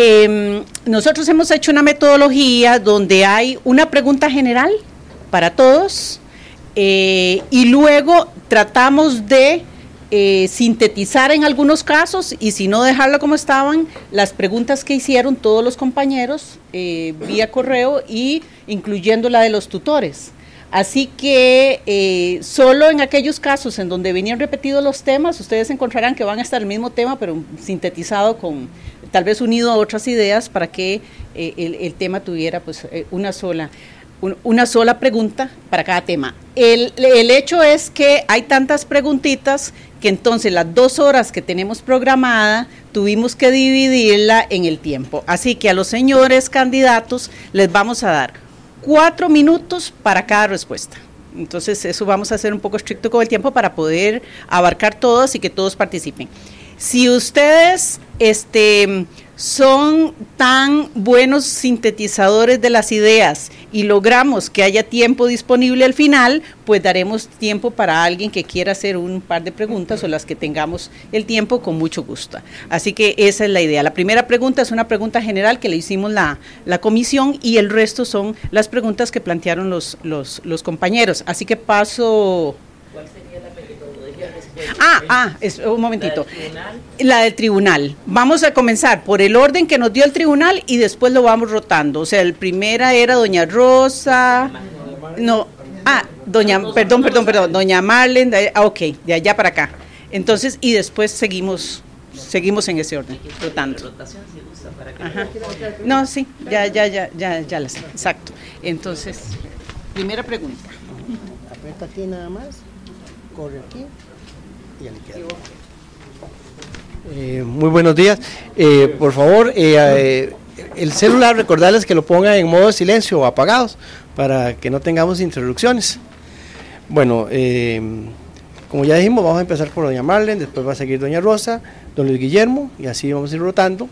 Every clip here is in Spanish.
Em, nosotros hemos hecho una metodología donde hay una pregunta general para todos eh, y luego tratamos de eh, sintetizar en algunos casos y si no dejarlo como estaban, las preguntas que hicieron todos los compañeros eh, vía correo y incluyendo la de los tutores. Así que solo en aquellos casos en donde venían repetidos los temas, ustedes encontrarán que van a estar el mismo tema, pero sintetizado con tal vez unido a otras ideas para que eh, el, tema tuviera pues eh, una sola una sola pregunta para cada tema. El, hecho es que hay tantas preguntitas que entonces las dos horas que tenemos programada tuvimos que dividirla en el tiempo. Así que a los señores candidatos les vamos a dar cuatro minutos para cada respuesta. Entonces eso vamos a hacer un poco estricto con el tiempo para poder abarcar todas y que todos participen. Si ustedes este, son tan buenos sintetizadores de las ideas y logramos que haya tiempo disponible al final, pues daremos tiempo para alguien que quiera hacer un par de preguntas o las que tengamos el tiempo con mucho gusto. Así que esa es la idea. La primera pregunta es una pregunta general que le hicimos la, la comisión y el resto son las preguntas que plantearon los, compañeros. Así que paso... Ah, ah, es, un momentito. La del tribunal. Vamos a comenzar por el orden que nos dio el tribunal y después lo vamos rotando. O sea, el primera era doña Rosa. No, ah, doña, perdón, perdón, perdón, doña Marlene, ah, ok, de allá para acá. Entonces, y después seguimos seguimos en ese orden, rotando. No, sí, ya, ya, ya, ya, ya las, exacto. Entonces, primera pregunta. aquí nada más, corre aquí. Eh, muy buenos días. Eh, por favor, eh, el celular, recordarles que lo pongan en modo silencio o apagados para que no tengamos interrupciones. Bueno, como ya dijimos, vamos a empezar por Doña Marlen, después va a seguir Doña Rosa, Don Luis Guillermo, y así vamos a ir rotando.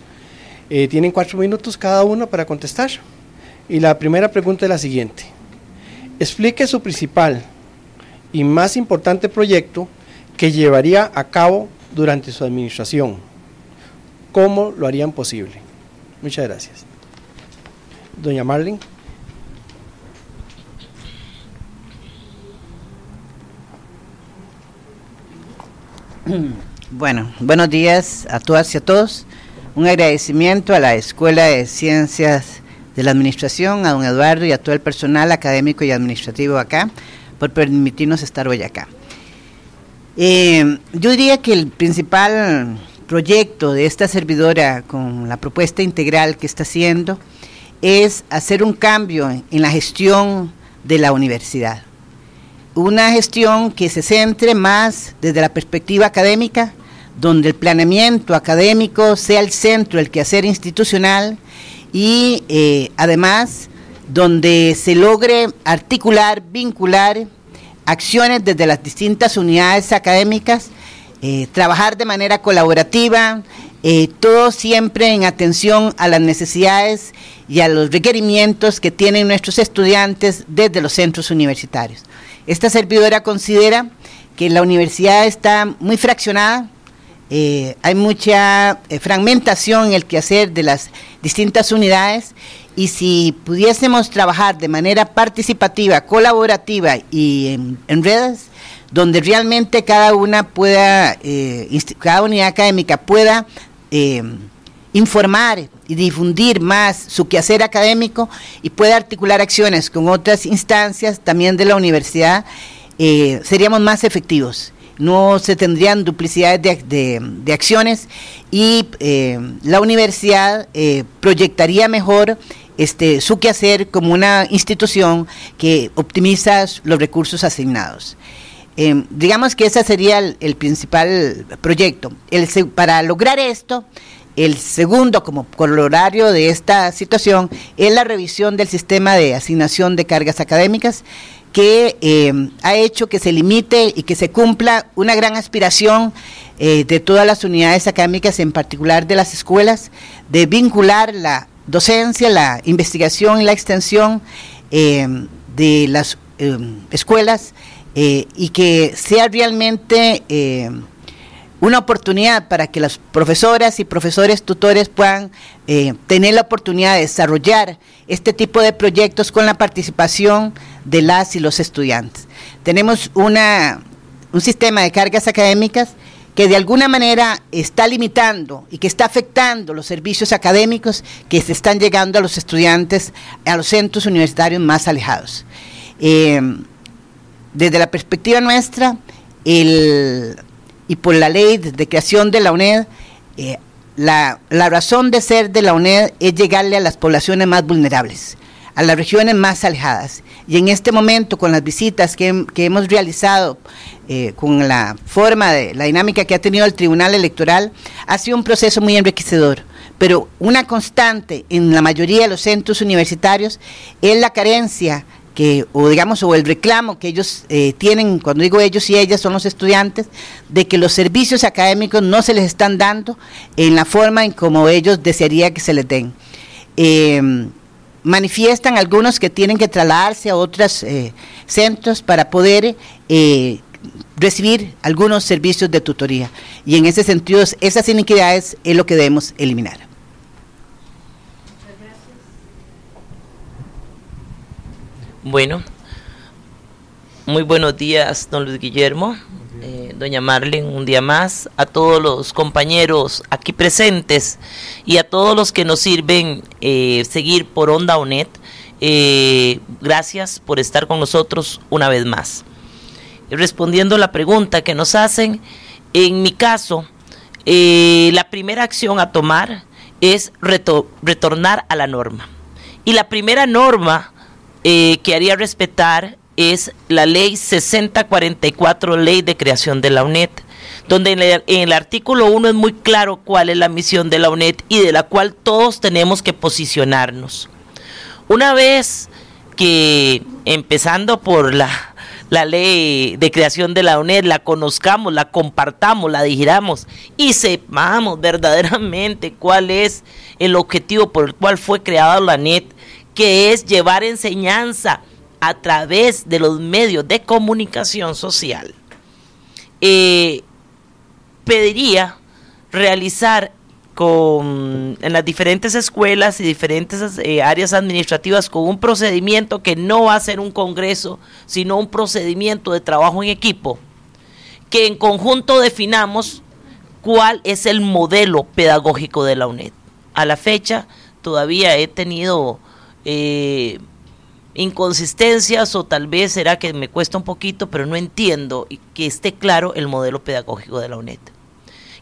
tienen cuatro minutos cada uno para contestar. Y la primera pregunta es la siguiente. Explique su principal y más importante proyecto que llevaría a cabo durante su administración. ¿Cómo lo harían posible? Muchas gracias. Doña Marlene. Bueno, buenos días a todas y a todos. Un agradecimiento a la Escuela de Ciencias de la Administración, a don Eduardo y a todo el personal académico y administrativo acá por permitirnos estar hoy acá. Eh, yo diría que el principal proyecto de esta servidora con la propuesta integral que está haciendo es hacer un cambio en la gestión de la universidad. Una gestión que se centre más desde la perspectiva académica, donde el planeamiento académico sea el centro, del quehacer institucional y eh, además donde se logre articular, vincular acciones desde las distintas unidades académicas, eh, trabajar de manera colaborativa, eh, todo siempre en atención a las necesidades y a los requerimientos que tienen nuestros estudiantes desde los centros universitarios. Esta servidora considera que la universidad está muy fraccionada, eh, hay mucha fragmentación en el quehacer de las distintas unidades y si pudiésemos trabajar de manera participativa, colaborativa y en, redes, donde realmente cada una pueda, eh, cada unidad académica pueda eh, informar y difundir más su quehacer académico y pueda articular acciones con otras instancias también de la universidad, eh, seríamos más efectivos. No se tendrían duplicidades de acciones y la universidad proyectaría mejor este, su quehacer como una institución que optimiza los recursos asignados. Eh, digamos que ese sería el, principal proyecto. El, para lograr esto, el segundo como colorario de esta situación es la revisión del sistema de asignación de cargas académicas que eh, ha hecho que se limite y que se cumpla una gran aspiración eh, de todas las unidades académicas, en particular de las escuelas, de vincular la docencia, la investigación y la extensión eh, de las em, escuelas eh, y que sea realmente eh, una oportunidad para que las profesoras y profesores tutores puedan tener la oportunidad de desarrollar este tipo de proyectos con la participación de las y los estudiantes. Tenemos un sistema de cargas académicas que de alguna manera está limitando y que está afectando los servicios académicos que se están llegando a los estudiantes a los centros universitarios más alejados. Eh, desde la perspectiva nuestra, y por la ley de creación de la UNED, eh, la razón de ser de la UNED es llegarle a las poblaciones más vulnerables a las regiones más alejadas. Y en este momento, con las visitas que, hemos realizado, eh, con la forma de la dinámica que ha tenido el Tribunal Electoral, ha sido un proceso muy enriquecedor. Pero una constante en la mayoría de los centros universitarios es la carencia que, o digamos, o el reclamo que ellos eh, tienen, cuando digo ellos y ellas, son los estudiantes, de que los servicios académicos no se les están dando en la forma en como ellos desearía que se les den. Eh, manifiestan algunos que tienen que trasladarse a otros eh, centros para poder eh, recibir algunos servicios de tutoría. Y en ese sentido, esas iniquidades es lo que debemos eliminar. Bueno, muy buenos días, don Luis Guillermo. Eh, doña Marlene, un día más, a todos los compañeros aquí presentes y a todos los que nos sirven eh, seguir por Onda Onet, eh, gracias por estar con nosotros una vez más. Respondiendo a la pregunta que nos hacen, en mi caso, la primera acción a tomar es retornar a la norma. Y la primera norma que haría respetar es la ley 6044, ley de creación de la UNED, donde en el, artículo 1 es muy claro cuál es la misión de la UNED y de la cual todos tenemos que posicionarnos. Una vez que, empezando por la, la ley de creación de la UNED, la conozcamos, la compartamos, la digiramos y sepamos verdaderamente cuál es el objetivo por el cual fue creada la UNED, que es llevar enseñanza, a través de los medios de comunicación social, eh, pediría realizar en las diferentes escuelas y diferentes eh, áreas administrativas con un procedimiento que no va a ser un congreso, sino un procedimiento de trabajo en equipo, que en conjunto definamos cuál es el modelo pedagógico de la UNED. A la fecha todavía he tenido eh, inconsistencias o tal vez será que me cuesta un poquito, pero no entiendo y que esté claro el modelo pedagógico de la UNED.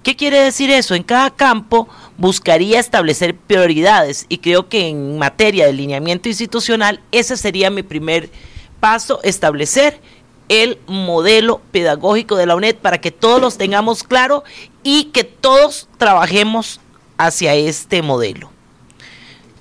¿Qué quiere decir eso? En cada campo buscaría establecer prioridades y creo que en materia de lineamiento institucional ese sería mi primer paso, establecer el modelo pedagógico de la UNED para que todos los tengamos claro y que todos trabajemos hacia este modelo.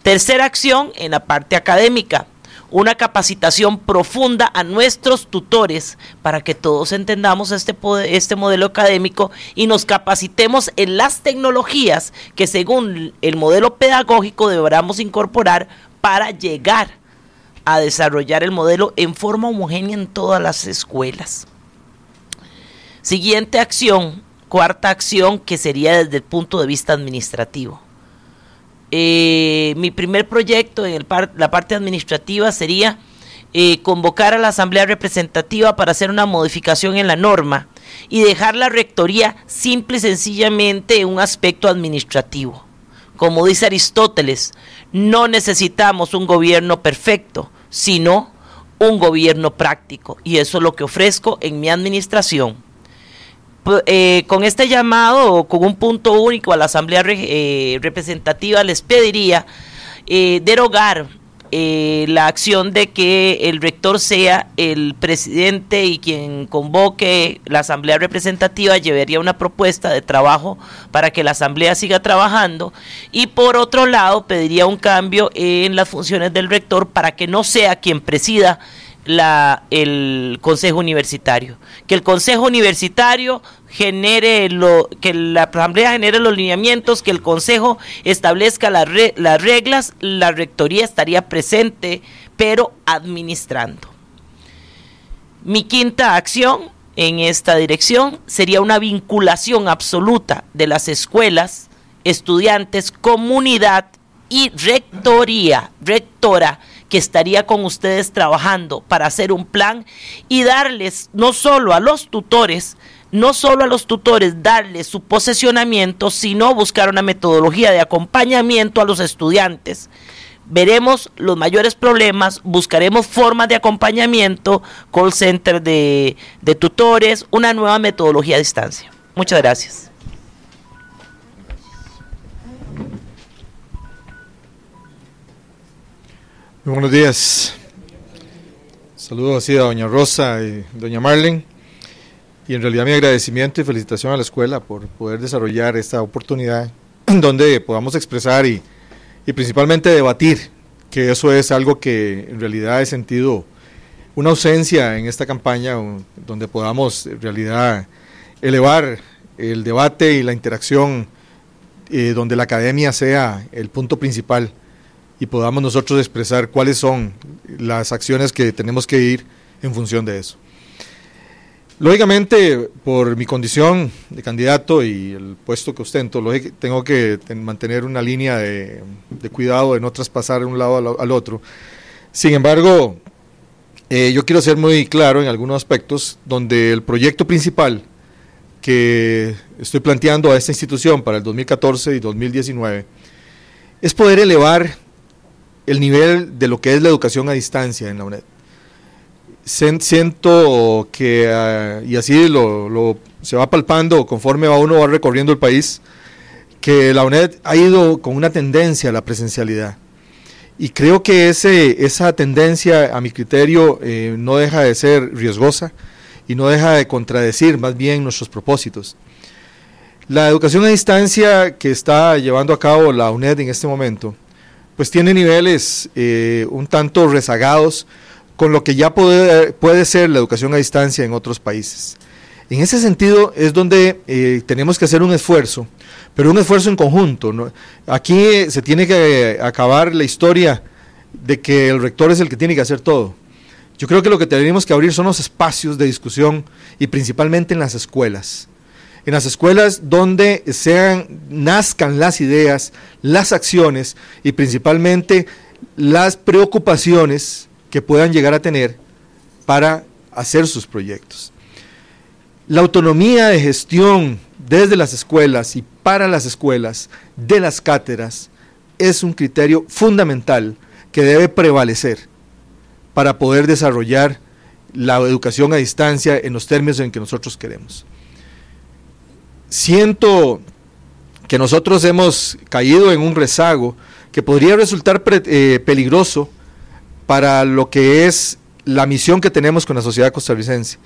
Tercera acción en la parte académica, una capacitación profunda a nuestros tutores para que todos entendamos este, este modelo académico y nos capacitemos en las tecnologías que según el modelo pedagógico deberamos incorporar para llegar a desarrollar el modelo en forma homogénea en todas las escuelas. Siguiente acción, cuarta acción que sería desde el punto de vista administrativo eh, mi primer proyecto en la parte administrativa sería eh, convocar a la Asamblea Representativa para hacer una modificación en la norma y dejar la rectoría simple y sencillamente un aspecto administrativo. Como dice Aristóteles, no necesitamos un gobierno perfecto, sino un gobierno práctico. Y eso es lo que ofrezco en mi administración. Pues, eh, con este llamado o con un punto único a la Asamblea eh, Representativa les pediría eh, derogar la acción de que el rector sea el presidente y quien convoque la Asamblea Representativa llevaría una propuesta de trabajo para que la Asamblea siga trabajando y por otro lado pediría un cambio en las funciones del rector para que no sea quien presida la, el Consejo Universitario. Que el Consejo Universitario genere lo, que la Asamblea genere los lineamientos, que el Consejo establezca las reglas, la Rectoría estaría presente, pero administrando. Mi quinta acción en esta dirección sería una vinculación absoluta de las escuelas, estudiantes, comunidad y rectoría, rectora que estaría con ustedes trabajando para hacer un plan y darles no solo a los tutores, no solo a los tutores darles su posesionamiento, sino buscar una metodología de acompañamiento a los estudiantes. Veremos los mayores problemas, buscaremos formas de acompañamiento, call center de, de tutores, una nueva metodología a distancia. Muchas gracias. Muy buenos días. Saludos así a doña Rosa y doña Marlene. Y en realidad mi agradecimiento y felicitación a la escuela por poder desarrollar esta oportunidad donde podamos expresar y, principalmente debatir, que eso es algo que en realidad he sentido una ausencia en esta campaña, donde podamos en realidad elevar el debate y la interacción, eh, donde la academia sea el punto principal y podamos nosotros expresar cuáles son las acciones que tenemos que ir en función de eso. Lógicamente, por mi condición de candidato y el puesto que ostento, tengo que mantener una línea de, cuidado, de no traspasar de un lado al, otro. Sin embargo, eh, yo quiero ser muy claro en algunos aspectos donde el proyecto principal que estoy planteando a esta institución para el 2014 y 2019 es poder elevar el nivel de lo que es la educación a distancia en la UNED. Siento que, ah, y así lo, se va palpando conforme va uno va recorriendo el país, que la UNED ha ido con una tendencia a la presencialidad. Y creo que ese, esa tendencia, a mi criterio, eh, no deja de ser riesgosa y no deja de contradecir más bien nuestros propósitos. La educación a distancia que está llevando a cabo la UNED en este momento pues tiene niveles eh, un tanto rezagados con lo que ya puede, ser la educación a distancia en otros países. En ese sentido es donde eh, tenemos que hacer un esfuerzo, pero un esfuerzo en conjunto. Aquí eh, se tiene que acabar la historia de que el rector es el que tiene que hacer todo. Yo creo que lo que tenemos que abrir son los espacios de discusión y principalmente en las escuelas en las escuelas donde sean, nazcan las ideas, las acciones y principalmente las preocupaciones que puedan llegar a tener para hacer sus proyectos. La autonomía de gestión desde las escuelas y para las escuelas de las cátedras es un criterio fundamental que debe prevalecer para poder desarrollar la educación a distancia en los términos en que nosotros queremos siento que nosotros hemos caído en un rezago que podría resultar eh, peligroso para lo que es la misión que tenemos con la sociedad costarricense,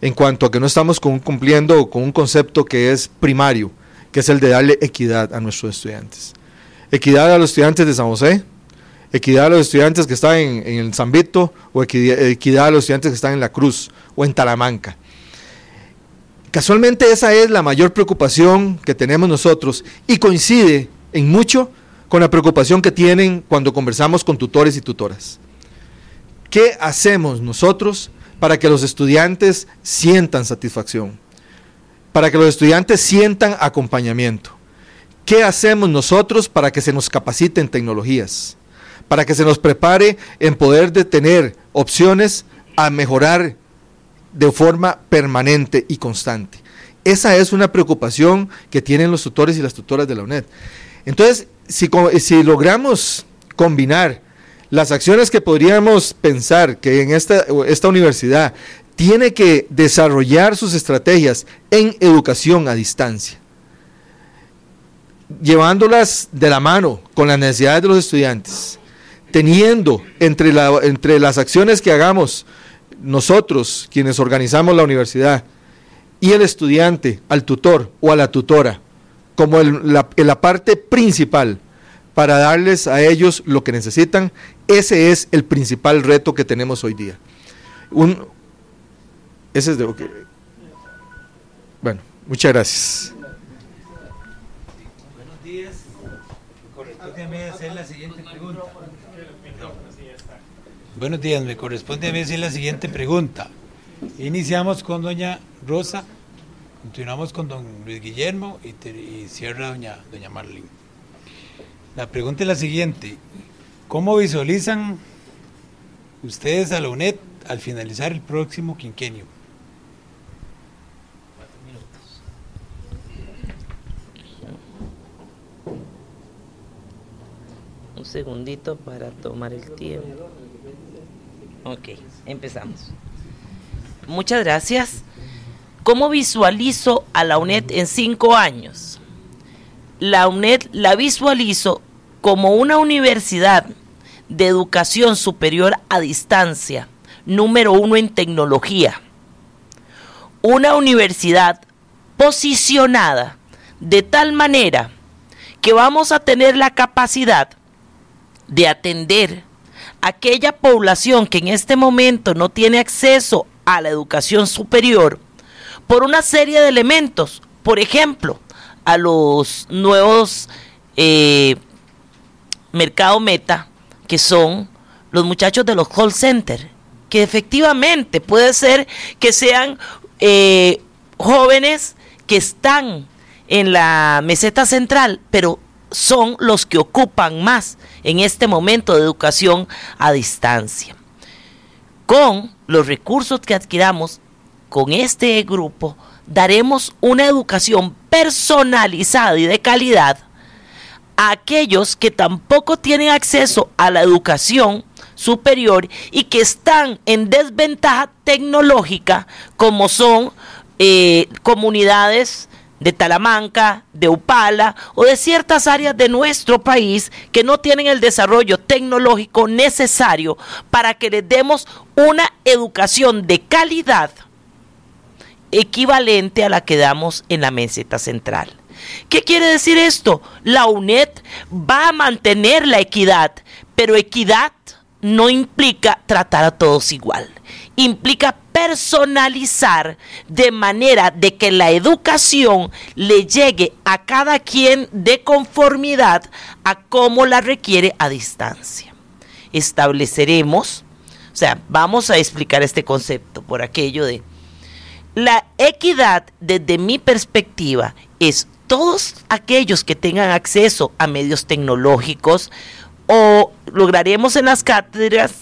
en cuanto a que no estamos cumpliendo con un concepto que es primario, que es el de darle equidad a nuestros estudiantes. Equidad a los estudiantes de San José, equidad a los estudiantes que están en, el San o equidad a los estudiantes que están en La Cruz o en Talamanca. Casualmente esa es la mayor preocupación que tenemos nosotros y coincide en mucho con la preocupación que tienen cuando conversamos con tutores y tutoras. ¿Qué hacemos nosotros para que los estudiantes sientan satisfacción? Para que los estudiantes sientan acompañamiento. ¿Qué hacemos nosotros para que se nos capaciten tecnologías? Para que se nos prepare en poder de tener opciones a mejorar de forma permanente y constante. Esa es una preocupación que tienen los tutores y las tutoras de la UNED. Entonces, si, si logramos combinar las acciones que podríamos pensar que en esta, esta universidad tiene que desarrollar sus estrategias en educación a distancia, llevándolas de la mano con las necesidades de los estudiantes, teniendo entre, la, entre las acciones que hagamos nosotros, quienes organizamos la universidad, y el estudiante al tutor o a la tutora, como la, parte principal para darles a ellos lo que necesitan, ese es el principal reto que tenemos hoy día. Un, ese es de, okay. Bueno, muchas gracias. Buenos días, me corresponde a mí decir la siguiente pregunta. Iniciamos con doña Rosa, continuamos con don Luis Guillermo y, cierra doña, doña Marlene. La pregunta es la siguiente. ¿Cómo visualizan ustedes a la UNED al finalizar el próximo quinquenio? Un segundito para tomar el tiempo. Ok, empezamos. Muchas gracias. ¿Cómo visualizo a la UNED en cinco años? La UNED la visualizo como una universidad de educación superior a distancia, número uno en tecnología. Una universidad posicionada de tal manera que vamos a tener la capacidad de atender aquella población que en este momento no tiene acceso a la educación superior por una serie de elementos. Por ejemplo, a los nuevos mercados eh, mercado meta, que son los muchachos de los call centers, que efectivamente puede ser que sean eh, jóvenes que están en la meseta central, pero son los que ocupan más en este momento de educación a distancia. Con los recursos que adquiramos con este grupo, daremos una educación personalizada y de calidad a aquellos que tampoco tienen acceso a la educación superior y que están en desventaja tecnológica como son eh, comunidades de Talamanca, de Upala o de ciertas áreas de nuestro país que no tienen el desarrollo tecnológico necesario para que les demos una educación de calidad equivalente a la que damos en la meseta central. ¿Qué quiere decir esto? La UNED va a mantener la equidad, pero equidad no implica tratar a todos igual, implica personalizar de manera de que la educación le llegue a cada quien de conformidad a cómo la requiere a distancia. Estableceremos, o sea, vamos a explicar este concepto por aquello de la equidad desde mi perspectiva es todos aquellos que tengan acceso a medios tecnológicos o lograremos en las cátedras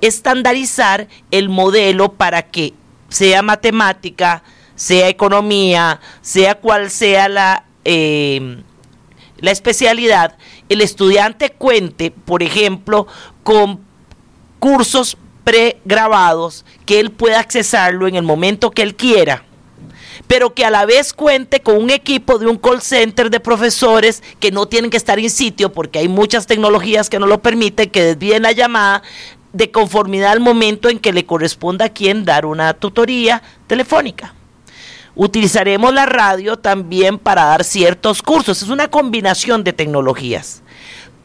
estandarizar el modelo para que sea matemática, sea economía, sea cual sea em, la, especialidad, el estudiante cuente, por ejemplo, con cursos pregrabados que él pueda accesarlo en el momento que él quiera pero que a la vez cuente con un equipo de un call center de profesores que no tienen que estar en sitio porque hay muchas tecnologías que no lo permiten, que desvíen la llamada de conformidad al momento en que le corresponda a quien dar una tutoría telefónica. Utilizaremos la radio también para dar ciertos cursos. Es una combinación de tecnologías.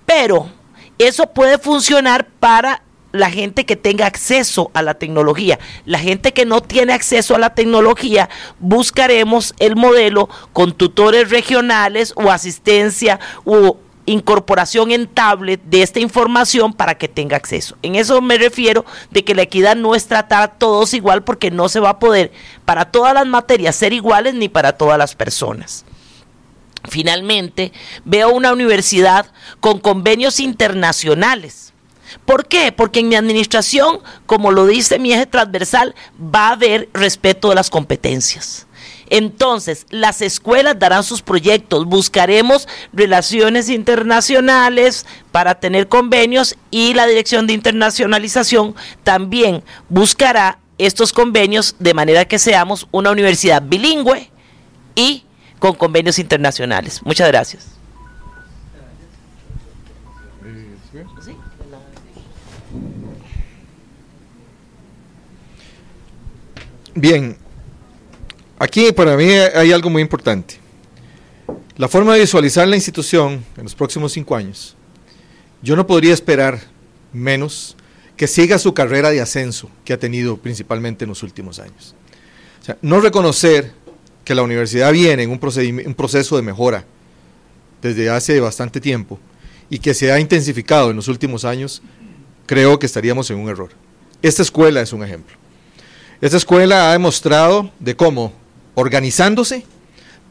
Pero eso puede funcionar para la gente que tenga acceso a la tecnología. La gente que no tiene acceso a la tecnología, buscaremos el modelo con tutores regionales o asistencia o incorporación en tablet de esta información para que tenga acceso. En eso me refiero de que la equidad no es tratar a todos igual porque no se va a poder para todas las materias ser iguales ni para todas las personas. Finalmente, veo una universidad con convenios internacionales ¿Por qué? Porque en mi administración, como lo dice mi eje transversal, va a haber respeto de las competencias. Entonces, las escuelas darán sus proyectos, buscaremos relaciones internacionales para tener convenios y la Dirección de Internacionalización también buscará estos convenios de manera que seamos una universidad bilingüe y con convenios internacionales. Muchas gracias. Bien, aquí para mí hay algo muy importante. La forma de visualizar la institución en los próximos cinco años. Yo no podría esperar menos que siga su carrera de ascenso que ha tenido principalmente en los últimos años. O sea, no reconocer que la universidad viene en un, un proceso de mejora desde hace bastante tiempo y que se ha intensificado en los últimos años, creo que estaríamos en un error. Esta escuela es un ejemplo. Esta escuela ha demostrado de cómo, organizándose,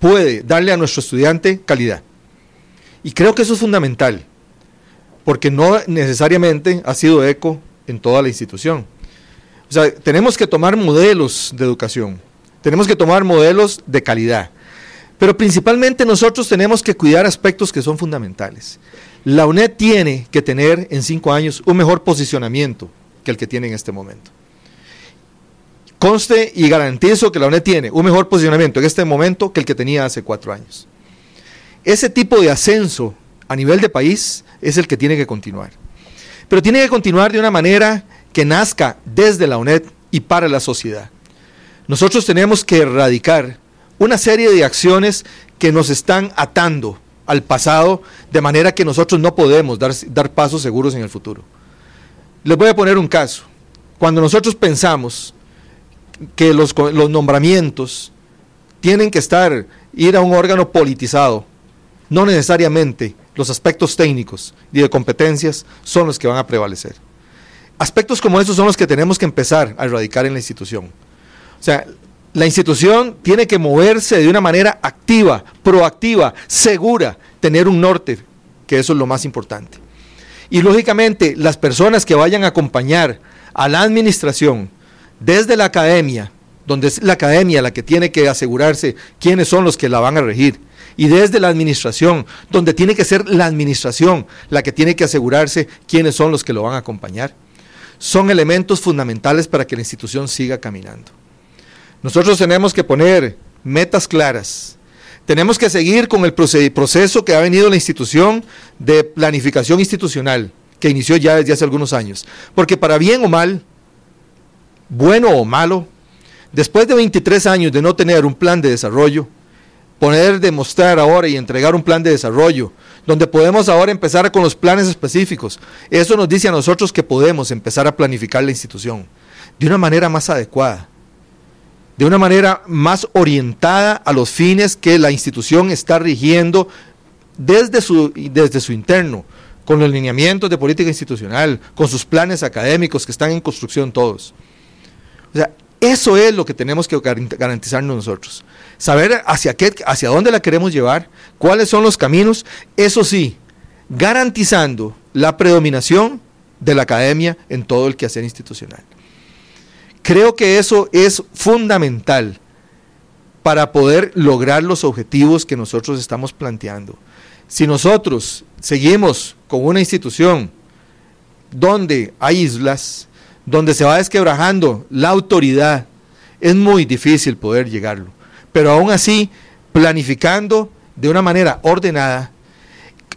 puede darle a nuestro estudiante calidad. Y creo que eso es fundamental, porque no necesariamente ha sido eco en toda la institución. O sea, tenemos que tomar modelos de educación, tenemos que tomar modelos de calidad, pero principalmente nosotros tenemos que cuidar aspectos que son fundamentales. La UNED tiene que tener en cinco años un mejor posicionamiento que el que tiene en este momento. Conste y garantizo que la UNED tiene un mejor posicionamiento en este momento que el que tenía hace cuatro años. Ese tipo de ascenso a nivel de país es el que tiene que continuar. Pero tiene que continuar de una manera que nazca desde la UNED y para la sociedad. Nosotros tenemos que erradicar una serie de acciones que nos están atando al pasado de manera que nosotros no podemos dar, dar pasos seguros en el futuro. Les voy a poner un caso. Cuando nosotros pensamos que los, los nombramientos tienen que estar, ir a un órgano politizado, no necesariamente los aspectos técnicos y de competencias son los que van a prevalecer. Aspectos como esos son los que tenemos que empezar a erradicar en la institución. O sea, la institución tiene que moverse de una manera activa, proactiva, segura, tener un norte, que eso es lo más importante. Y lógicamente, las personas que vayan a acompañar a la administración desde la academia, donde es la academia la que tiene que asegurarse quiénes son los que la van a regir, y desde la administración, donde tiene que ser la administración la que tiene que asegurarse quiénes son los que lo van a acompañar, son elementos fundamentales para que la institución siga caminando. Nosotros tenemos que poner metas claras, tenemos que seguir con el proceso que ha venido la institución de planificación institucional, que inició ya desde hace algunos años, porque para bien o mal, bueno o malo, después de 23 años de no tener un plan de desarrollo, poner, demostrar ahora y entregar un plan de desarrollo, donde podemos ahora empezar con los planes específicos, eso nos dice a nosotros que podemos empezar a planificar la institución de una manera más adecuada, de una manera más orientada a los fines que la institución está rigiendo desde su, desde su interno, con los lineamientos de política institucional, con sus planes académicos que están en construcción todos. O sea, eso es lo que tenemos que garantizarnos nosotros. Saber hacia, qué, hacia dónde la queremos llevar, cuáles son los caminos, eso sí, garantizando la predominación de la academia en todo el quehacer institucional. Creo que eso es fundamental para poder lograr los objetivos que nosotros estamos planteando. Si nosotros seguimos con una institución donde hay islas, donde se va desquebrajando la autoridad, es muy difícil poder llegarlo. Pero aún así, planificando de una manera ordenada,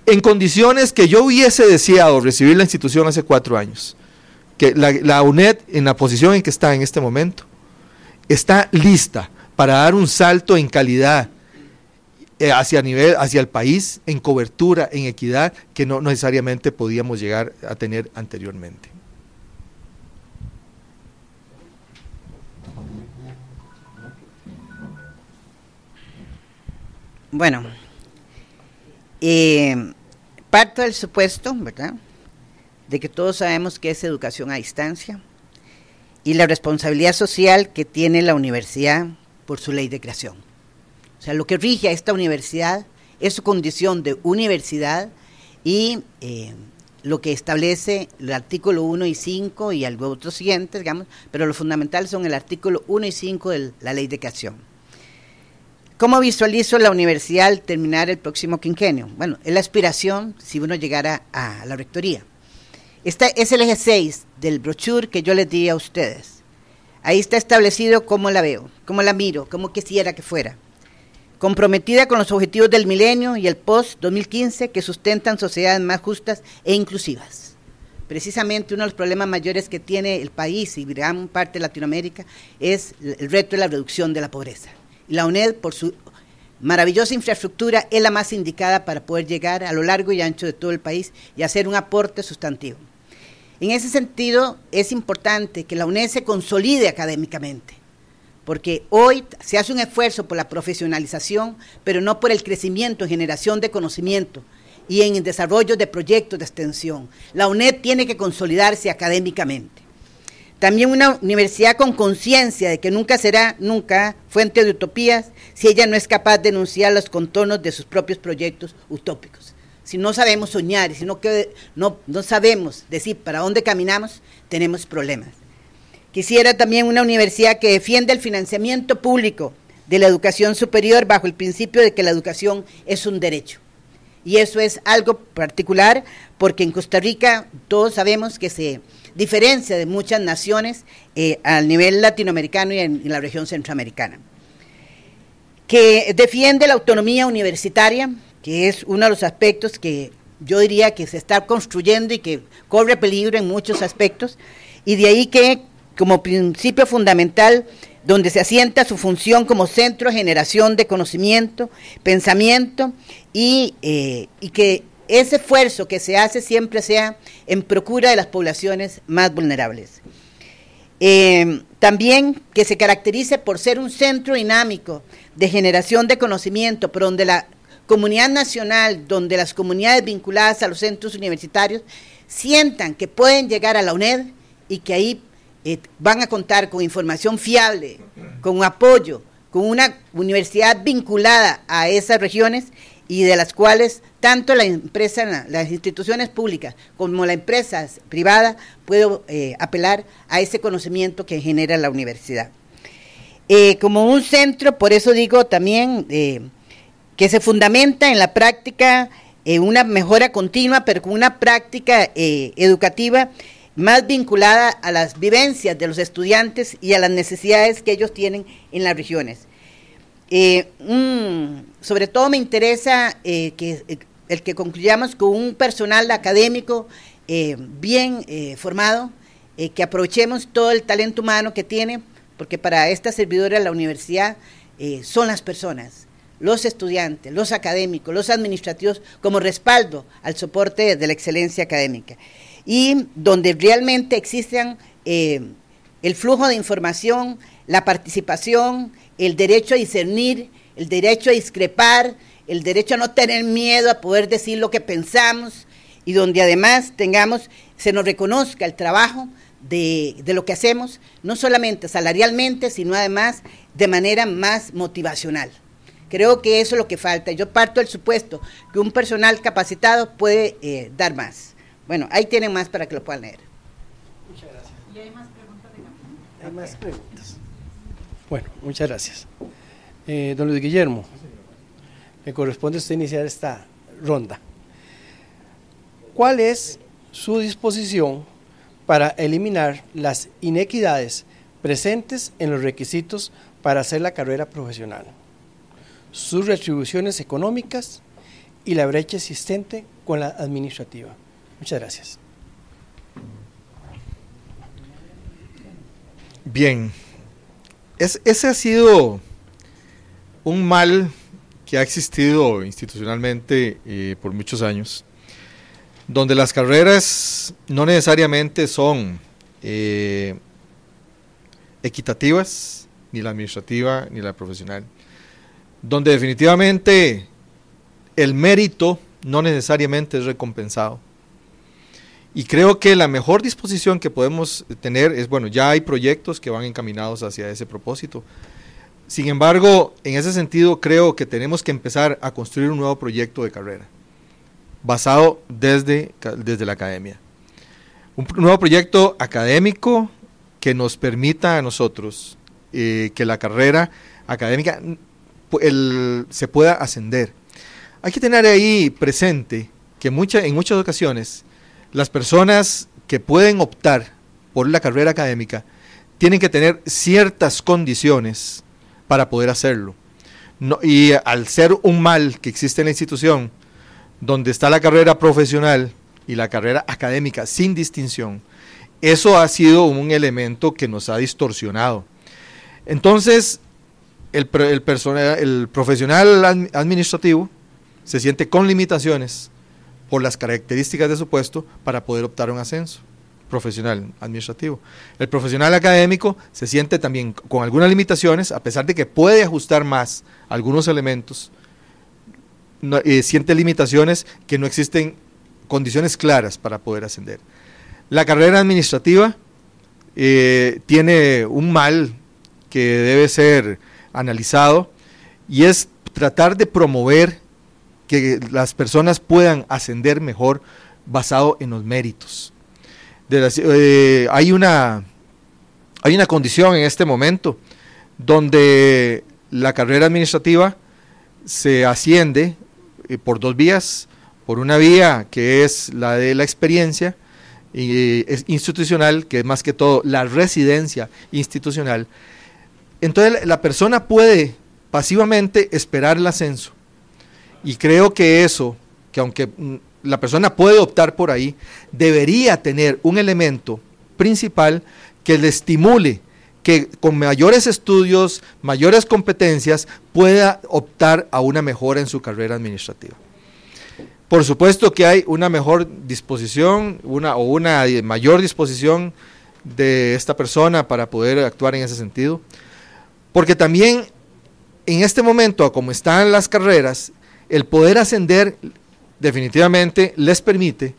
en condiciones que yo hubiese deseado recibir la institución hace cuatro años, que la, UNED, en la posición en que está en este momento, está lista para dar un salto en calidad eh, hacia, nivel, hacia el país, en cobertura, en equidad, que no necesariamente podíamos llegar a tener anteriormente. Bueno, eh, parto del supuesto, ¿verdad?, de que todos sabemos que es educación a distancia y la responsabilidad social que tiene la universidad por su ley de creación. O sea, lo que rige a esta universidad es su condición de universidad y eh, lo que establece el artículo 1 y 5 y algo otro siguiente, digamos, pero lo fundamental son el artículo 1 y 5 de la ley de creación. ¿Cómo visualizo la universidad al terminar el próximo quinquenio? Bueno, es la aspiración si uno llegara a la rectoría. Este es el eje 6 del brochure que yo les di a ustedes. Ahí está establecido cómo la veo, cómo la miro, cómo quisiera que fuera. Comprometida con los objetivos del milenio y el post-2015 que sustentan sociedades más justas e inclusivas. Precisamente uno de los problemas mayores que tiene el país y gran parte de Latinoamérica es el reto de la reducción de la pobreza. La UNED, por su maravillosa infraestructura, es la más indicada para poder llegar a lo largo y ancho de todo el país y hacer un aporte sustantivo. En ese sentido, es importante que la UNED se consolide académicamente, porque hoy se hace un esfuerzo por la profesionalización, pero no por el crecimiento en generación de conocimiento y en el desarrollo de proyectos de extensión. La UNED tiene que consolidarse académicamente. También una universidad con conciencia de que nunca será, nunca, fuente de utopías si ella no es capaz de denunciar los contornos de sus propios proyectos utópicos. Si no sabemos soñar, y si no, no, no sabemos decir para dónde caminamos, tenemos problemas. Quisiera también una universidad que defienda el financiamiento público de la educación superior bajo el principio de que la educación es un derecho. Y eso es algo particular porque en Costa Rica todos sabemos que se diferencia de muchas naciones eh, al nivel latinoamericano y en, la región centroamericana. Que defiende la autonomía universitaria, que es uno de los aspectos que yo diría que se está construyendo y que corre peligro en muchos aspectos, y de ahí que como principio fundamental donde se asienta su función como centro de generación de conocimiento, pensamiento y, eh, y que ese esfuerzo que se hace siempre sea en procura de las poblaciones más vulnerables. Eh, también que se caracterice por ser un centro dinámico de generación de conocimiento, por donde la comunidad nacional, donde las comunidades vinculadas a los centros universitarios sientan que pueden llegar a la UNED y que ahí eh, van a contar con información fiable, con apoyo, con una universidad vinculada a esas regiones y de las cuales tanto la empresa, las instituciones públicas como la empresas privada pueden eh, apelar a ese conocimiento que genera la universidad. Eh, como un centro, por eso digo también eh, que se fundamenta en la práctica, en una mejora continua, pero con una práctica educativa más vinculada a las vivencias de los estudiantes y a las necesidades que ellos tienen en las regiones eh, sobre todo me interesa eh, que eh, el que concluyamos con un personal académico bien formado, que aprovechemos todo el talento humano que tiene, porque para esta servidora de la universidad son las personas, los estudiantes, los académicos, los administrativos, como respaldo al soporte de la excelencia académica. Y donde realmente existan el flujo de información, la participación, el derecho a discernir, el derecho a discrepar, el derecho a no tener miedo a poder decir lo que pensamos y donde además tengamos, se nos reconozca el trabajo de, lo que hacemos, no solamente salarialmente, sino además de manera más motivacional. Creo que eso es lo que falta. Yo parto del supuesto que un personal capacitado puede eh, dar más. Bueno, ahí tienen más para que lo puedan leer. Muchas gracias. ¿Y hay más preguntas ¿Hay más preguntas? Bueno, muchas gracias. Eh, don Luis Guillermo, me corresponde usted iniciar esta ronda. ¿Cuál es su disposición para eliminar las inequidades presentes en los requisitos para hacer la carrera profesional, sus retribuciones económicas y la brecha existente con la administrativa? Muchas gracias. Bien, ese ha sido un mal que ha existido institucionalmente eh, por muchos años, donde las carreras no necesariamente son eh, equitativas, ni la administrativa, ni la profesional, donde definitivamente el mérito no necesariamente es recompensado. Y creo que la mejor disposición que podemos tener es, bueno, ya hay proyectos que van encaminados hacia ese propósito. Sin embargo, en ese sentido creo que tenemos que empezar a construir un nuevo proyecto de carrera, basado desde, desde la academia. Un nuevo proyecto académico que nos permita a nosotros eh, que la carrera académica el, se pueda ascender. Hay que tener ahí presente que mucha, en muchas ocasiones las personas que pueden optar por la carrera académica tienen que tener ciertas condiciones para poder hacerlo. y al ser un mal que existe en la institución, donde está la carrera profesional y la carrera académica sin distinción, eso ha sido un elemento que nos ha distorsionado. Entonces, el profesional administrativo se siente con limitaciones las características de su puesto para poder optar a un ascenso profesional administrativo. El profesional académico se siente también con algunas limitaciones, a pesar de que puede ajustar más algunos elementos, eh, siente limitaciones que no existen condiciones claras para poder ascender. La carrera administrativa eh, tiene un mal que debe ser analizado y es tratar de promover que las personas puedan ascender mejor basado en los méritos. Eh, hay, una, hay una condición en este momento donde la carrera administrativa se asciende eh, por dos vías, por una vía que es la de la experiencia y eh, es institucional, que es más que todo la residencia institucional. Entonces la persona puede pasivamente esperar el ascenso y creo que eso, que aunque mm, la persona puede optar por ahí, debería tener un elemento principal que le estimule que con mayores estudios, mayores competencias, pueda optar a una mejora en su carrera administrativa. Por supuesto que hay una mejor disposición una, o una mayor disposición de esta persona para poder actuar en ese sentido, porque también en este momento, como están las carreras el poder ascender definitivamente les permite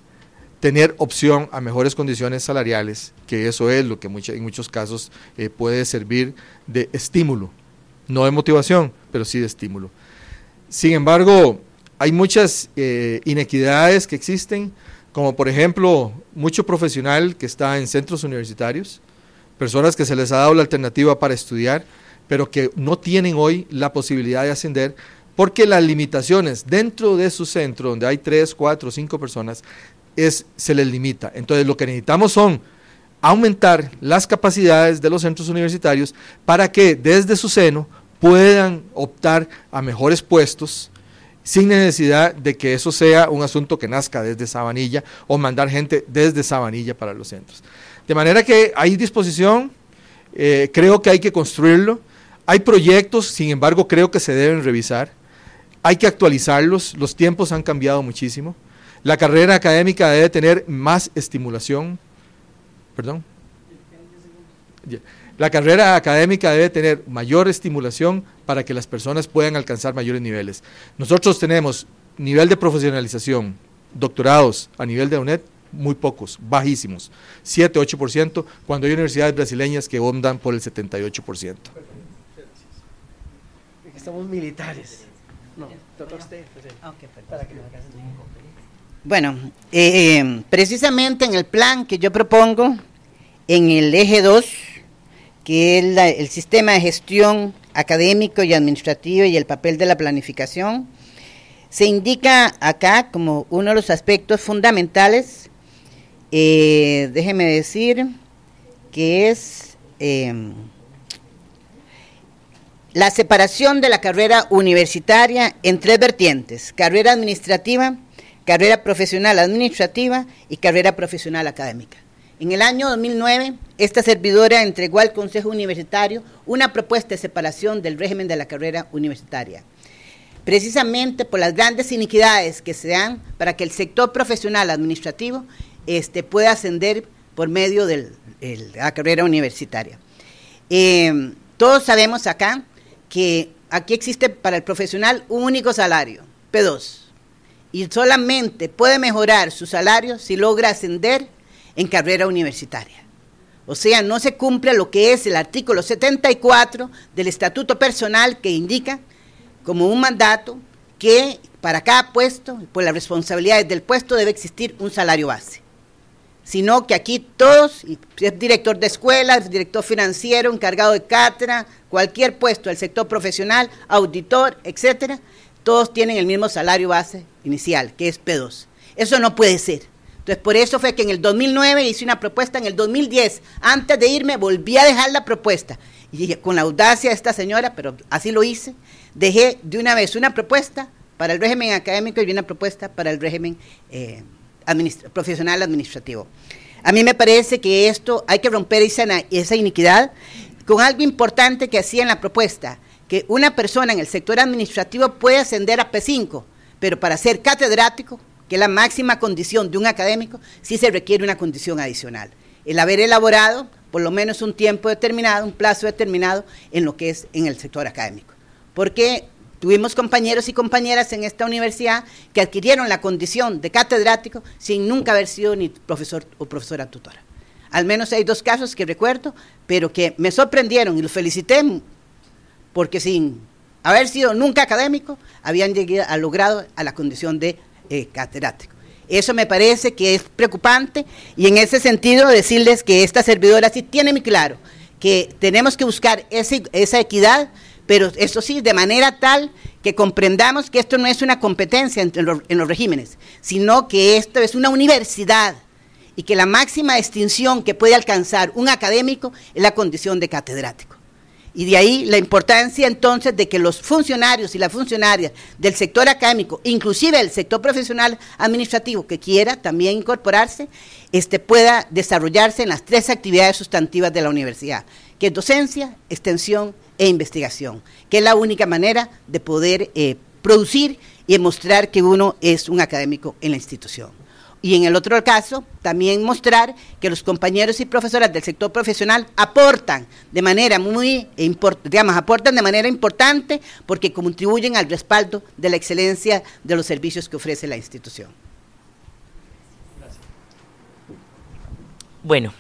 tener opción a mejores condiciones salariales, que eso es lo que en muchos casos eh, puede servir de estímulo, no de motivación, pero sí de estímulo. Sin embargo, hay muchas eh, inequidades que existen, como por ejemplo, mucho profesional que está en centros universitarios, personas que se les ha dado la alternativa para estudiar, pero que no tienen hoy la posibilidad de ascender porque las limitaciones dentro de su centro, donde hay tres, cuatro, cinco personas, se les limita. Entonces lo que necesitamos son aumentar las capacidades de los centros universitarios para que desde su seno puedan optar a mejores puestos sin necesidad de que eso sea un asunto que nazca desde Sabanilla o mandar gente desde Sabanilla para los centros. De manera que hay disposición, eh, creo que hay que construirlo, hay proyectos, sin embargo creo que se deben revisar. Hay que actualizarlos, los tiempos han cambiado muchísimo. La carrera académica debe tener más estimulación. Perdón. La carrera académica debe tener mayor estimulación para que las personas puedan alcanzar mayores niveles. Nosotros tenemos nivel de profesionalización, doctorados a nivel de UNED, muy pocos, bajísimos, 7, 8%, cuando hay universidades brasileñas que ondan por el 78%. Estamos militares. Pues, ah, bueno, eh, eh, precisamente en el plan que yo propongo, en el eje 2, que es el sistema de gestión académico y administrativo y el papel de la planificación, se indica acá como uno de los aspectos fundamentales, eh, déjeme decir, que es... Eh, la separación de la carrera universitaria en tres vertientes, carrera administrativa, carrera profesional administrativa y carrera profesional académica. En el año 2009, esta servidora entregó al Consejo Universitario una propuesta de separación del régimen de la carrera universitaria, precisamente por las grandes iniquidades que se dan para que el sector profesional administrativo este, pueda ascender por medio de la carrera universitaria. Eh, todos sabemos acá que aquí existe para el profesional un único salario, P2, y solamente puede mejorar su salario si logra ascender en carrera universitaria. O sea, no se cumple lo que es el artículo 74 del Estatuto Personal que indica como un mandato que para cada puesto, por las responsabilidades del puesto, debe existir un salario base sino que aquí todos, es director de escuela, director financiero, encargado de cátedra, cualquier puesto del sector profesional, auditor, etcétera, todos tienen el mismo salario base inicial, que es P2. Eso no puede ser. Entonces, por eso fue que en el 2009 hice una propuesta, en el 2010, antes de irme, volví a dejar la propuesta. Y con la audacia de esta señora, pero así lo hice, dejé de una vez una propuesta para el régimen académico y una propuesta para el régimen eh, profesional administrativo. A mí me parece que esto hay que romper esa, iniquidad con algo importante que hacía en la propuesta, que una persona en el sector administrativo puede ascender a P5, pero para ser catedrático, que es la máxima condición de un académico, sí se requiere una condición adicional. El haber elaborado por lo menos un tiempo determinado, un plazo determinado en lo que es en el sector académico. Porque Tuvimos compañeros y compañeras en esta universidad que adquirieron la condición de catedrático sin nunca haber sido ni profesor o profesora tutora. Al menos hay dos casos que recuerdo, pero que me sorprendieron y los felicité porque sin haber sido nunca académico, habían llegado, a logrado a la condición de eh, catedrático. Eso me parece que es preocupante y en ese sentido decirles que esta servidora sí tiene muy claro que tenemos que buscar esa equidad pero eso sí, de manera tal que comprendamos que esto no es una competencia en los, regímenes, sino que esto es una universidad y que la máxima distinción que puede alcanzar un académico es la condición de catedrático. Y de ahí la importancia entonces de que los funcionarios y las funcionarias del sector académico, inclusive el sector profesional administrativo que quiera también incorporarse, este, pueda desarrollarse en las tres actividades sustantivas de la universidad que es docencia, extensión e investigación, que es la única manera de poder eh, producir y demostrar que uno es un académico en la institución. Y en el otro caso, también mostrar que los compañeros y profesoras del sector profesional aportan de manera muy importante, digamos, aportan de manera importante porque contribuyen al respaldo de la excelencia de los servicios que ofrece la institución. Bueno,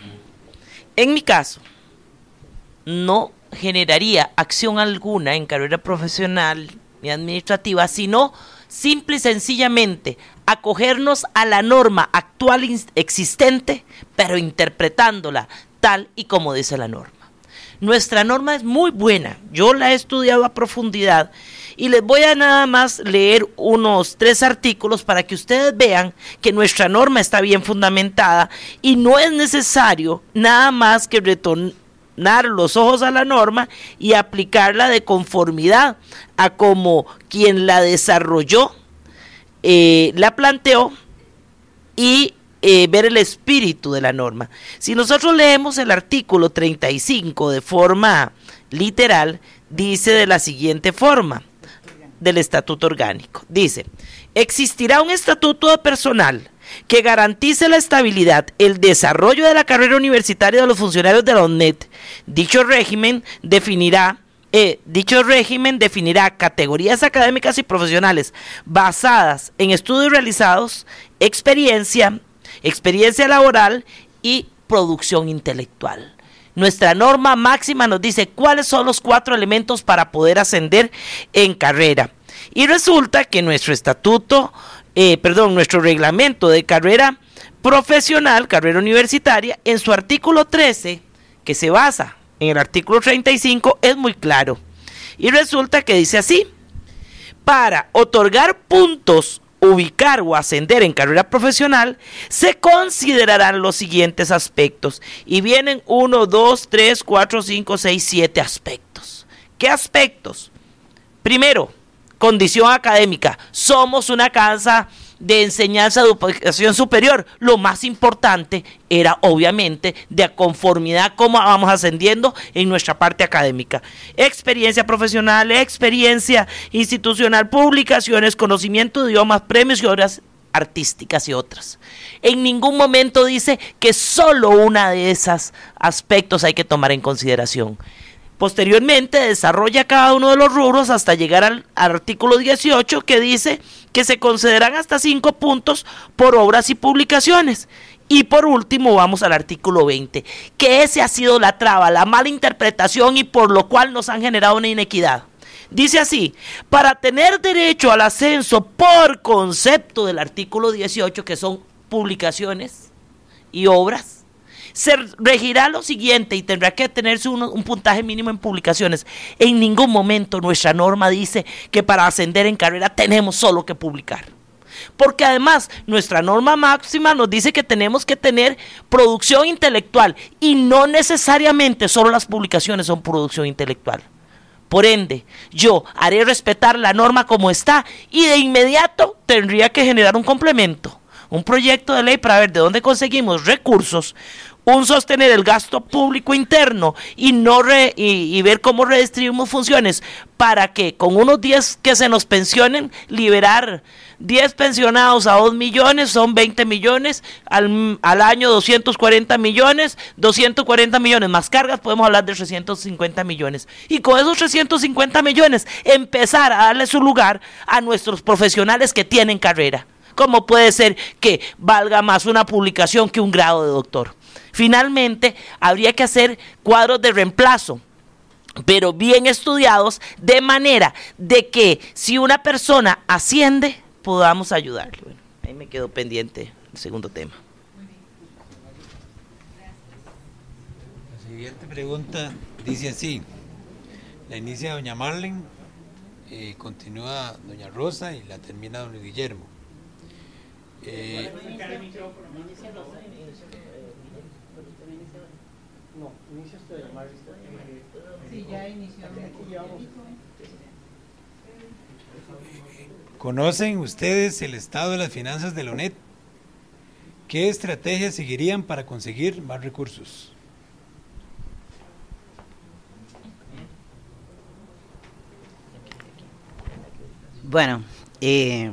en mi caso, no generaría acción alguna en carrera profesional ni administrativa, sino simple y sencillamente acogernos a la norma actual existente, pero interpretándola tal y como dice la norma. Nuestra norma es muy buena, yo la he estudiado a profundidad y les voy a nada más leer unos tres artículos para que ustedes vean que nuestra norma está bien fundamentada y no es necesario nada más que retornar los ojos a la norma y aplicarla de conformidad a como quien la desarrolló, eh, la planteó y eh, ver el espíritu de la norma. Si nosotros leemos el artículo 35 de forma literal, dice de la siguiente forma del estatuto orgánico. Dice, existirá un estatuto personal que garantice la estabilidad, el desarrollo de la carrera universitaria de los funcionarios de la ONET. Dicho régimen definirá eh, dicho régimen definirá categorías académicas y profesionales basadas en estudios realizados, experiencia, experiencia laboral y producción intelectual. Nuestra norma máxima nos dice cuáles son los cuatro elementos para poder ascender en carrera. Y resulta que nuestro estatuto eh, perdón, nuestro reglamento de carrera profesional, carrera universitaria, en su artículo 13, que se basa en el artículo 35, es muy claro. Y resulta que dice así, para otorgar puntos, ubicar o ascender en carrera profesional, se considerarán los siguientes aspectos. Y vienen 1, 2, 3, 4, 5, 6, 7 aspectos. ¿Qué aspectos? Primero, condición académica. Somos una casa de enseñanza de educación superior. Lo más importante era obviamente de conformidad cómo vamos ascendiendo en nuestra parte académica. Experiencia profesional, experiencia institucional, publicaciones, conocimiento de idiomas, premios y obras artísticas y otras. En ningún momento dice que solo una de esos aspectos hay que tomar en consideración. Posteriormente desarrolla cada uno de los rubros hasta llegar al artículo 18 que dice que se concederán hasta cinco puntos por obras y publicaciones. Y por último vamos al artículo 20, que ese ha sido la traba, la mala interpretación y por lo cual nos han generado una inequidad. Dice así, para tener derecho al ascenso por concepto del artículo 18, que son publicaciones y obras, se regirá lo siguiente y tendrá que tenerse un, un puntaje mínimo en publicaciones. En ningún momento nuestra norma dice que para ascender en carrera tenemos solo que publicar porque además nuestra norma máxima nos dice que tenemos que tener producción intelectual y no necesariamente solo las publicaciones son producción intelectual. Por ende, yo haré respetar la norma como está y de inmediato tendría que generar un complemento, un proyecto de ley para ver de dónde conseguimos recursos, un sostener el gasto público interno y, no y, ver cómo redistribuimos funciones para que con unos 10 que se nos pensionen, liberar 10 pensionados a 2 millones, son 20 millones, al, al, año 240 millones, 240 millones más cargas, podemos hablar de 350 millones. Y con esos 350 millones, empezar a darle su lugar a nuestros profesionales que tienen carrera. ¿Cómo puede ser que valga más una publicación que un grado de doctor? Finalmente, habría que hacer cuadros de reemplazo pero bien estudiados, de manera de que si una persona asciende, podamos ayudarle. ahí me quedo pendiente el segundo tema. La siguiente pregunta dice así, la inicia doña Marlene, eh, continúa doña Rosa y la termina don Guillermo. Eh, no, este ¿Conocen ustedes el estado de las finanzas de la UNED? ¿Qué estrategias seguirían para conseguir más recursos? Bueno, eh,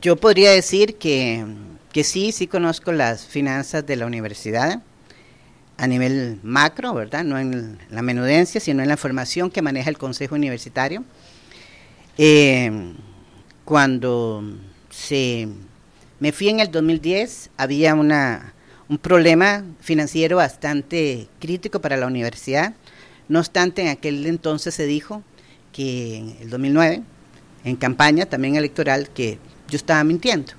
yo podría decir que, que sí, sí conozco las finanzas de la universidad a nivel macro, ¿verdad? No en la menudencia, sino en la formación que maneja el Consejo Universitario. Eh, cuando se me fui en el 2010, había una, un problema financiero bastante crítico para la universidad. No obstante, en aquel entonces se dijo que en el 2009, en campaña también electoral, que yo estaba mintiendo.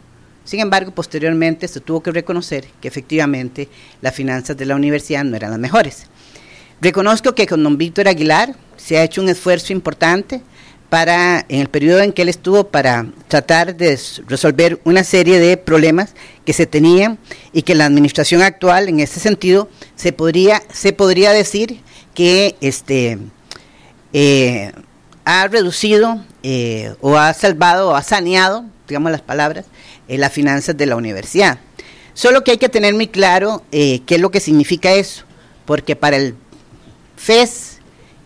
Sin embargo, posteriormente se tuvo que reconocer que efectivamente las finanzas de la universidad no eran las mejores. Reconozco que con don Víctor Aguilar se ha hecho un esfuerzo importante para, en el periodo en que él estuvo, para tratar de resolver una serie de problemas que se tenían y que la administración actual, en ese sentido, se podría, se podría decir que este, eh, ha reducido eh, o ha salvado o ha saneado, digamos las palabras, eh, las finanzas de la universidad. Solo que hay que tener muy claro eh, qué es lo que significa eso, porque para el FES,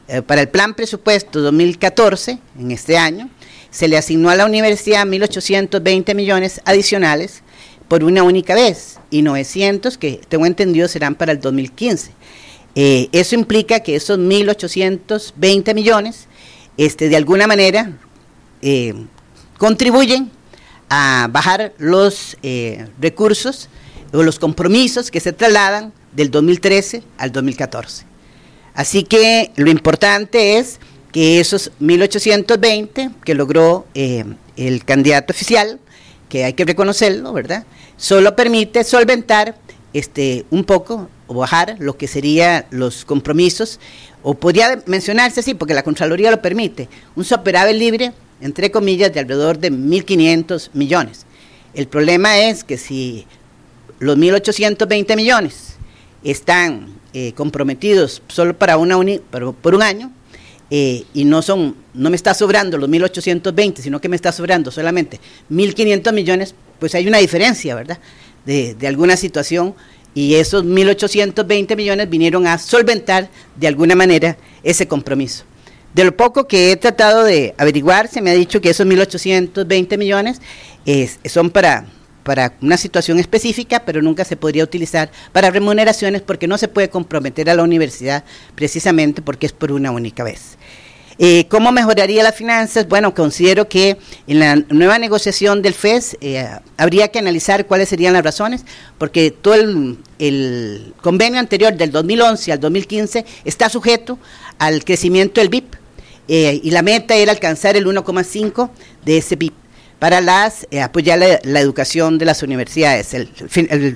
eh, para el Plan Presupuesto 2014, en este año, se le asignó a la universidad 1.820 millones adicionales por una única vez y 900 que tengo entendido serán para el 2015. eso implica que esos 1.820 millones, este, de alguna manera, contribuyen a bajar los eh, recursos o los compromisos que se trasladan del 2013 al 2014. Así que lo importante es que esos 1820 que logró eh, el candidato oficial, que hay que reconocerlo, ¿verdad? Solo permite solventar este, un poco o bajar lo que serían los compromisos, o podría mencionarse así, porque la Contraloría lo permite, un superávit libre entre comillas, de alrededor de 1.500 millones. El problema es que si los 1.820 millones están eh, comprometidos solo para una por un año eh, y no son no me está sobrando los 1.820, sino que me está sobrando solamente 1.500 millones, pues hay una diferencia, ¿verdad? De, de alguna situación y esos 1.820 millones vinieron a solventar de alguna manera ese compromiso de lo poco que he tratado de averiguar, se me ha dicho que esos 1.820 millones son para, para una situación específica, pero nunca se podría utilizar para remuneraciones porque no se puede comprometer a la universidad precisamente porque es por una única vez. Eh, ¿Cómo mejoraría las finanzas? Bueno, considero que en la nueva negociación del FES eh, habría que analizar cuáles serían las razones, porque todo el, el convenio anterior del 2011 al 2015 está sujeto al crecimiento del BIP eh, y la meta era alcanzar el 1,5 de ese PIB para las, eh, apoyar la, educación de las universidades, el,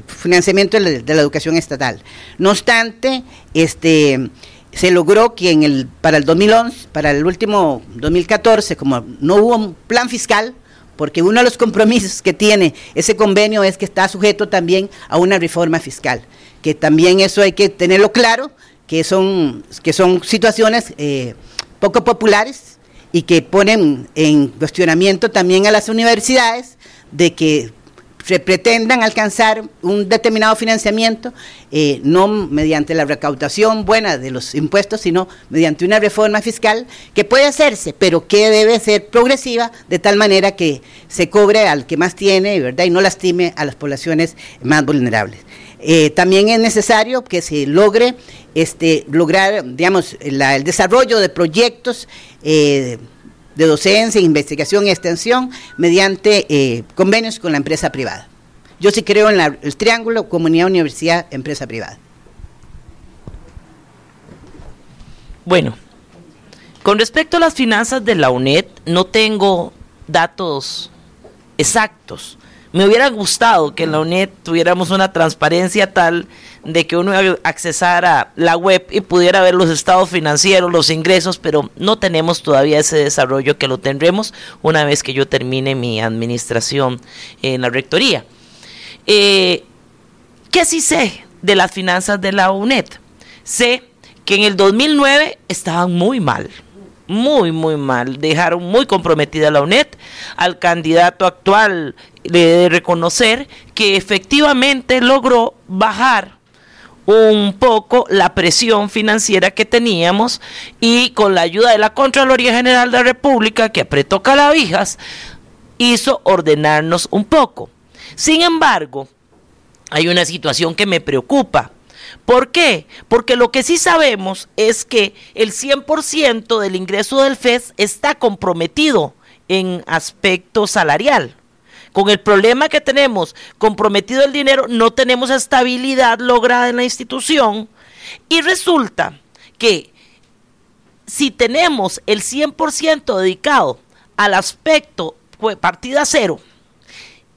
financiamiento de la, educación estatal. No obstante, este se logró que en el para el 2011, para el último 2014, como no hubo un plan fiscal, porque uno de los compromisos que tiene ese convenio es que está sujeto también a una reforma fiscal, que también eso hay que tenerlo claro, que son que son situaciones eh, poco populares y que ponen en cuestionamiento también a las universidades de que pretendan alcanzar un determinado financiamiento, eh, no mediante la recaudación buena de los impuestos, sino mediante una reforma fiscal que puede hacerse, pero que debe ser progresiva, de tal manera que se cobre al que más tiene, ¿verdad? Y no lastime a las poblaciones más vulnerables. Eh, también es necesario que se logre este, lograr, digamos, el desarrollo de proyectos eh, de docencia, investigación y extensión mediante eh, convenios con la empresa privada. Yo sí creo en el triángulo comunidad, universidad, empresa privada. Bueno, con respecto a las finanzas de la UNED, no tengo datos exactos, me hubiera gustado que en la UNED tuviéramos una transparencia tal de que uno accesara la web y pudiera ver los estados financieros, los ingresos, pero no tenemos todavía ese desarrollo que lo tendremos una vez que yo termine mi administración en la rectoría. Eh, ¿Qué sí sé de las finanzas de la UNED? Sé que en el 2009 estaban muy mal muy, muy mal. Dejaron muy comprometida la UNED al candidato actual, de reconocer que efectivamente logró bajar un poco la presión financiera que teníamos y con la ayuda de la Contraloría General de la República, que apretó calabijas, hizo ordenarnos un poco. Sin embargo, hay una situación que me preocupa. ¿Por qué? Porque lo que sí sabemos es que el 100% del ingreso del FES está comprometido en aspecto salarial. Con el problema que tenemos, comprometido el dinero, no tenemos estabilidad lograda en la institución. Y resulta que si tenemos el 100% dedicado al aspecto partida cero,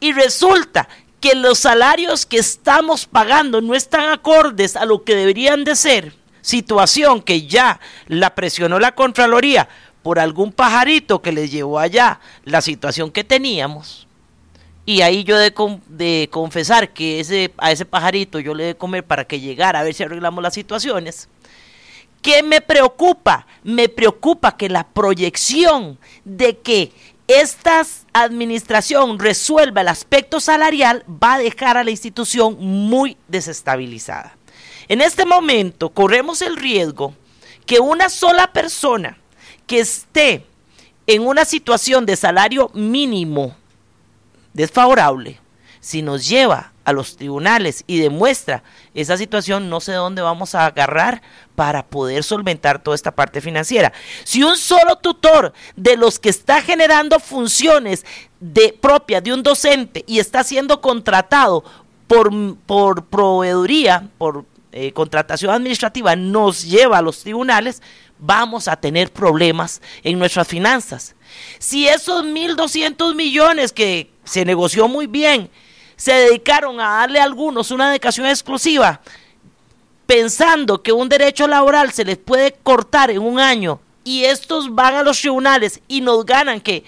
y resulta que los salarios que estamos pagando no están acordes a lo que deberían de ser, situación que ya la presionó la Contraloría por algún pajarito que les llevó allá la situación que teníamos, y ahí yo de, de confesar que a ese pajarito yo le de comer para que llegara a ver si arreglamos las situaciones. ¿Qué me preocupa? Me preocupa que la proyección de que esta administración resuelva el aspecto salarial va a dejar a la institución muy desestabilizada. En este momento corremos el riesgo que una sola persona que esté en una situación de salario mínimo desfavorable, si nos lleva a los tribunales y demuestra esa situación, no sé dónde vamos a agarrar para poder solventar toda esta parte financiera. Si un solo tutor de los que está generando funciones de, propias de un docente y está siendo contratado por, por proveeduría, por eh, contratación administrativa, nos lleva a los tribunales, vamos a tener problemas en nuestras finanzas. Si esos 1.200 millones que se negoció muy bien, se dedicaron a darle a algunos una dedicación exclusiva, pensando que un derecho laboral se les puede cortar en un año y estos van a los tribunales y nos ganan que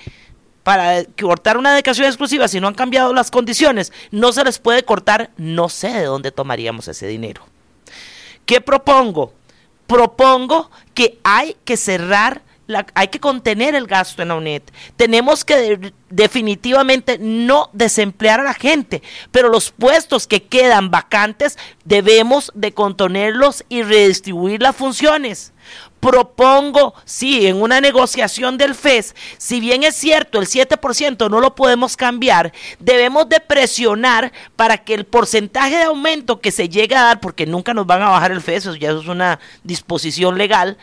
para cortar una dedicación exclusiva, si no han cambiado las condiciones, no se les puede cortar, no sé de dónde tomaríamos ese dinero. ¿Qué propongo? propongo que hay que cerrar, la, hay que contener el gasto en la UNED. Tenemos que definitivamente no desemplear a la gente, pero los puestos que quedan vacantes debemos de contenerlos y redistribuir las funciones propongo, sí, en una negociación del FES, si bien es cierto, el 7% no lo podemos cambiar, debemos de presionar para que el porcentaje de aumento que se llegue a dar, porque nunca nos van a bajar el FES, eso ya es una disposición legal,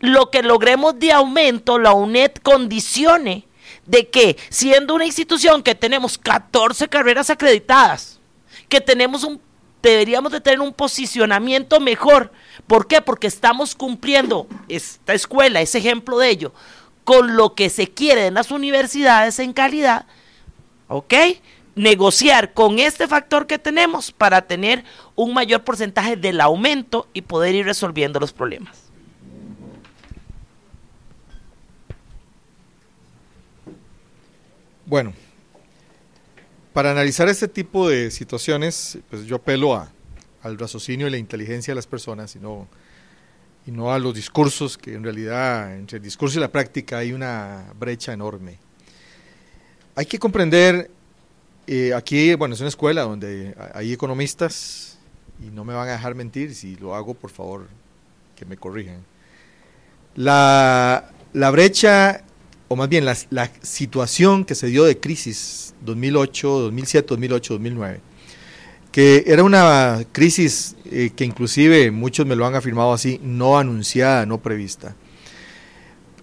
lo que logremos de aumento, la UNED condicione de que siendo una institución que tenemos 14 carreras acreditadas, que tenemos un deberíamos de tener un posicionamiento mejor. ¿Por qué? Porque estamos cumpliendo esta escuela, ese ejemplo de ello, con lo que se quiere en las universidades en calidad, ¿ok? Negociar con este factor que tenemos para tener un mayor porcentaje del aumento y poder ir resolviendo los problemas. Bueno, para analizar este tipo de situaciones, pues yo apelo a, al raciocinio y la inteligencia de las personas y no, y no a los discursos, que en realidad entre el discurso y la práctica hay una brecha enorme. Hay que comprender, eh, aquí, bueno, es una escuela donde hay economistas y no me van a dejar mentir, si lo hago, por favor, que me corrijan. La, la brecha o más bien la, situación que se dio de crisis 2008, 2007, 2008, 2009, que era una crisis eh, que inclusive muchos me lo han afirmado así, no anunciada, no prevista,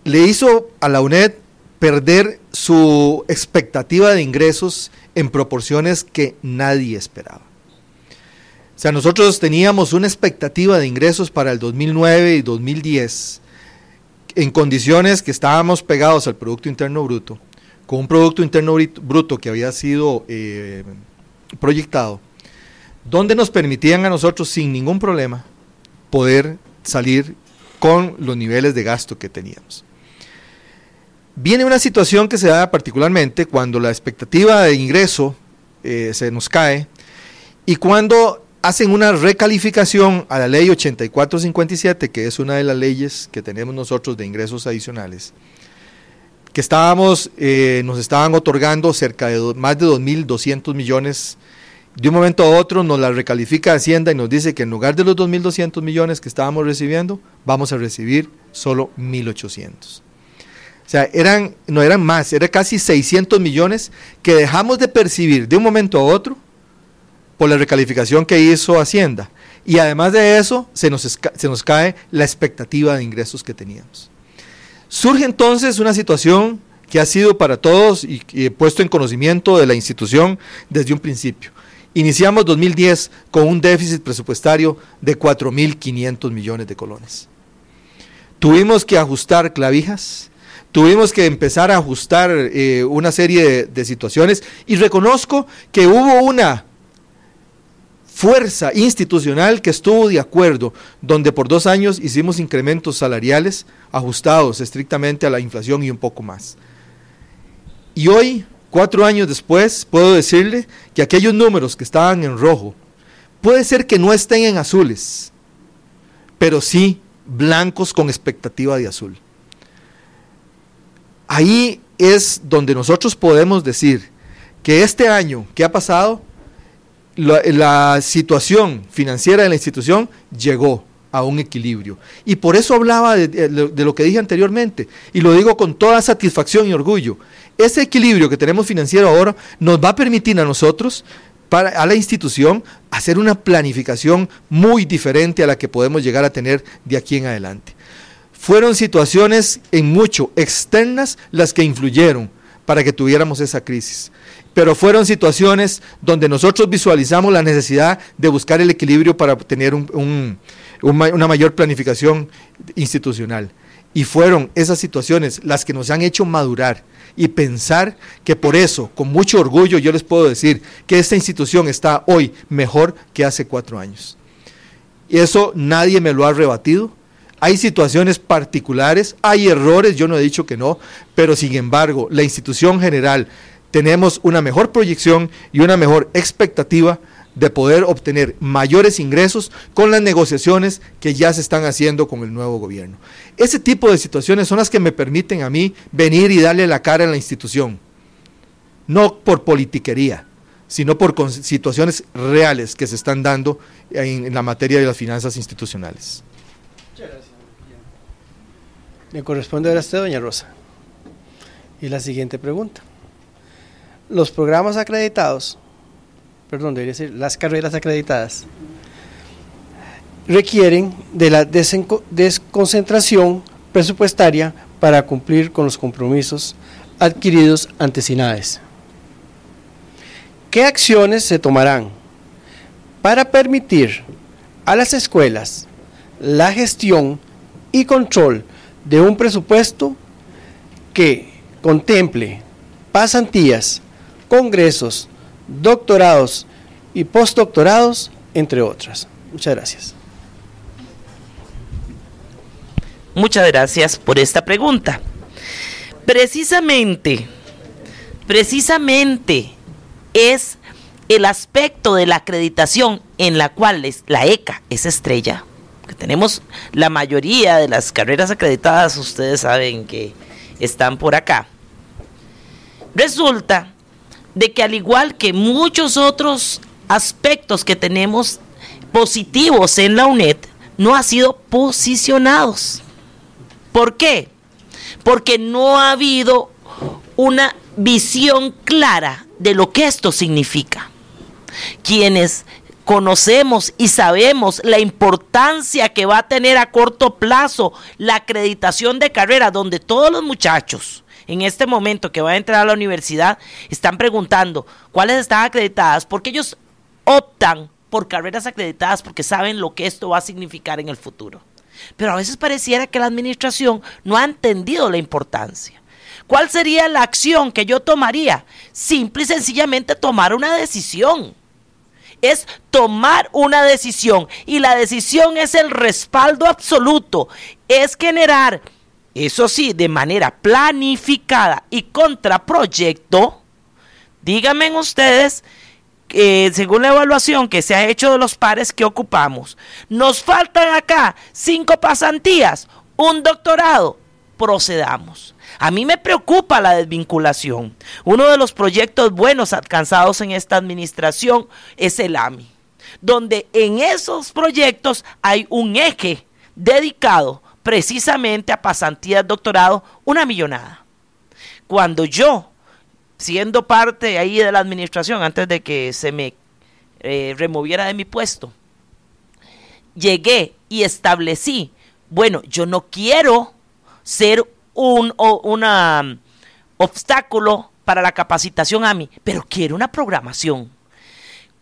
le hizo a la UNED perder su expectativa de ingresos en proporciones que nadie esperaba. O sea, nosotros teníamos una expectativa de ingresos para el 2009 y 2010 en condiciones que estábamos pegados al Producto Interno Bruto, con un Producto Interno Bruto que había sido eh, proyectado, donde nos permitían a nosotros sin ningún problema poder salir con los niveles de gasto que teníamos. Viene una situación que se da particularmente cuando la expectativa de ingreso eh, se nos cae y cuando hacen una recalificación a la ley 8457, que es una de las leyes que tenemos nosotros de ingresos adicionales, que estábamos, eh, nos estaban otorgando cerca de más de 2.200 millones. De un momento a otro nos la recalifica Hacienda y nos dice que en lugar de los 2.200 millones que estábamos recibiendo, vamos a recibir solo 1.800. O sea, eran, no eran más, eran casi 600 millones que dejamos de percibir de un momento a otro por la recalificación que hizo Hacienda. Y además de eso, se nos, se nos cae la expectativa de ingresos que teníamos. Surge entonces una situación que ha sido para todos y, puesto en conocimiento de la institución desde un principio. Iniciamos 2010 con un déficit presupuestario de 4.500 millones de colones. Tuvimos que ajustar clavijas, tuvimos que empezar a ajustar eh, una serie de situaciones y reconozco que hubo una fuerza institucional que estuvo de acuerdo, donde por dos años hicimos incrementos salariales ajustados estrictamente a la inflación y un poco más. Y hoy, cuatro años después, puedo decirle que aquellos números que estaban en rojo, puede ser que no estén en azules, pero sí blancos con expectativa de azul. Ahí es donde nosotros podemos decir que este año que ha pasado la, situación financiera de la institución llegó a un equilibrio. Y por eso hablaba de, lo que dije anteriormente, y lo digo con toda satisfacción y orgullo. Ese equilibrio que tenemos financiero ahora nos va a permitir a nosotros, para, a la institución, hacer una planificación muy diferente a la que podemos llegar a tener de aquí en adelante. Fueron situaciones en mucho externas las que influyeron para que tuviéramos esa crisis pero fueron situaciones donde nosotros visualizamos la necesidad de buscar el equilibrio para tener una mayor planificación institucional. Y fueron esas situaciones las que nos han hecho madurar y pensar que por eso, con mucho orgullo, yo les puedo decir que esta institución está hoy mejor que hace cuatro años. Y eso nadie me lo ha rebatido. Hay situaciones particulares, hay errores, yo no he dicho que no, pero sin embargo, la institución general tenemos una mejor proyección y una mejor expectativa de poder obtener mayores ingresos con las negociaciones que ya se están haciendo con el nuevo gobierno. Ese tipo de situaciones son las que me permiten a mí venir y darle la cara a la institución, no por politiquería, sino por situaciones reales que se están dando en, la materia de las finanzas institucionales. Le corresponde ahora a usted, doña Rosa. Y la siguiente pregunta los programas acreditados, perdón, debería decir las carreras acreditadas, requieren de la desconcentración presupuestaria para cumplir con los compromisos adquiridos ante SINADES. ¿Qué acciones se tomarán para permitir a las escuelas la gestión y control de un presupuesto que contemple pasantías, congresos, doctorados y postdoctorados, entre otras. Muchas gracias. Muchas gracias por esta pregunta. Precisamente, precisamente es el aspecto de la acreditación en la cual es la ECA es estrella, que tenemos la mayoría de las carreras acreditadas, ustedes saben que están por acá. Resulta de que al igual que muchos otros aspectos que tenemos positivos en la UNED, no ha sido posicionados. ¿Por qué? Porque no ha habido una visión clara de lo que esto significa. Quienes conocemos y sabemos la importancia que va a tener a corto plazo la acreditación de carrera, donde todos los muchachos en este momento que va a entrar a la universidad, están preguntando cuáles están acreditadas, porque ellos optan por carreras acreditadas porque saben lo que esto va a significar en el futuro. Pero a veces pareciera que la administración no ha entendido la importancia. ¿Cuál sería la acción que yo tomaría? Simple y sencillamente tomar una decisión es tomar una decisión y la decisión es el respaldo absoluto, es generar eso sí, de manera planificada y contraproyecto. proyecto, díganme ustedes, eh, según la evaluación que se ha hecho de los pares que ocupamos, nos faltan acá cinco pasantías, un doctorado, procedamos. A mí me preocupa la desvinculación. Uno de los proyectos buenos alcanzados en esta administración es el AMI, donde en esos proyectos hay un eje dedicado precisamente a pasantías, doctorado, una millonada. Cuando yo, siendo parte ahí de la administración, antes de que se me eh, removiera de mi puesto, llegué y establecí, bueno, yo no quiero ser un o, una, obstáculo para la capacitación a mí, pero quiero una programación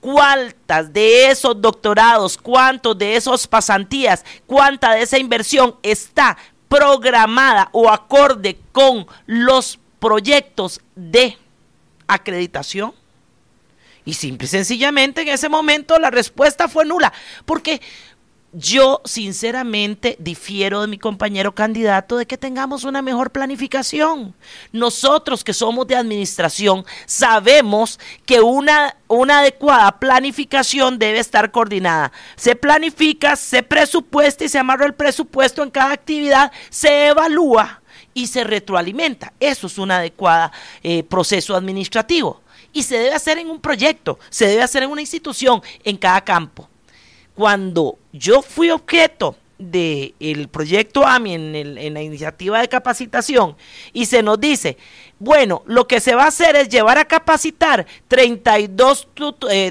cuántas de esos doctorados, cuántos de esos pasantías, cuánta de esa inversión está programada o acorde con los proyectos de acreditación. Y simple y sencillamente en ese momento la respuesta fue nula, porque yo sinceramente difiero de mi compañero candidato de que tengamos una mejor planificación. Nosotros que somos de administración sabemos que una, adecuada planificación debe estar coordinada. Se planifica, se presupuesta y se amarra el presupuesto en cada actividad, se evalúa y se retroalimenta. Eso es un adecuado eh, proceso administrativo. Y se debe hacer en un proyecto, se debe hacer en una institución, en cada campo cuando yo fui objeto del proyecto AMI en, la iniciativa de capacitación y se nos dice, bueno, lo que se va a hacer es llevar a capacitar 32,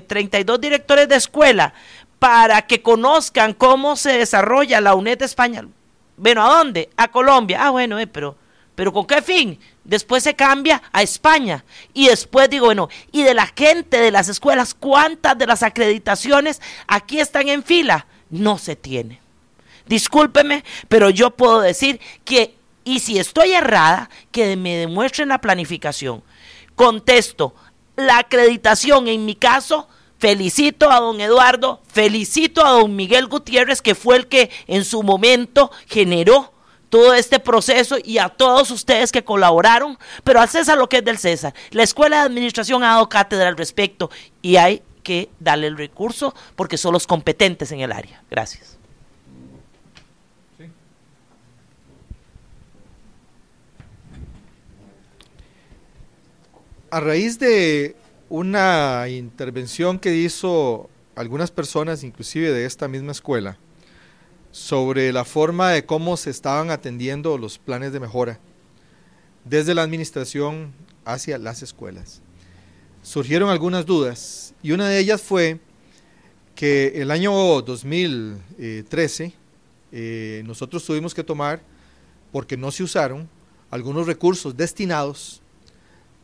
32 eh, directores de escuela para que conozcan cómo se desarrolla la UNED de España. Bueno, ¿a dónde? A Colombia. Ah, bueno, eh, pero pero ¿con qué fin? Después se cambia a España y después digo, bueno, y de la gente de las escuelas, ¿cuántas de las acreditaciones aquí están en fila? No se tiene. Discúlpeme, pero yo puedo decir que, y si estoy errada, que me demuestren la planificación. Contesto, la acreditación en mi caso felicito a don Eduardo, felicito a don Miguel Gutiérrez, que fue el que en su momento generó todo este proceso y a todos ustedes que colaboraron, pero al César lo que es del César. La Escuela de Administración ha dado cátedra al respecto y hay que darle el recurso porque son los competentes en el área. Gracias. A raíz de una intervención que hizo algunas personas, inclusive de esta misma escuela, sobre la forma de cómo se estaban atendiendo los planes de mejora desde la administración hacia las escuelas. Surgieron algunas dudas y una de ellas fue que el año 2013 eh, nosotros tuvimos que tomar, porque no se usaron, algunos recursos destinados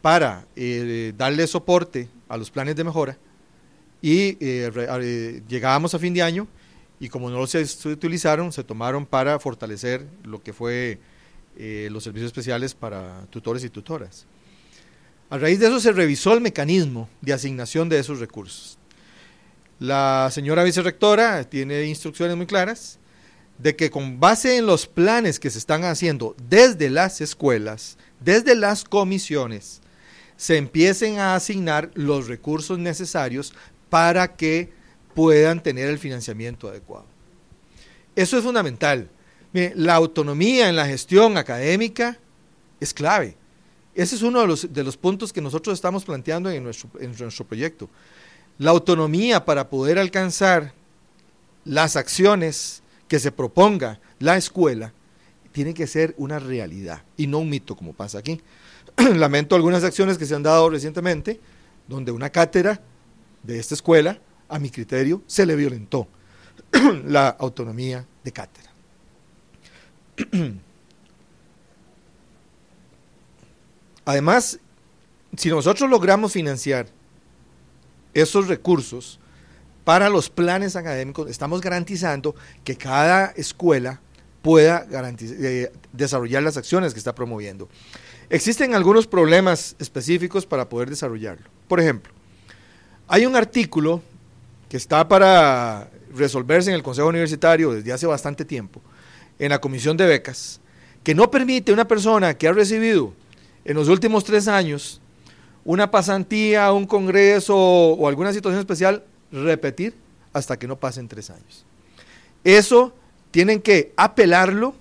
para eh, darle soporte a los planes de mejora y eh, llegábamos a fin de año y como no se utilizaron, se tomaron para fortalecer lo que fue eh, los servicios especiales para tutores y tutoras. A raíz de eso se revisó el mecanismo de asignación de esos recursos. La señora vicerectora tiene instrucciones muy claras de que con base en los planes que se están haciendo desde las escuelas, desde las comisiones, se empiecen a asignar los recursos necesarios para que puedan tener el financiamiento adecuado. Eso es fundamental. la autonomía en la gestión académica es clave. Ese es uno de los, puntos que nosotros estamos planteando en en nuestro proyecto. La autonomía para poder alcanzar las acciones que se proponga la escuela tiene que ser una realidad y no un mito como pasa aquí. Lamento algunas acciones que se han dado recientemente, donde una cátedra de esta escuela a mi criterio, se le violentó la autonomía de cátedra. Además, si nosotros logramos financiar esos recursos para los planes académicos, estamos garantizando que cada escuela pueda eh, desarrollar las acciones que está promoviendo. Existen algunos problemas específicos para poder desarrollarlo. Por ejemplo, hay un artículo que está para resolverse en el Consejo Universitario desde hace bastante tiempo, en la Comisión de Becas, que no permite a una persona que ha recibido en los últimos tres años una pasantía, un congreso o alguna situación especial, repetir hasta que no pasen tres años. Eso tienen que apelarlo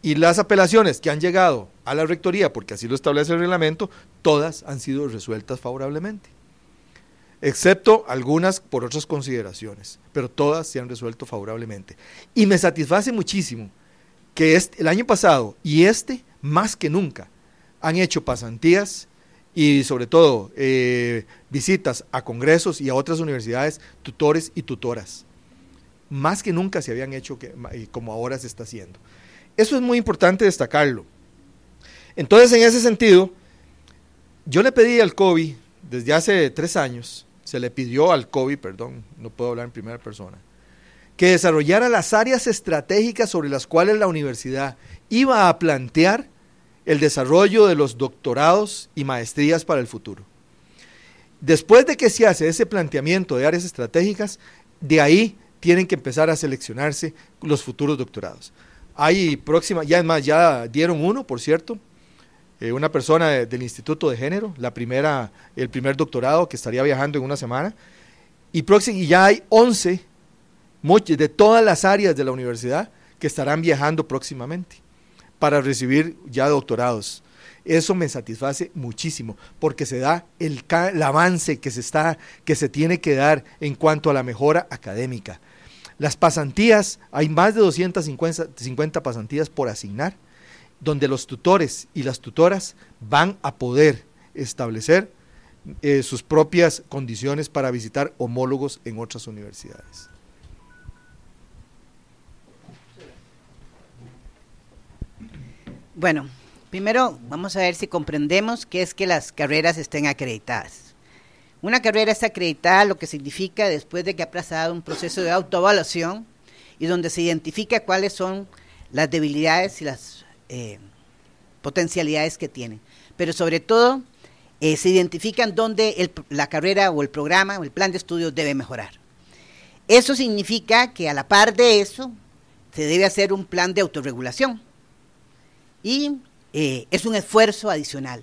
y las apelaciones que han llegado a la rectoría, porque así lo establece el reglamento, todas han sido resueltas favorablemente excepto algunas por otras consideraciones, pero todas se han resuelto favorablemente. Y me satisface muchísimo que este, el año pasado y este, más que nunca, han hecho pasantías y sobre todo eh, visitas a congresos y a otras universidades, tutores y tutoras. Más que nunca se habían hecho como ahora se está haciendo. Eso es muy importante destacarlo. Entonces, en ese sentido, yo le pedí al COVID desde hace tres años se le pidió al COVID, perdón, no puedo hablar en primera persona, que desarrollara las áreas estratégicas sobre las cuales la universidad iba a plantear el desarrollo de los doctorados y maestrías para el futuro. Después de que se hace ese planteamiento de áreas estratégicas, de ahí tienen que empezar a seleccionarse los futuros doctorados. Hay próxima, ya es más, ya dieron uno, por cierto, eh, una persona del Instituto de Género, la primera, el primer doctorado que estaría viajando en una semana. Y, y ya hay 11 de todas las áreas de la universidad que estarán viajando próximamente para recibir ya doctorados. Eso me satisface muchísimo, porque se da el, avance que se, está, que se tiene que dar en cuanto a la mejora académica. Las pasantías, hay más de 250 pasantías por asignar donde los tutores y las tutoras van a poder establecer eh, sus propias condiciones para visitar homólogos en otras universidades. Bueno, primero vamos a ver si comprendemos qué es que las carreras estén acreditadas. Una carrera está acreditada lo que significa después de que ha pasado un proceso de autoevaluación y donde se identifica cuáles son las debilidades y las eh, potencialidades que tienen. Pero sobre todo, eh, se identifican dónde la carrera o el programa o el plan de estudios debe mejorar. Eso significa que a la par de eso, se debe hacer un plan de autorregulación. Y eh, es un esfuerzo adicional.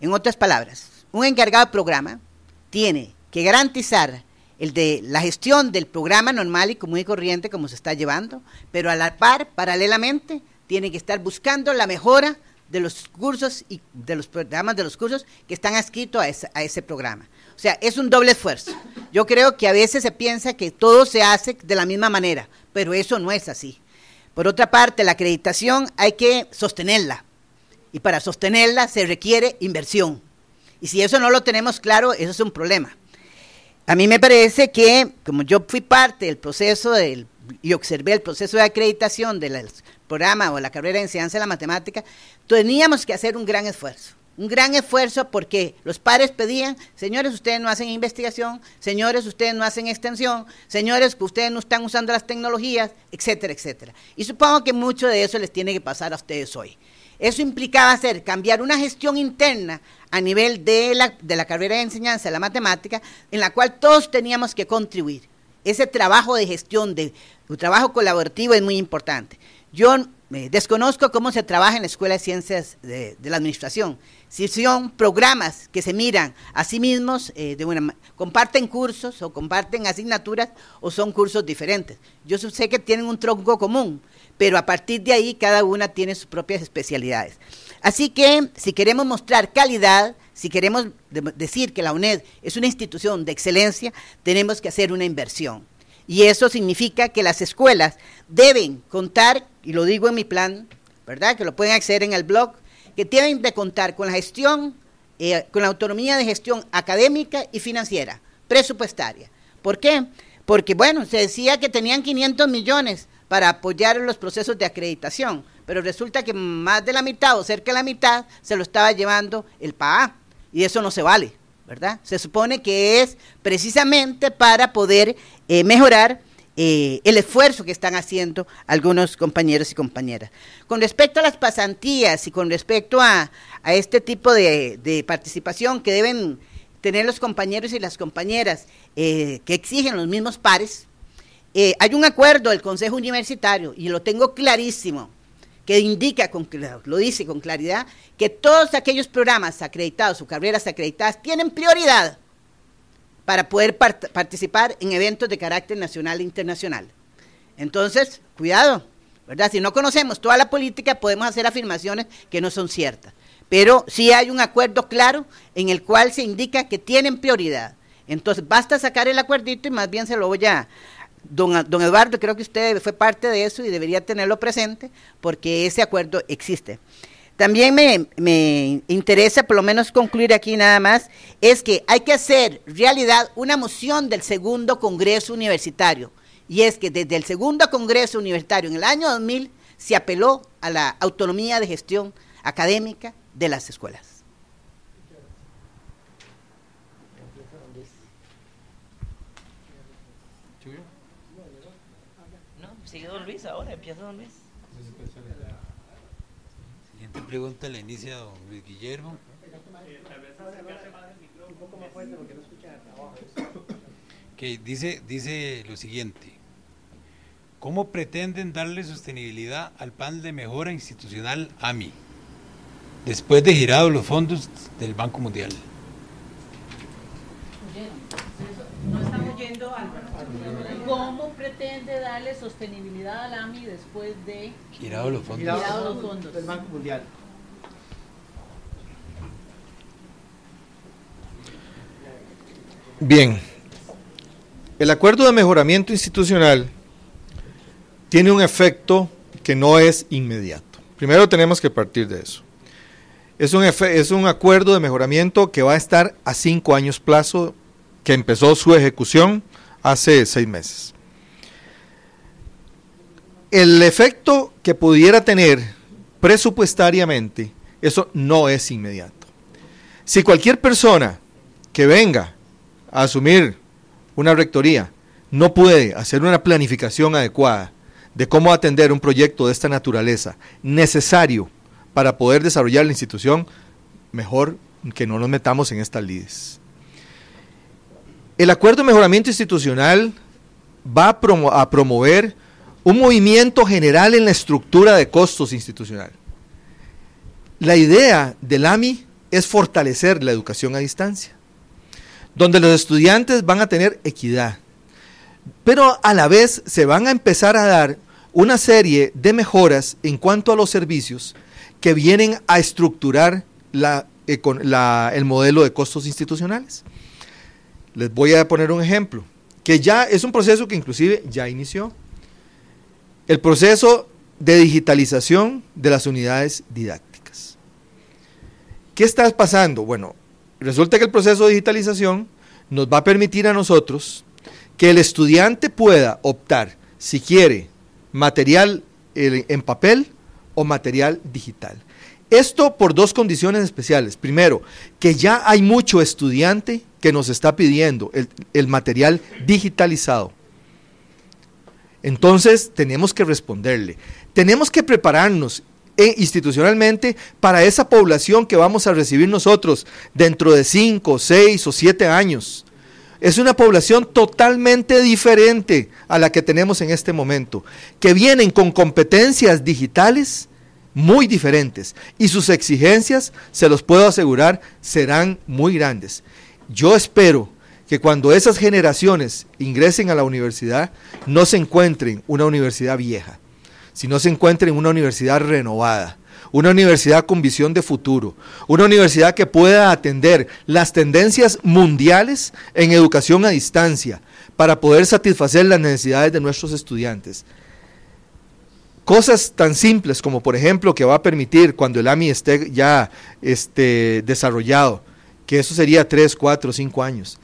En otras palabras, un encargado de programa tiene que garantizar el de la gestión del programa normal y común y corriente como se está llevando, pero a la par, paralelamente, tiene que estar buscando la mejora de los cursos y de los programas de los cursos que están adscritos a ese, a ese programa. O sea, es un doble esfuerzo. Yo creo que a veces se piensa que todo se hace de la misma manera, pero eso no es así. Por otra parte, la acreditación hay que sostenerla y para sostenerla se requiere inversión. Y si eso no lo tenemos claro, eso es un problema. A mí me parece que, como yo fui parte del proceso del y observé el proceso de acreditación del programa o la carrera de enseñanza de la matemática, teníamos que hacer un gran esfuerzo. Un gran esfuerzo porque los padres pedían, señores, ustedes no hacen investigación, señores, ustedes no hacen extensión, señores, que ustedes no están usando las tecnologías, etcétera, etcétera. Y supongo que mucho de eso les tiene que pasar a ustedes hoy. Eso implicaba hacer, cambiar una gestión interna a nivel de la, de la carrera de enseñanza de la matemática, en la cual todos teníamos que contribuir ese trabajo de gestión, de trabajo colaborativo es muy importante. Yo eh, desconozco cómo se trabaja en la Escuela de Ciencias de, la Administración. Si son programas que se miran a sí mismos, eh, de una, comparten cursos o comparten asignaturas o son cursos diferentes. Yo sé que tienen un tronco común, pero a partir de ahí cada una tiene sus propias especialidades. Así que si queremos mostrar calidad, si queremos decir que la UNED es una institución de excelencia, tenemos que hacer una inversión. Y eso significa que las escuelas deben contar, y lo digo en mi plan, ¿verdad? Que lo pueden acceder en el blog, que tienen que contar con la gestión, eh, con la autonomía de gestión académica y financiera, presupuestaria. ¿Por qué? Porque, bueno, se decía que tenían 500 millones para apoyar los procesos de acreditación, pero resulta que más de la mitad o cerca de la mitad se lo estaba llevando el PAA y eso no se vale, ¿verdad? Se supone que es precisamente para poder eh, mejorar eh, el esfuerzo que están haciendo algunos compañeros y compañeras. Con respecto a las pasantías y con respecto a, este tipo de, participación que deben tener los compañeros y las compañeras eh, que exigen los mismos pares, eh, hay un acuerdo del Consejo Universitario, y lo tengo clarísimo, que indica, con, lo dice con claridad, que todos aquellos programas acreditados o carreras acreditadas tienen prioridad para poder participar en eventos de carácter nacional e internacional. Entonces, cuidado, ¿verdad? Si no conocemos toda la política, podemos hacer afirmaciones que no son ciertas. Pero sí hay un acuerdo claro en el cual se indica que tienen prioridad. Entonces, basta sacar el acuerdito y más bien se lo voy a, Don, Eduardo, creo que usted fue parte de eso y debería tenerlo presente porque ese acuerdo existe. También me, me interesa, por lo menos concluir aquí nada más, es que hay que hacer realidad una moción del segundo Congreso Universitario. Y es que desde el segundo Congreso Universitario en el año 2000 se apeló a la autonomía de gestión académica de las escuelas. ahora, empieza Don Siguiente pregunta la inicia Don Luis Guillermo. Que dice, dice lo siguiente. ¿Cómo pretenden darle sostenibilidad al plan de mejora institucional AMI después de girado los fondos del Banco Mundial? No estamos yendo al ¿Cómo pretende darle sostenibilidad al AMI después de girado los fondos, del Banco Mundial? Bien, el acuerdo de mejoramiento institucional tiene un efecto que no es inmediato. Primero tenemos que partir de eso. Es un, es un acuerdo de mejoramiento que va a estar a cinco años plazo, que empezó su ejecución hace seis meses. El efecto que pudiera tener presupuestariamente, eso no es inmediato. Si cualquier persona que venga a asumir una rectoría no puede hacer una planificación adecuada de cómo atender un proyecto de esta naturaleza necesario para poder desarrollar la institución, mejor que no nos metamos en estas lides. El acuerdo de mejoramiento institucional va a, promover un movimiento general en la estructura de costos institucional. La idea del AMI es fortalecer la educación a distancia, donde los estudiantes van a tener equidad, pero a la vez se van a empezar a dar una serie de mejoras en cuanto a los servicios que vienen a estructurar el modelo de costos institucionales. Les voy a poner un ejemplo, que ya es un proceso que inclusive ya inició. El proceso de digitalización de las unidades didácticas. ¿Qué está pasando? Bueno, resulta que el proceso de digitalización nos va a permitir a nosotros que el estudiante pueda optar si quiere material eh, en papel o material digital. Esto por dos condiciones especiales. Primero, que ya hay mucho estudiante que nos está pidiendo el, material digitalizado. Entonces, tenemos que responderle. Tenemos que prepararnos eh, institucionalmente para esa población que vamos a recibir nosotros dentro de cinco, seis o siete años. Es una población totalmente diferente a la que tenemos en este momento, que vienen con competencias digitales muy diferentes y sus exigencias, se los puedo asegurar, serán muy grandes. Yo espero que cuando esas generaciones ingresen a la universidad, no se encuentren una universidad vieja, sino se encuentren una universidad renovada, una universidad con visión de futuro, una universidad que pueda atender las tendencias mundiales en educación a distancia para poder satisfacer las necesidades de nuestros estudiantes. Cosas tan simples como, por ejemplo, que va a permitir cuando el AMI esté ya este, desarrollado, que eso sería 3, 4, 5 años.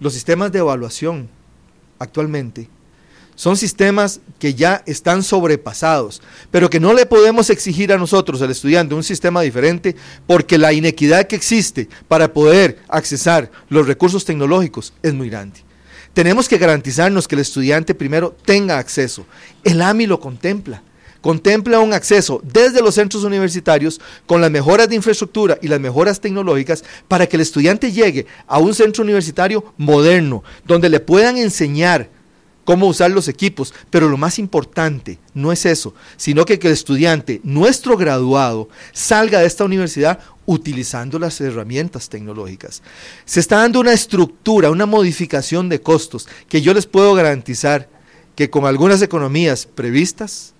Los sistemas de evaluación actualmente son sistemas que ya están sobrepasados, pero que no le podemos exigir a nosotros, al estudiante, un sistema diferente, porque la inequidad que existe para poder accesar los recursos tecnológicos es muy grande. Tenemos que garantizarnos que el estudiante primero tenga acceso. El AMI lo contempla contempla un acceso desde los centros universitarios con las mejoras de infraestructura y las mejoras tecnológicas para que el estudiante llegue a un centro universitario moderno, donde le puedan enseñar cómo usar los equipos, pero lo más importante no es eso, sino que, que el estudiante, nuestro graduado, salga de esta universidad utilizando las herramientas tecnológicas. Se está dando una estructura, una modificación de costos que yo les puedo garantizar que con algunas economías previstas,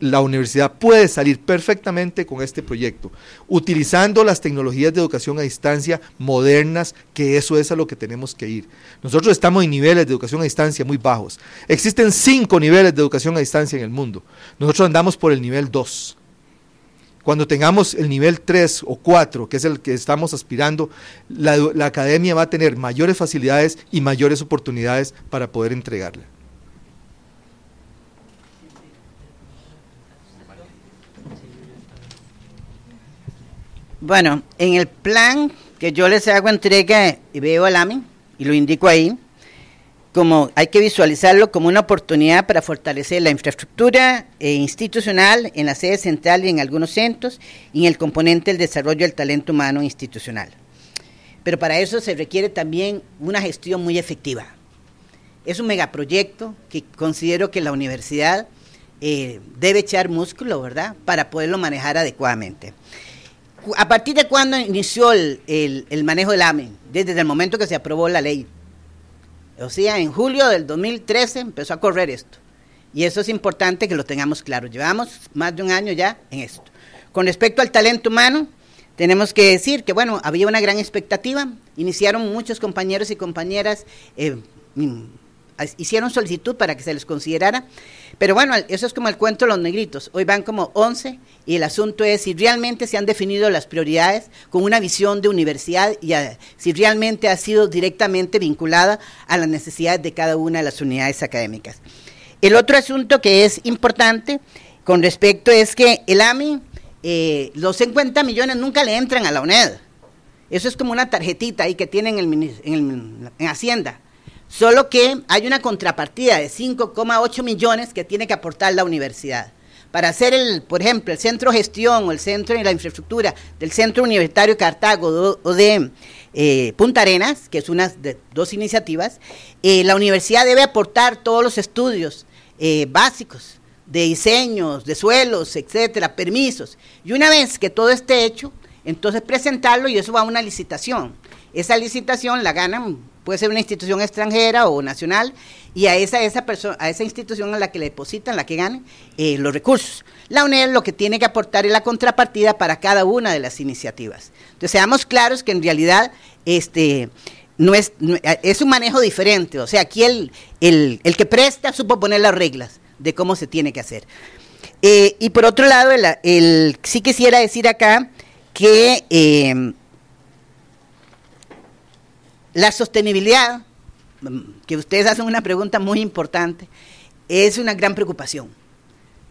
la universidad puede salir perfectamente con este proyecto, utilizando las tecnologías de educación a distancia modernas, que eso es a lo que tenemos que ir. Nosotros estamos en niveles de educación a distancia muy bajos. Existen cinco niveles de educación a distancia en el mundo. Nosotros andamos por el nivel 2. Cuando tengamos el nivel 3 o 4, que es el que estamos aspirando, la academia va a tener mayores facilidades y mayores oportunidades para poder entregarla. Bueno, en el plan que yo les hago entrega y veo al AMI y lo indico ahí, como hay que visualizarlo como una oportunidad para fortalecer la infraestructura eh, institucional en la sede central y en algunos centros y en el componente del desarrollo del talento humano institucional. Pero para eso se requiere también una gestión muy efectiva. Es un megaproyecto que considero que la universidad eh, debe echar músculo, ¿verdad?, para poderlo manejar adecuadamente. ¿A partir de cuándo inició el, manejo del AME? Desde el momento que se aprobó la ley. O sea, en julio del 2013 empezó a correr esto. Y eso es importante que lo tengamos claro. Llevamos más de un año ya en esto. Con respecto al talento humano, tenemos que decir que, bueno, había una gran expectativa. Iniciaron muchos compañeros y compañeras eh, hicieron solicitud para que se les considerara. Pero bueno, eso es como el cuento de los negritos. Hoy van como 11 y el asunto es si realmente se han definido las prioridades con una visión de universidad y si realmente ha sido directamente vinculada a las necesidades de cada una de las unidades académicas. El otro asunto que es importante con respecto es que el AMI, eh, los 50 millones nunca le entran a la UNED. Eso es como una tarjetita ahí que tienen en, el, en Hacienda. Solo que hay una contrapartida de 5,8 millones que tiene que aportar la universidad. Para hacer, el, por ejemplo, el centro gestión o el centro de la infraestructura del Centro Universitario Cartago o de eh, Punta Arenas, que es una de dos iniciativas, eh, la universidad debe aportar todos los estudios eh, básicos de diseños, de suelos, etcétera, permisos. Y una vez que todo esté hecho, entonces presentarlo y eso va a una licitación. Esa licitación la ganan puede ser una institución extranjera o nacional, y a esa, esa persona, a esa institución a la que le depositan, la que gane, eh, los recursos. La UNED lo que tiene que aportar es la contrapartida para cada una de las iniciativas. Entonces, seamos claros que en realidad este, no es, eh, es un manejo diferente. O sea, aquí el, que presta supo poner las reglas de cómo se tiene que hacer. Eh, y por otro lado, el, sí quisiera decir acá que la sostenibilidad, mm, que ustedes hacen una pregunta muy importante, es una gran preocupación,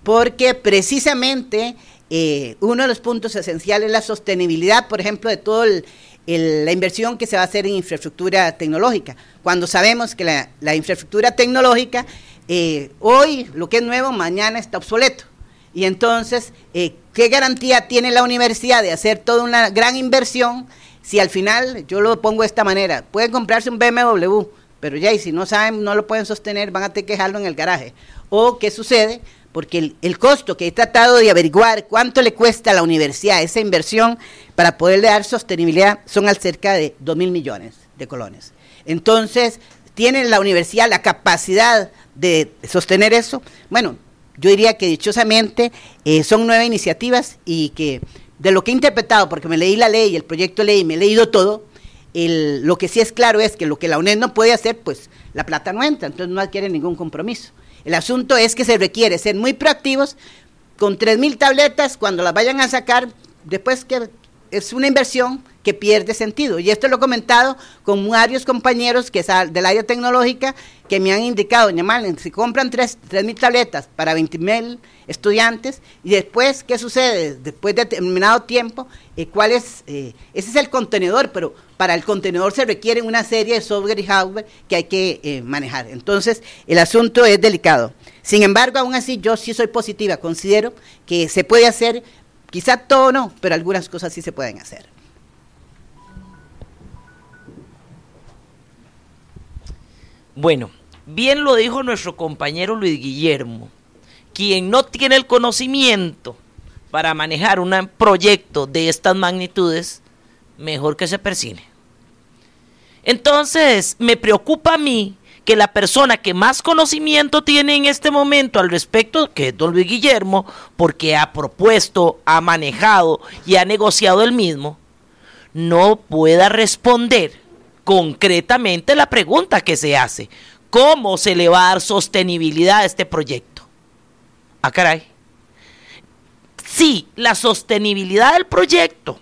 porque precisamente eh, uno de los puntos esenciales es la sostenibilidad, por ejemplo, de toda la inversión que se va a hacer en infraestructura tecnológica, cuando sabemos que la, infraestructura tecnológica eh, hoy lo que es nuevo, mañana está obsoleto. Y entonces, eh, ¿qué garantía tiene la universidad de hacer toda una gran inversión si al final, yo lo pongo de esta manera, pueden comprarse un BMW, pero ya, y si no saben, no lo pueden sostener, van a tener que dejarlo en el garaje. ¿O qué sucede? Porque el, costo que he tratado de averiguar, cuánto le cuesta a la universidad esa inversión para poderle dar sostenibilidad, son al cerca de 2 mil millones de colones. Entonces, ¿tiene la universidad la capacidad de sostener eso? Bueno, yo diría que dichosamente eh, son nueve iniciativas y que de lo que he interpretado, porque me leí la ley, el proyecto de ley, me he leído todo, lo que sí es claro es que lo que la UNED no puede hacer, pues la plata no entra, entonces no adquiere ningún compromiso. El asunto es que se requiere ser muy proactivos con 3.000 tabletas, cuando las vayan a sacar, después que es una inversión que pierde sentido. Y esto lo he comentado con varios compañeros que sal, del área tecnológica que me han indicado, mal, si compran 3.000 tabletas para 20.000 estudiantes, y después, ¿qué sucede? Después de determinado tiempo, eh, ¿cuál es? Eh, ese es el contenedor, pero para el contenedor se requieren una serie de software y hardware que hay que eh, manejar. Entonces, el asunto es delicado. Sin embargo, aún así, yo sí soy positiva, considero que se puede hacer, quizá todo no, pero algunas cosas sí se pueden hacer. Bueno, bien lo dijo nuestro compañero Luis Guillermo quien no tiene el conocimiento para manejar un proyecto de estas magnitudes, mejor que se persine. Entonces, me preocupa a mí que la persona que más conocimiento tiene en este momento al respecto, que es don Luis Guillermo, porque ha propuesto, ha manejado y ha negociado el mismo, no pueda responder concretamente la pregunta que se hace. ¿Cómo se le va a dar sostenibilidad a este proyecto? Ah, caray. Si la sostenibilidad del proyecto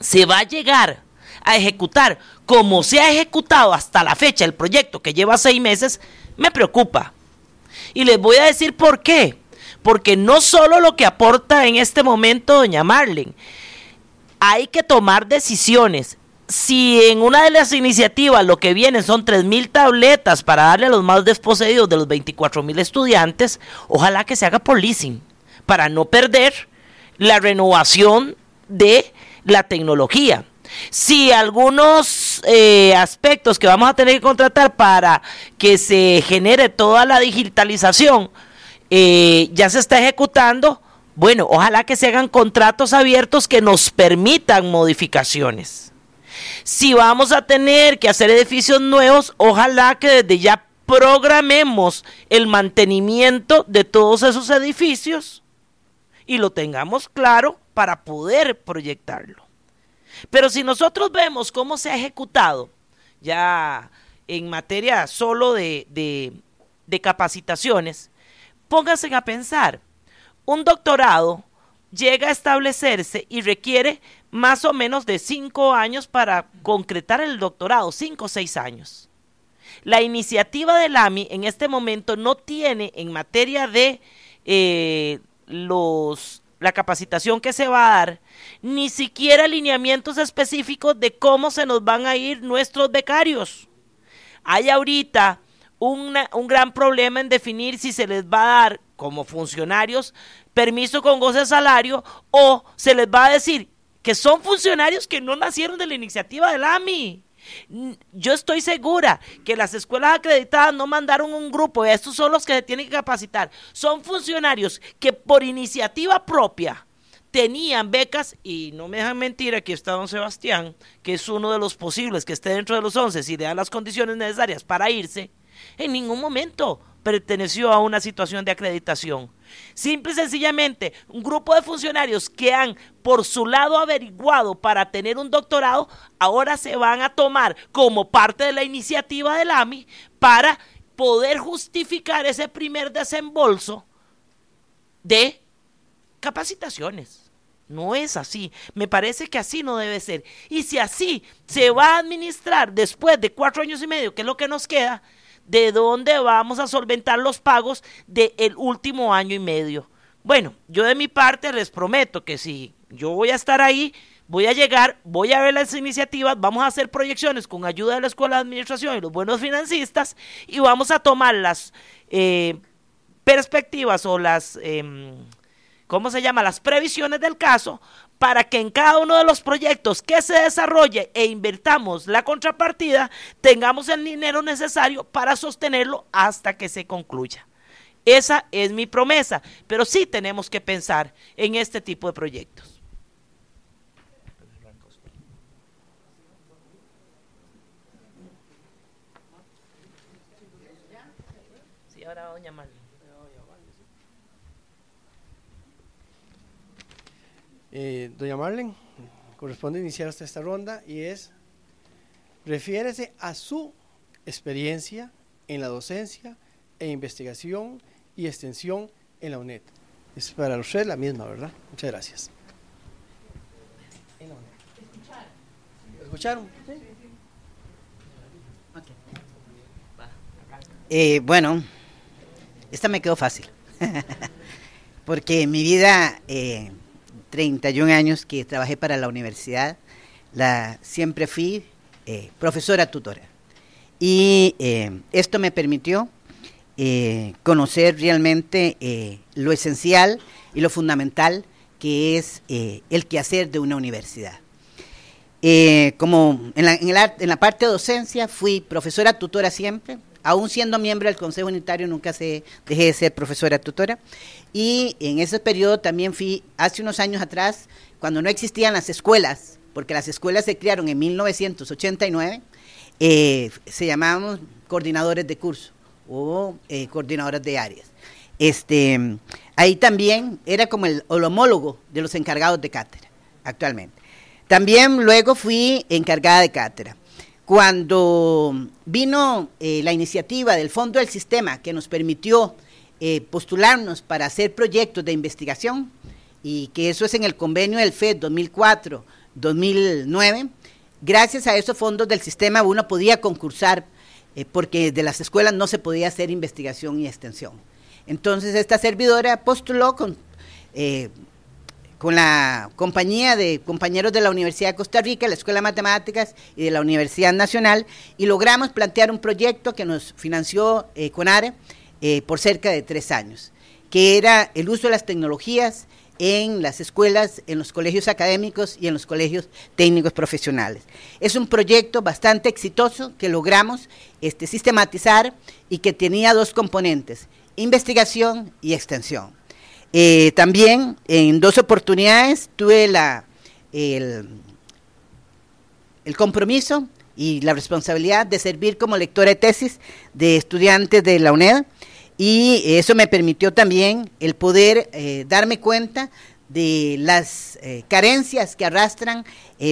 se va a llegar a ejecutar como se ha ejecutado hasta la fecha el proyecto que lleva seis meses, me preocupa. Y les voy a decir por qué. Porque no solo lo que aporta en este momento doña Marlene, hay que tomar decisiones si en una de las iniciativas lo que vienen son 3.000 tabletas para darle a los más desposeídos de los 24.000 estudiantes, ojalá que se haga policing, para no perder la renovación de la tecnología. Si algunos eh, aspectos que vamos a tener que contratar para que se genere toda la digitalización eh, ya se está ejecutando, bueno, ojalá que se hagan contratos abiertos que nos permitan modificaciones. Si vamos a tener que hacer edificios nuevos, ojalá que desde ya programemos el mantenimiento de todos esos edificios y lo tengamos claro para poder proyectarlo. Pero si nosotros vemos cómo se ha ejecutado ya en materia solo de, de, capacitaciones, pónganse a pensar, un doctorado llega a establecerse y requiere más o menos de cinco años para concretar el doctorado, cinco o seis años. La iniciativa del AMI en este momento no tiene en materia de eh, los, la capacitación que se va a dar, ni siquiera alineamientos específicos de cómo se nos van a ir nuestros becarios. Hay ahorita un gran problema en definir si se les va a dar como funcionarios permiso con goce de salario o se les va a decir que son funcionarios que no nacieron de la iniciativa del AMI. Yo estoy segura que las escuelas acreditadas no mandaron un grupo, estos son los que se tienen que capacitar. Son funcionarios que por iniciativa propia tenían becas y no me dejan mentir, aquí está don Sebastián, que es uno de los posibles que esté dentro de los 11 y si le las condiciones necesarias para irse, en ningún momento perteneció a una situación de acreditación. Simple y sencillamente, un grupo de funcionarios que han por su lado averiguado para tener un doctorado, ahora se van a tomar como parte de la iniciativa del AMI para poder justificar ese primer desembolso de capacitaciones. No es así. Me parece que así no debe ser. Y si así se va a administrar después de cuatro años y medio, que es lo que nos queda, de dónde vamos a solventar los pagos del último año y medio. Bueno, yo de mi parte les prometo que si yo voy a estar ahí, voy a llegar, voy a ver las iniciativas, vamos a hacer proyecciones con ayuda de la Escuela de Administración y los buenos financistas y vamos a tomar las eh, perspectivas o las, em, ¿cómo se llama?, las previsiones del caso para que en cada uno de los proyectos que se desarrolle e invertamos la contrapartida, tengamos el dinero necesario para sostenerlo hasta que se concluya. Esa es mi promesa, pero sí tenemos que pensar en este tipo de proyectos. Eh, doña Marlene, corresponde iniciar hasta esta ronda y es, refiérese a su experiencia en la docencia e investigación y extensión en la UNED. Es para usted la misma, ¿verdad? Muchas gracias. ¿Escucharon? Eh, bueno, esta me quedó fácil, porque mi vida... Eh, 31 años que trabajé para la universidad, la, siempre fui eh, profesora tutora. Y eh, esto me permitió eh, conocer realmente lo esencial y lo fundamental que es el quehacer de una universidad. como en la, en la parte de docencia fui profesora tutora siempre, aún siendo miembro del Consejo Unitario, nunca dejé de ser profesora tutora. Y en ese periodo también fui, hace unos años atrás, cuando no existían las escuelas, porque las escuelas se crearon en 1989, eh, se llamaban coordinadores de curso o eh, coordinadoras de áreas. Este, ahí también era como el homólogo de los encargados de cátedra actualmente. También luego fui encargada de cátedra cuando vino eh, la iniciativa del Fondo del Sistema que nos permitió eh, postularnos para hacer proyectos de investigación, y que eso es en el convenio del FED 2004-2009, gracias a esos fondos del sistema uno podía concursar eh, porque de las escuelas no se podía hacer investigación y extensión. Entonces esta servidora postuló con, con la compañía de compañeros de la Universidad de Costa Rica, la Escuela de Matemáticas y de la Universidad Nacional, y logramos plantear un proyecto que nos financió eh, CONARE eh, por cerca de tres años, que era el uso de las tecnologías en las escuelas, en los colegios académicos y en los colegios técnicos profesionales. Es un proyecto bastante exitoso que logramos este, sistematizar y que tenía dos componentes, investigación y extensión. Eh, también en dos oportunidades tuve la, el, compromiso y la responsabilidad de servir como lectora de tesis de estudiantes de la UNED y eso me permitió también el poder eh, darme cuenta de las eh, carencias que arrastran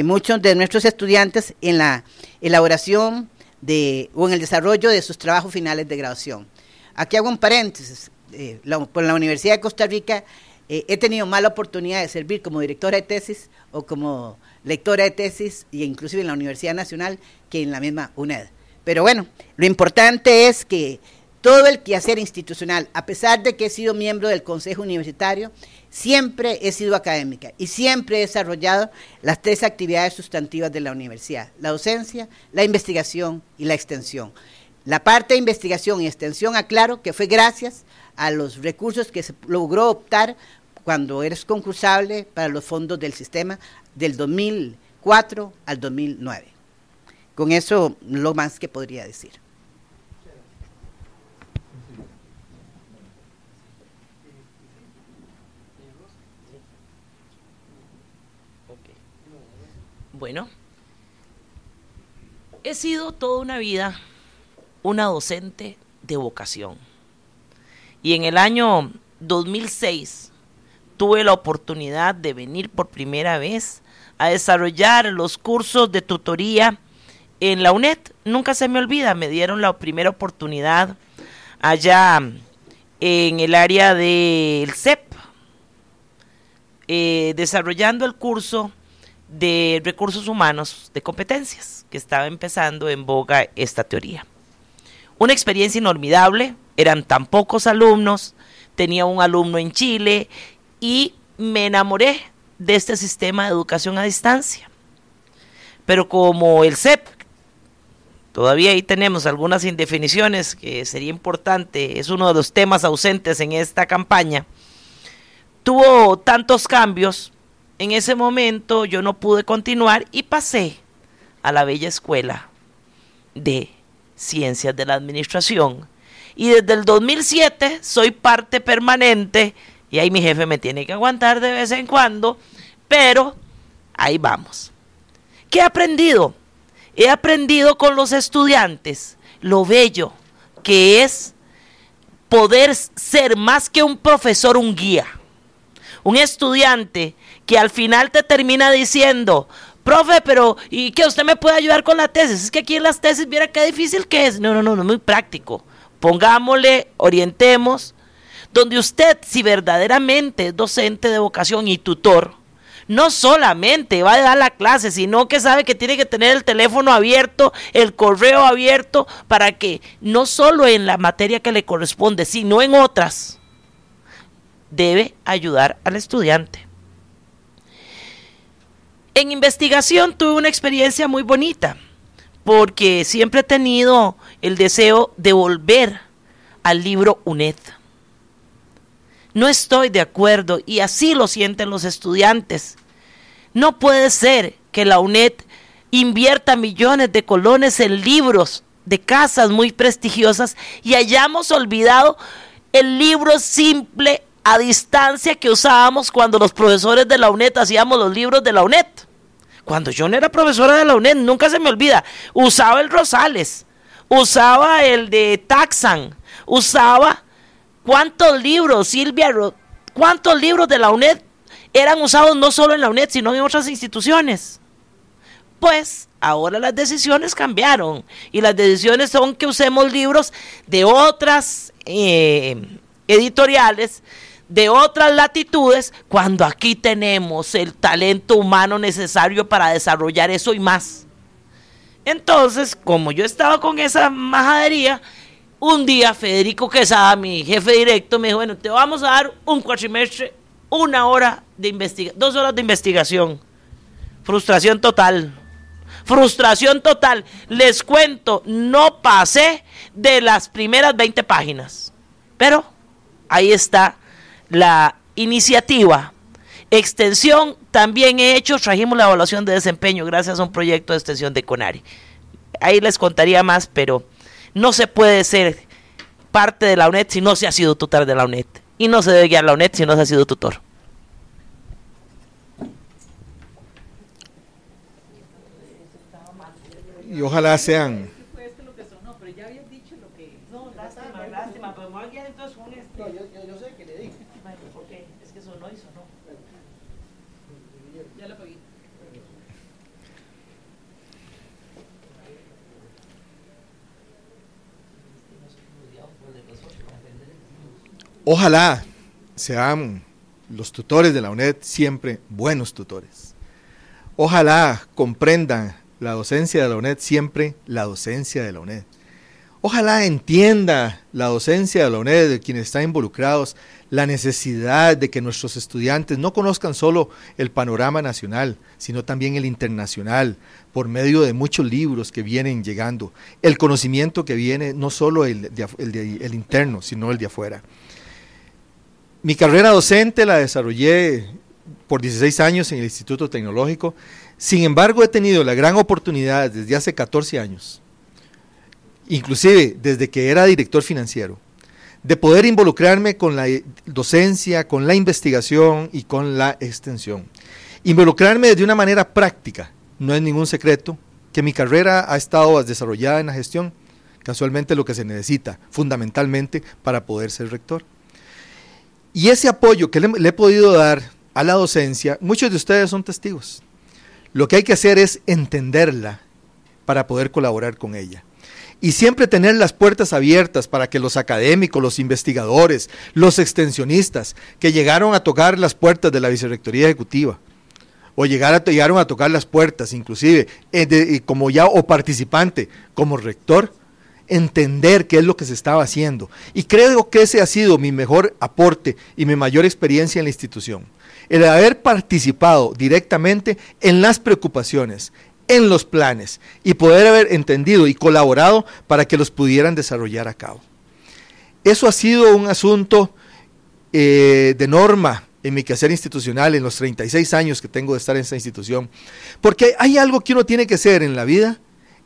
muchos de nuestros estudiantes en la elaboración de, o en el desarrollo de sus trabajos finales de graduación. Aquí hago un paréntesis por eh, la Universidad de Costa Rica eh, he tenido la oportunidad de servir como directora de tesis o como lectora de tesis e inclusive en la Universidad Nacional que en la misma UNED. Pero bueno, lo importante es que todo el quehacer institucional, a pesar de que he sido miembro del Consejo Universitario, siempre he sido académica y siempre he desarrollado las tres actividades sustantivas de la universidad, la docencia, la investigación y la extensión. La parte de investigación y extensión aclaro que fue gracias a los recursos que se logró optar cuando eres concursable para los fondos del sistema del 2004 al 2009. Con eso lo más que podría decir. Bueno, he sido toda una vida una docente de vocación. Y en el año 2006 tuve la oportunidad de venir por primera vez a desarrollar los cursos de tutoría en la UNED. Nunca se me olvida, me dieron la primera oportunidad allá en el área del CEP, eh, desarrollando el curso de recursos humanos de competencias, que estaba empezando en boga esta teoría. Una experiencia inolvidable, eran tan pocos alumnos, tenía un alumno en Chile y me enamoré de este sistema de educación a distancia. Pero como el CEP, todavía ahí tenemos algunas indefiniciones que sería importante, es uno de los temas ausentes en esta campaña, tuvo tantos cambios, en ese momento yo no pude continuar y pasé a la bella escuela de ciencias de la administración y desde el 2007 soy parte permanente y ahí mi jefe me tiene que aguantar de vez en cuando, pero ahí vamos. ¿Qué he aprendido? He aprendido con los estudiantes lo bello que es poder ser más que un profesor, un guía. Un estudiante que al final te termina diciendo, profe, pero ¿y qué usted me puede ayudar con la tesis? Es que aquí en las tesis, mira qué difícil que es. No, no, no, no es muy práctico pongámosle, orientemos, donde usted, si verdaderamente es docente de vocación y tutor, no solamente va a dar la clase, sino que sabe que tiene que tener el teléfono abierto, el correo abierto, para que no solo en la materia que le corresponde, sino en otras, debe ayudar al estudiante. En investigación tuve una experiencia muy bonita porque siempre he tenido el deseo de volver al libro UNED. No estoy de acuerdo y así lo sienten los estudiantes. No puede ser que la UNED invierta millones de colones en libros de casas muy prestigiosas y hayamos olvidado el libro simple a distancia que usábamos cuando los profesores de la UNED hacíamos los libros de la UNED. Cuando yo no era profesora de la UNED, nunca se me olvida, usaba el Rosales, usaba el de Taxan, usaba cuántos libros, Silvia, cuántos libros de la UNED eran usados no solo en la UNED, sino en otras instituciones. Pues ahora las decisiones cambiaron y las decisiones son que usemos libros de otras eh, editoriales de otras latitudes cuando aquí tenemos el talento humano necesario para desarrollar eso y más. Entonces, como yo estaba con esa majadería, un día Federico Quesada, mi jefe directo, me dijo, bueno, te vamos a dar un cuatrimestre, una hora de investigación, dos horas de investigación. Frustración total. Frustración total. Les cuento, no pasé de las primeras 20 páginas. Pero ahí está la iniciativa. Extensión, también he hecho, trajimos la evaluación de desempeño gracias a un proyecto de extensión de Conari. Ahí les contaría más, pero no se puede ser parte de la UNED si no se ha sido tutor de la UNED. Y no se debe guiar la UNED si no se ha sido tutor. Y ojalá sean Ojalá sean los tutores de la UNED siempre buenos tutores. Ojalá comprendan la docencia de la UNED siempre la docencia de la UNED. Ojalá entienda la docencia de la UNED, de quienes están involucrados, la necesidad de que nuestros estudiantes no conozcan solo el panorama nacional, sino también el internacional, por medio de muchos libros que vienen llegando, el conocimiento que viene, no solo el, el interno, sino el de afuera. Mi carrera docente la desarrollé por 16 años en el Instituto Tecnológico. Sin embargo, he tenido la gran oportunidad desde hace 14 años, inclusive desde que era director financiero, de poder involucrarme con la docencia, con la investigación y con la extensión. Involucrarme de una manera práctica, no es ningún secreto, que mi carrera ha estado desarrollada en la gestión, casualmente lo que se necesita fundamentalmente para poder ser rector. Y ese apoyo que le, he podido dar a la docencia, muchos de ustedes son testigos. Lo que hay que hacer es entenderla para poder colaborar con ella y siempre tener las puertas abiertas para que los académicos, los investigadores, los extensionistas que llegaron a tocar las puertas de la Vicerrectoría Ejecutiva o llegar a, llegaron a tocar las puertas inclusive eh, como ya o participante como rector entender qué es lo que se estaba haciendo. Y creo que ese ha sido mi mejor aporte y mi mayor experiencia en la institución. El haber participado directamente en las preocupaciones, en los planes y poder haber entendido y colaborado para que los pudieran desarrollar a cabo. Eso ha sido un asunto eh, de norma en mi quehacer institucional, en los 36 años que tengo de estar en esa institución, porque hay algo que uno tiene que ser en la vida,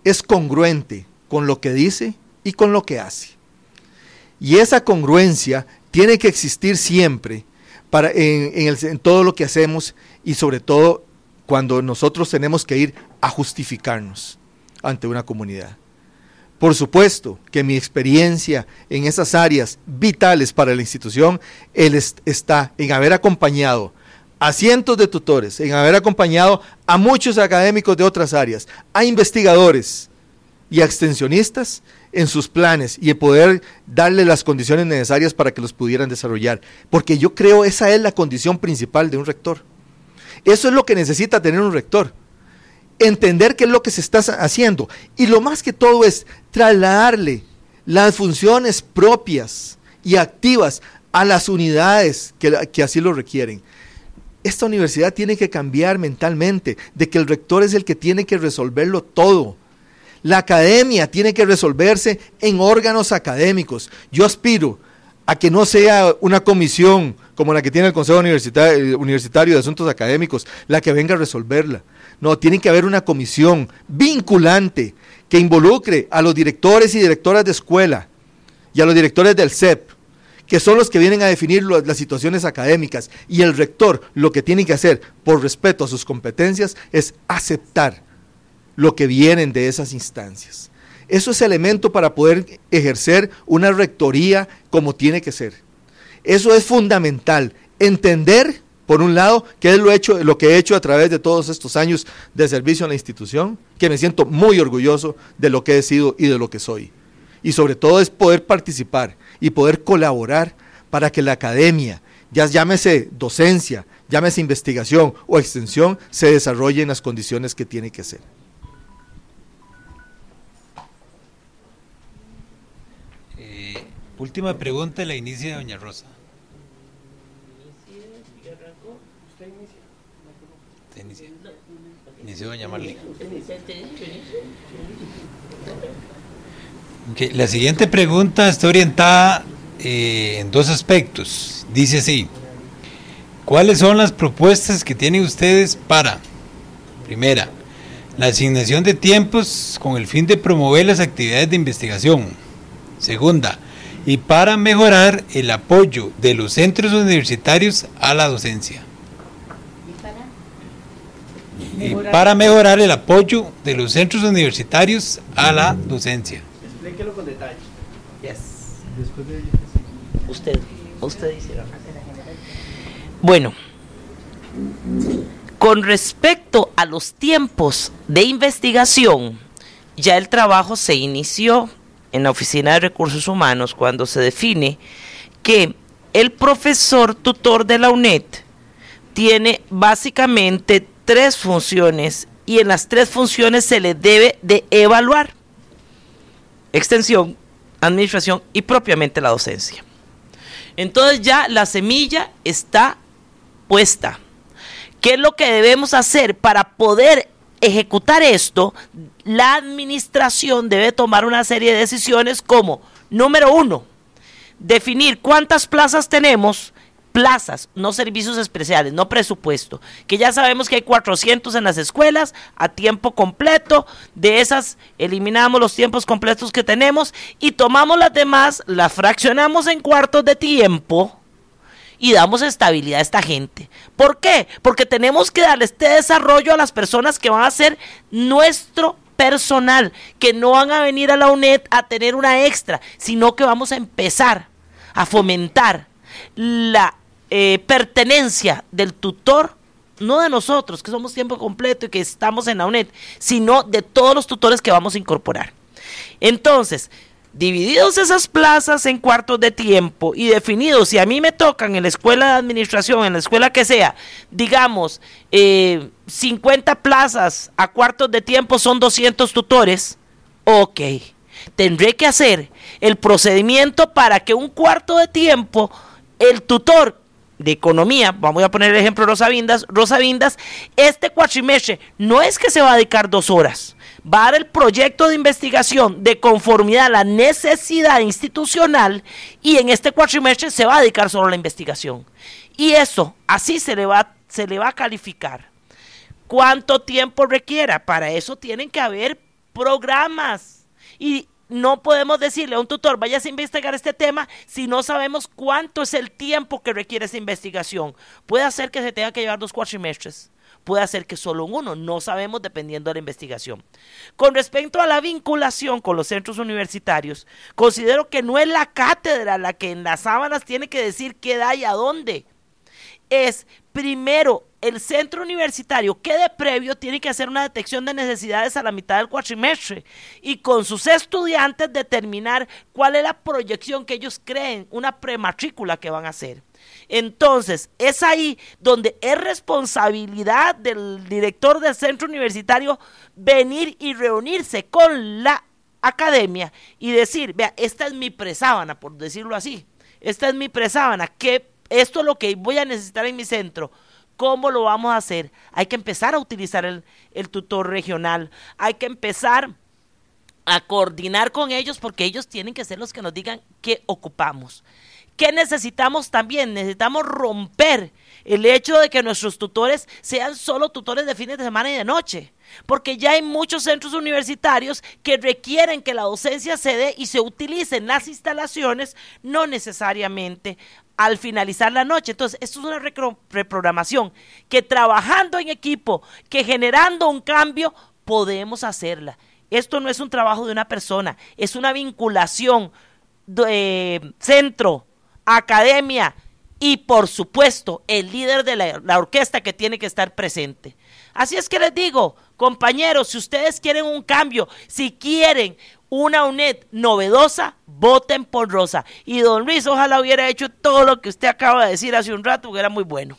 es congruente con lo que dice y con lo que hace. Y esa congruencia tiene que existir siempre para, en, todo lo que hacemos y sobre todo cuando nosotros tenemos que ir a justificarnos ante una comunidad. Por supuesto que mi experiencia en esas áreas vitales para la institución él está en haber acompañado a cientos de tutores, en haber acompañado a muchos académicos de otras áreas, a investigadores, y extensionistas en sus planes y poder darle las condiciones necesarias para que los pudieran desarrollar. Porque yo creo esa es la condición principal de un rector. Eso es lo que necesita tener un rector. Entender qué es lo que se está haciendo. Y lo más que todo es trasladarle las funciones propias y activas a las unidades que, que así lo requieren esta universidad tiene que cambiar mentalmente de que el rector es el que tiene que resolverlo todo la academia tiene que resolverse en órganos académicos. Yo aspiro a que no sea una comisión como la que tiene el Consejo eh, Universitario, de Asuntos Académicos la que venga a resolverla. No, tiene que haber una comisión vinculante que involucre a los directores y directoras de escuela y a los directores del CEP, que son los que vienen a definir las situaciones académicas. Y el rector lo que tiene que hacer, por respeto a sus competencias, es aceptar lo que vienen de esas instancias. Eso es elemento para poder ejercer una rectoría como tiene que ser. Eso es fundamental. Entender, por un lado, qué es lo, hecho, lo que he hecho a través de todos estos años de servicio en la institución, que me siento muy orgulloso de lo que he sido y de lo que soy. Y sobre todo es poder participar y poder colaborar para que la academia, ya llámese docencia, llámese investigación o extensión, se desarrolle en las condiciones que tiene que ser. Última pregunta, la inicia doña Rosa. la siguiente pregunta está orientada eh, en dos aspectos. Dice así, ¿cuáles son las propuestas que tienen ustedes para, primera, la asignación de tiempos con el fin de promover las actividades de investigación? Segunda, y para mejorar el apoyo de los centros universitarios a la docencia. Y para mejorar el apoyo de los centros universitarios a la docencia. Explíquelo con detalle. Sí. Después de Usted, usted dice. Bueno, con respecto a los tiempos de investigación, ya el trabajo se inició en la Oficina de Recursos Humanos cuando se define que el profesor tutor de la UNED tiene básicamente tres funciones y en las tres funciones se le debe de evaluar. Extensión, administración y propiamente la docencia. Entonces ya la semilla está puesta. ¿Qué es lo que debemos hacer para poder ejecutar esto, la administración debe tomar una serie de decisiones como, número uno, definir cuántas plazas tenemos, plazas, no servicios especiales, no presupuesto, que ya sabemos que hay 400 en las escuelas a tiempo completo, de esas eliminamos los tiempos completos que tenemos y tomamos las demás, las fraccionamos en cuartos de tiempo y damos estabilidad a esta gente. ¿Por qué? Porque tenemos que darle este desarrollo a las personas que van a ser nuestro personal, que no van a venir a la UNED a tener una extra, sino que vamos a empezar a fomentar la eh, pertenencia del tutor, no de nosotros, que somos tiempo completo y que estamos en la UNED, sino de todos los tutores que vamos a incorporar. Entonces, divididos esas plazas en cuartos de tiempo y definidos, si a mí me tocan en la escuela de administración, en la escuela que sea, digamos, eh, 50 plazas a cuartos de tiempo son 200 tutores, ok, tendré que hacer el procedimiento para que un cuarto de tiempo, el tutor de economía, vamos a poner el ejemplo Rosa Vindas, Rosa Vindas, este cuatrimestre no es que se va a dedicar dos horas, va a dar el proyecto de investigación de conformidad a la necesidad institucional y en este cuatrimestre se va a dedicar solo a la investigación. Y eso, así se le va, se le va a calificar. ¿Cuánto tiempo requiera? Para eso tienen que haber programas. Y no podemos decirle a un tutor, vayas a investigar este tema si no sabemos cuánto es el tiempo que requiere esa investigación. Puede hacer que se tenga que llevar dos cuatrimestres puede hacer que solo uno, no sabemos dependiendo de la investigación. Con respecto a la vinculación con los centros universitarios, considero que no es la cátedra la que en las sábanas tiene que decir qué da y a dónde. Es primero el centro universitario que de previo tiene que hacer una detección de necesidades a la mitad del cuatrimestre y con sus estudiantes determinar cuál es la proyección que ellos creen, una prematrícula que van a hacer. Entonces, es ahí donde es responsabilidad del director del centro universitario venir y reunirse con la academia y decir, vea, esta es mi presábana, por decirlo así, esta es mi presábana, que esto es lo que voy a necesitar en mi centro. ¿Cómo lo vamos a hacer? Hay que empezar a utilizar el tutor regional, hay que empezar a coordinar con ellos porque ellos tienen que ser los que nos digan qué ocupamos. ¿Qué necesitamos también? Necesitamos romper el hecho de que nuestros tutores sean solo tutores de fines de semana y de noche, porque ya hay muchos centros universitarios que requieren que la docencia se dé y se utilicen las instalaciones, no necesariamente al finalizar la noche. Entonces, esto es una reprogramación que trabajando en equipo, que generando un cambio, podemos hacerla. Esto no es un trabajo de una persona, es una vinculación de eh, centro, academia y por supuesto el líder de la, orquesta que tiene que estar presente. Así es que les digo, compañeros, si ustedes quieren un cambio, si quieren una UNED novedosa, voten por Rosa. Y don Luis, ojalá hubiera hecho todo lo que usted acaba de decir hace un rato, que era muy bueno.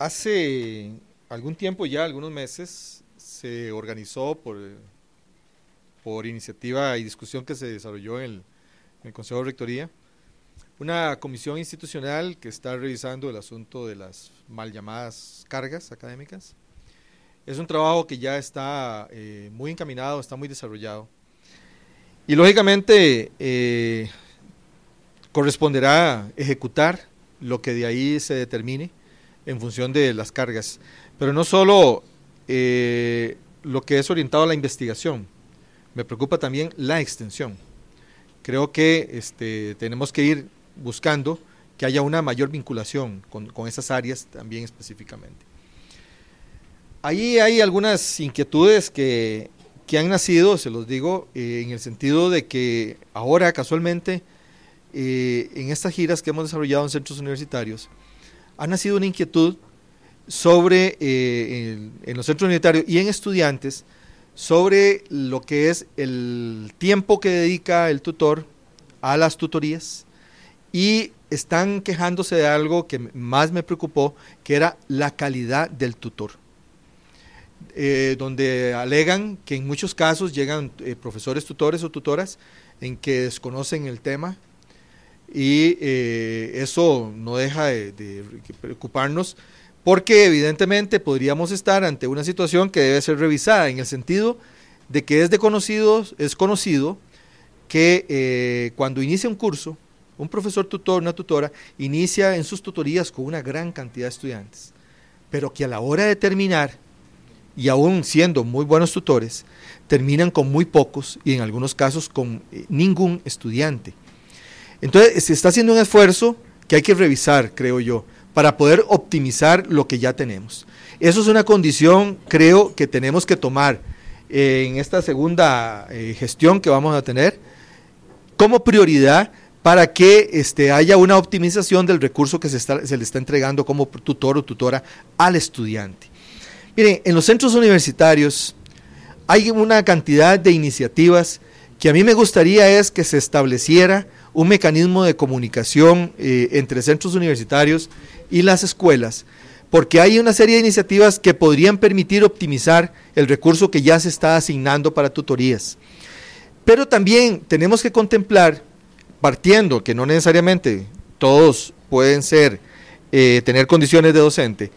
Hace algún tiempo ya, algunos meses, se organizó por, iniciativa y discusión que se desarrolló en el, Consejo de Rectoría, una comisión institucional que está revisando el asunto de las mal llamadas cargas académicas. Es un trabajo que ya está eh, muy encaminado, está muy desarrollado. Y lógicamente eh, corresponderá ejecutar lo que de ahí se determine en función de las cargas. Pero no solo eh, lo que es orientado a la investigación, me preocupa también la extensión. Creo que este, tenemos que ir buscando que haya una mayor vinculación con, esas áreas también específicamente. Ahí hay algunas inquietudes que, han nacido, se los digo, eh, en el sentido de que ahora casualmente eh, en estas giras que hemos desarrollado en centros universitarios, ha nacido una inquietud sobre, eh, en, los centros universitarios y en estudiantes, sobre lo que es el tiempo que dedica el tutor a las tutorías y están quejándose de algo que más me preocupó, que era la calidad del tutor. Eh, donde alegan que en muchos casos llegan eh, profesores, tutores o tutoras en que desconocen el tema, y eh, eso no deja de, preocuparnos porque evidentemente podríamos estar ante una situación que debe ser revisada en el sentido de que es conocidos, es conocido que eh, cuando inicia un curso, un profesor tutor, una tutora, inicia en sus tutorías con una gran cantidad de estudiantes, pero que a la hora de terminar, y aún siendo muy buenos tutores, terminan con muy pocos y en algunos casos con eh, ningún estudiante. Entonces, se está haciendo un esfuerzo que hay que revisar, creo yo, para poder optimizar lo que ya tenemos. Eso es una condición, creo, que tenemos que tomar eh, en esta segunda eh, gestión que vamos a tener como prioridad para que este, haya una optimización del recurso que se, se le está entregando como tutor o tutora al estudiante. Miren, en los centros universitarios hay una cantidad de iniciativas que a mí me gustaría es que se estableciera un mecanismo de comunicación eh, entre centros universitarios y las escuelas, porque hay una serie de iniciativas que podrían permitir optimizar el recurso que ya se está asignando para tutorías. Pero también tenemos que contemplar, partiendo que no necesariamente todos pueden ser, eh, tener condiciones de docente,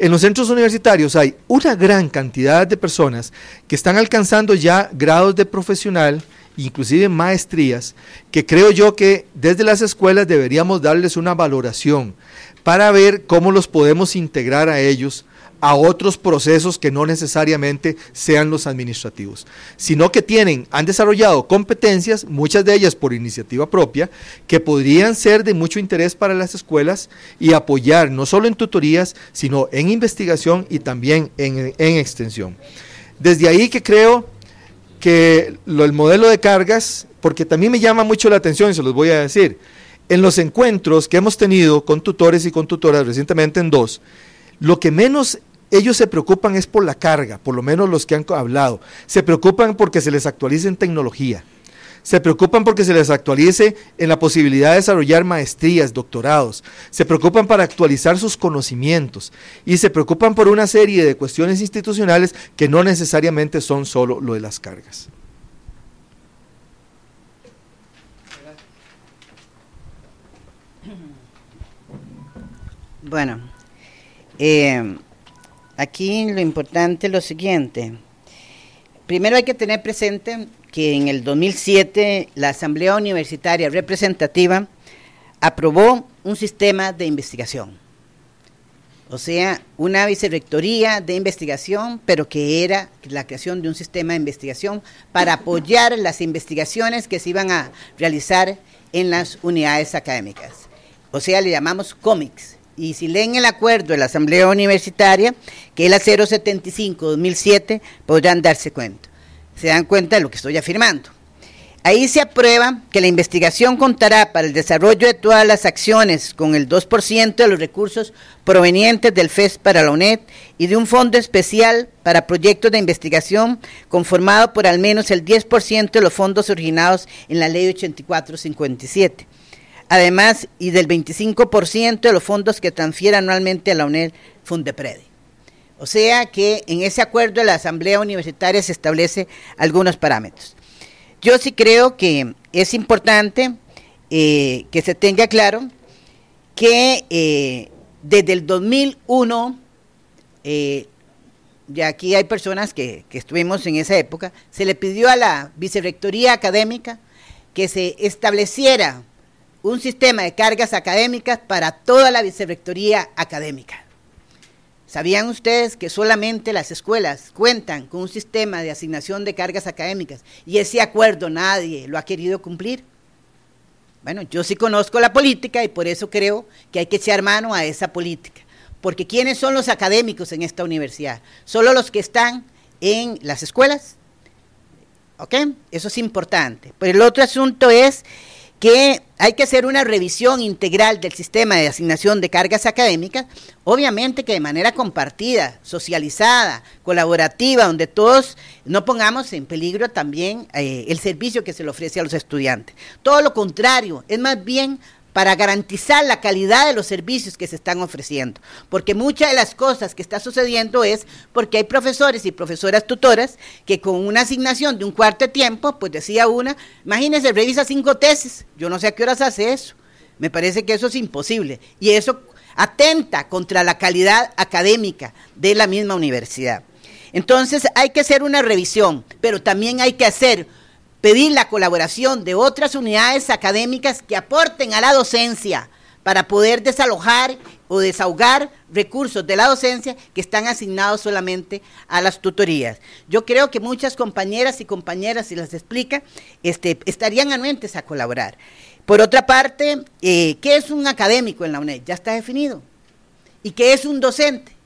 en los centros universitarios hay una gran cantidad de personas que están alcanzando ya grados de profesional, inclusive maestrías, que creo yo que desde las escuelas deberíamos darles una valoración para ver cómo los podemos integrar a ellos a otros procesos que no necesariamente sean los administrativos, sino que tienen, han desarrollado competencias, muchas de ellas por iniciativa propia, que podrían ser de mucho interés para las escuelas y apoyar no solo en tutorías, sino en investigación y también en, en extensión. Desde ahí que creo que lo, el modelo de cargas, porque también me llama mucho la atención, y se los voy a decir, en los encuentros que hemos tenido con tutores y con tutoras, recientemente en dos, lo que menos ellos se preocupan es por la carga, por lo menos los que han hablado. Se preocupan porque se les actualice en tecnología. Se preocupan porque se les actualice en la posibilidad de desarrollar maestrías, doctorados. Se preocupan para actualizar sus conocimientos. Y se preocupan por una serie de cuestiones institucionales que no necesariamente son solo lo de las cargas. Bueno, eh, aquí lo importante es lo siguiente. Primero hay que tener presente que en el 2007 la Asamblea Universitaria Representativa aprobó un sistema de investigación. O sea, una vicerrectoría de investigación, pero que era la creación de un sistema de investigación para apoyar las investigaciones que se iban a realizar en las unidades académicas. O sea, le llamamos COMICS. Y si leen el acuerdo de la Asamblea Universitaria, que es la 075-2007, podrán darse cuenta se dan cuenta de lo que estoy afirmando. Ahí se aprueba que la investigación contará para el desarrollo de todas las acciones con el 2% de los recursos provenientes del FES para la UNED y de un fondo especial para proyectos de investigación conformado por al menos el 10% de los fondos originados en la Ley 8457. Además, y del 25% de los fondos que transfiere anualmente a la UNED Fundepredi. O sea que en ese acuerdo de la Asamblea Universitaria se establece algunos parámetros. Yo sí creo que es importante eh, que se tenga claro que eh, desde el 2001, eh, ya aquí hay personas que, que estuvimos en esa época, se le pidió a la Vicerrectoría Académica que se estableciera un sistema de cargas académicas para toda la Vicerrectoría Académica. ¿Sabían ustedes que solamente las escuelas cuentan con un sistema de asignación de cargas académicas y ese acuerdo nadie lo ha querido cumplir? Bueno, yo sí conozco la política y por eso creo que hay que echar mano a esa política. Porque ¿quiénes son los académicos en esta universidad? Solo los que están en las escuelas. ¿Ok? Eso es importante. Pero el otro asunto es que hay que hacer una revisión integral del sistema de asignación de cargas académicas, obviamente que de manera compartida, socializada, colaborativa, donde todos no pongamos en peligro también eh, el servicio que se le ofrece a los estudiantes. Todo lo contrario, es más bien para garantizar la calidad de los servicios que se están ofreciendo. Porque muchas de las cosas que está sucediendo es porque hay profesores y profesoras tutoras que con una asignación de un cuarto de tiempo, pues decía una, imagínense, revisa cinco tesis, yo no sé a qué horas hace eso. Me parece que eso es imposible. Y eso atenta contra la calidad académica de la misma universidad. Entonces hay que hacer una revisión, pero también hay que hacer pedir la colaboración de otras unidades académicas que aporten a la docencia para poder desalojar o desahogar recursos de la docencia que están asignados solamente a las tutorías. Yo creo que muchas compañeras y compañeras, si las explica, este, estarían anuentes a colaborar. Por otra parte, eh, ¿qué es un académico en la UNED? Ya está definido. ¿Y qué es un docente?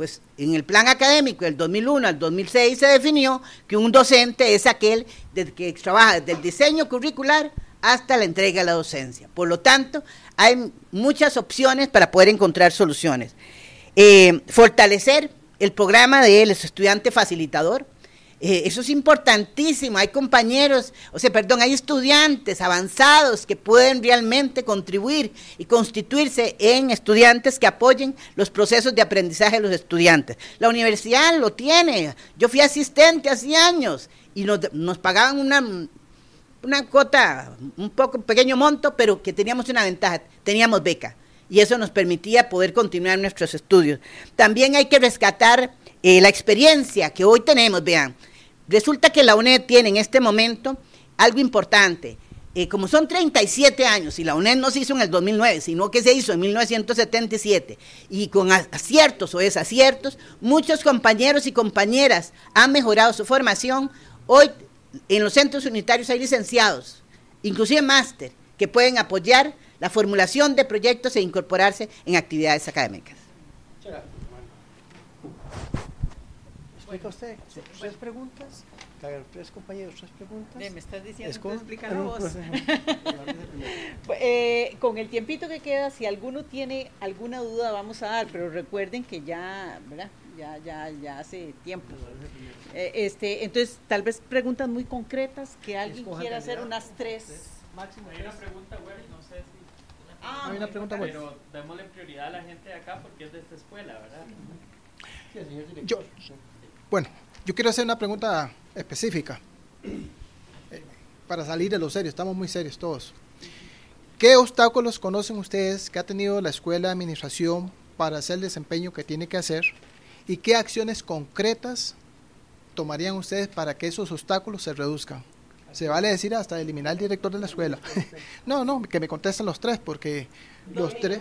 Pues en el plan académico del 2001 al 2006 se definió que un docente es aquel que trabaja desde el diseño curricular hasta la entrega a la docencia. Por lo tanto, hay muchas opciones para poder encontrar soluciones. Eh, fortalecer el programa del estudiante facilitador, eh, eso es importantísimo. Hay compañeros, o sea, perdón, hay estudiantes avanzados que pueden realmente contribuir y constituirse en estudiantes que apoyen los procesos de aprendizaje de los estudiantes. La universidad lo tiene. Yo fui asistente hace años y nos, pagaban una cuota, un poco pequeño monto, pero que teníamos una ventaja, teníamos beca y eso nos permitía poder continuar nuestros estudios. También hay que rescatar eh, la experiencia que hoy tenemos, vean, Resulta que la UNED tiene en este momento algo importante. Eh, como son 37 años, y la UNED no se hizo en el 2009, sino que se hizo en 1977, y con aciertos o desaciertos, muchos compañeros y compañeras han mejorado su formación. Hoy en los centros unitarios hay licenciados, inclusive máster, que pueden apoyar la formulación de proyectos e incorporarse en actividades académicas. Oiga usted, tres preguntas, tres compañeros, tres preguntas. me estás diciendo, es con, vos. Pues, eh, con el tiempito que queda, si alguno tiene alguna duda, vamos a dar, pero recuerden que ya, ¿verdad? Ya, ya, ya hace tiempo. Eh, este, entonces, tal vez preguntas muy concretas que alguien quiera hacer unas tres. Máximo. Hay una pregunta web, no sé si. Ah, Pero démosle prioridad a la gente de acá porque es de esta escuela, ¿verdad? Sí, señor director. Yo, bueno, yo quiero hacer una pregunta específica. Eh, para salir de lo serio, estamos muy serios todos. ¿Qué obstáculos conocen ustedes que ha tenido la escuela de administración para hacer el desempeño que tiene que hacer? ¿Y qué acciones concretas tomarían ustedes para que esos obstáculos se reduzcan? Se vale decir hasta eliminar al director de la escuela. no, no, que me contesten los tres, porque los tres...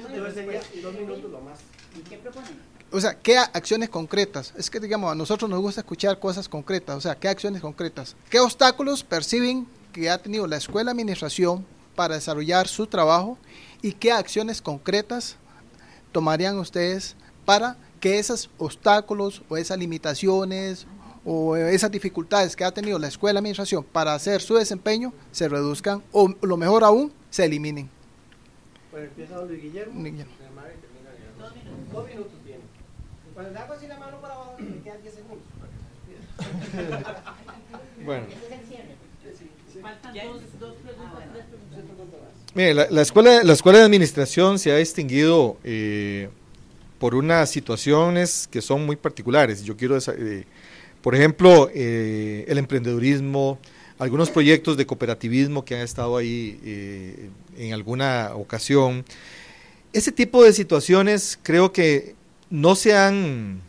¿Qué proponen? o sea, ¿qué acciones concretas? Es que, digamos, a nosotros nos gusta escuchar cosas concretas, o sea, ¿qué acciones concretas? ¿Qué obstáculos perciben que ha tenido la escuela de administración para desarrollar su trabajo y qué acciones concretas tomarían ustedes para que esos obstáculos o esas limitaciones o esas dificultades que ha tenido la escuela de administración para hacer su desempeño se reduzcan o lo mejor aún se eliminen. Pues empieza Luis Guillermo. Dos minutos la bueno. Mire, la, escuela, la Escuela de Administración se ha distinguido eh, por unas situaciones que son muy particulares. Yo quiero, eh, por ejemplo, eh, el emprendedurismo, algunos proyectos de cooperativismo que han estado ahí en alguna ocasión. Ese tipo de situaciones creo que no se han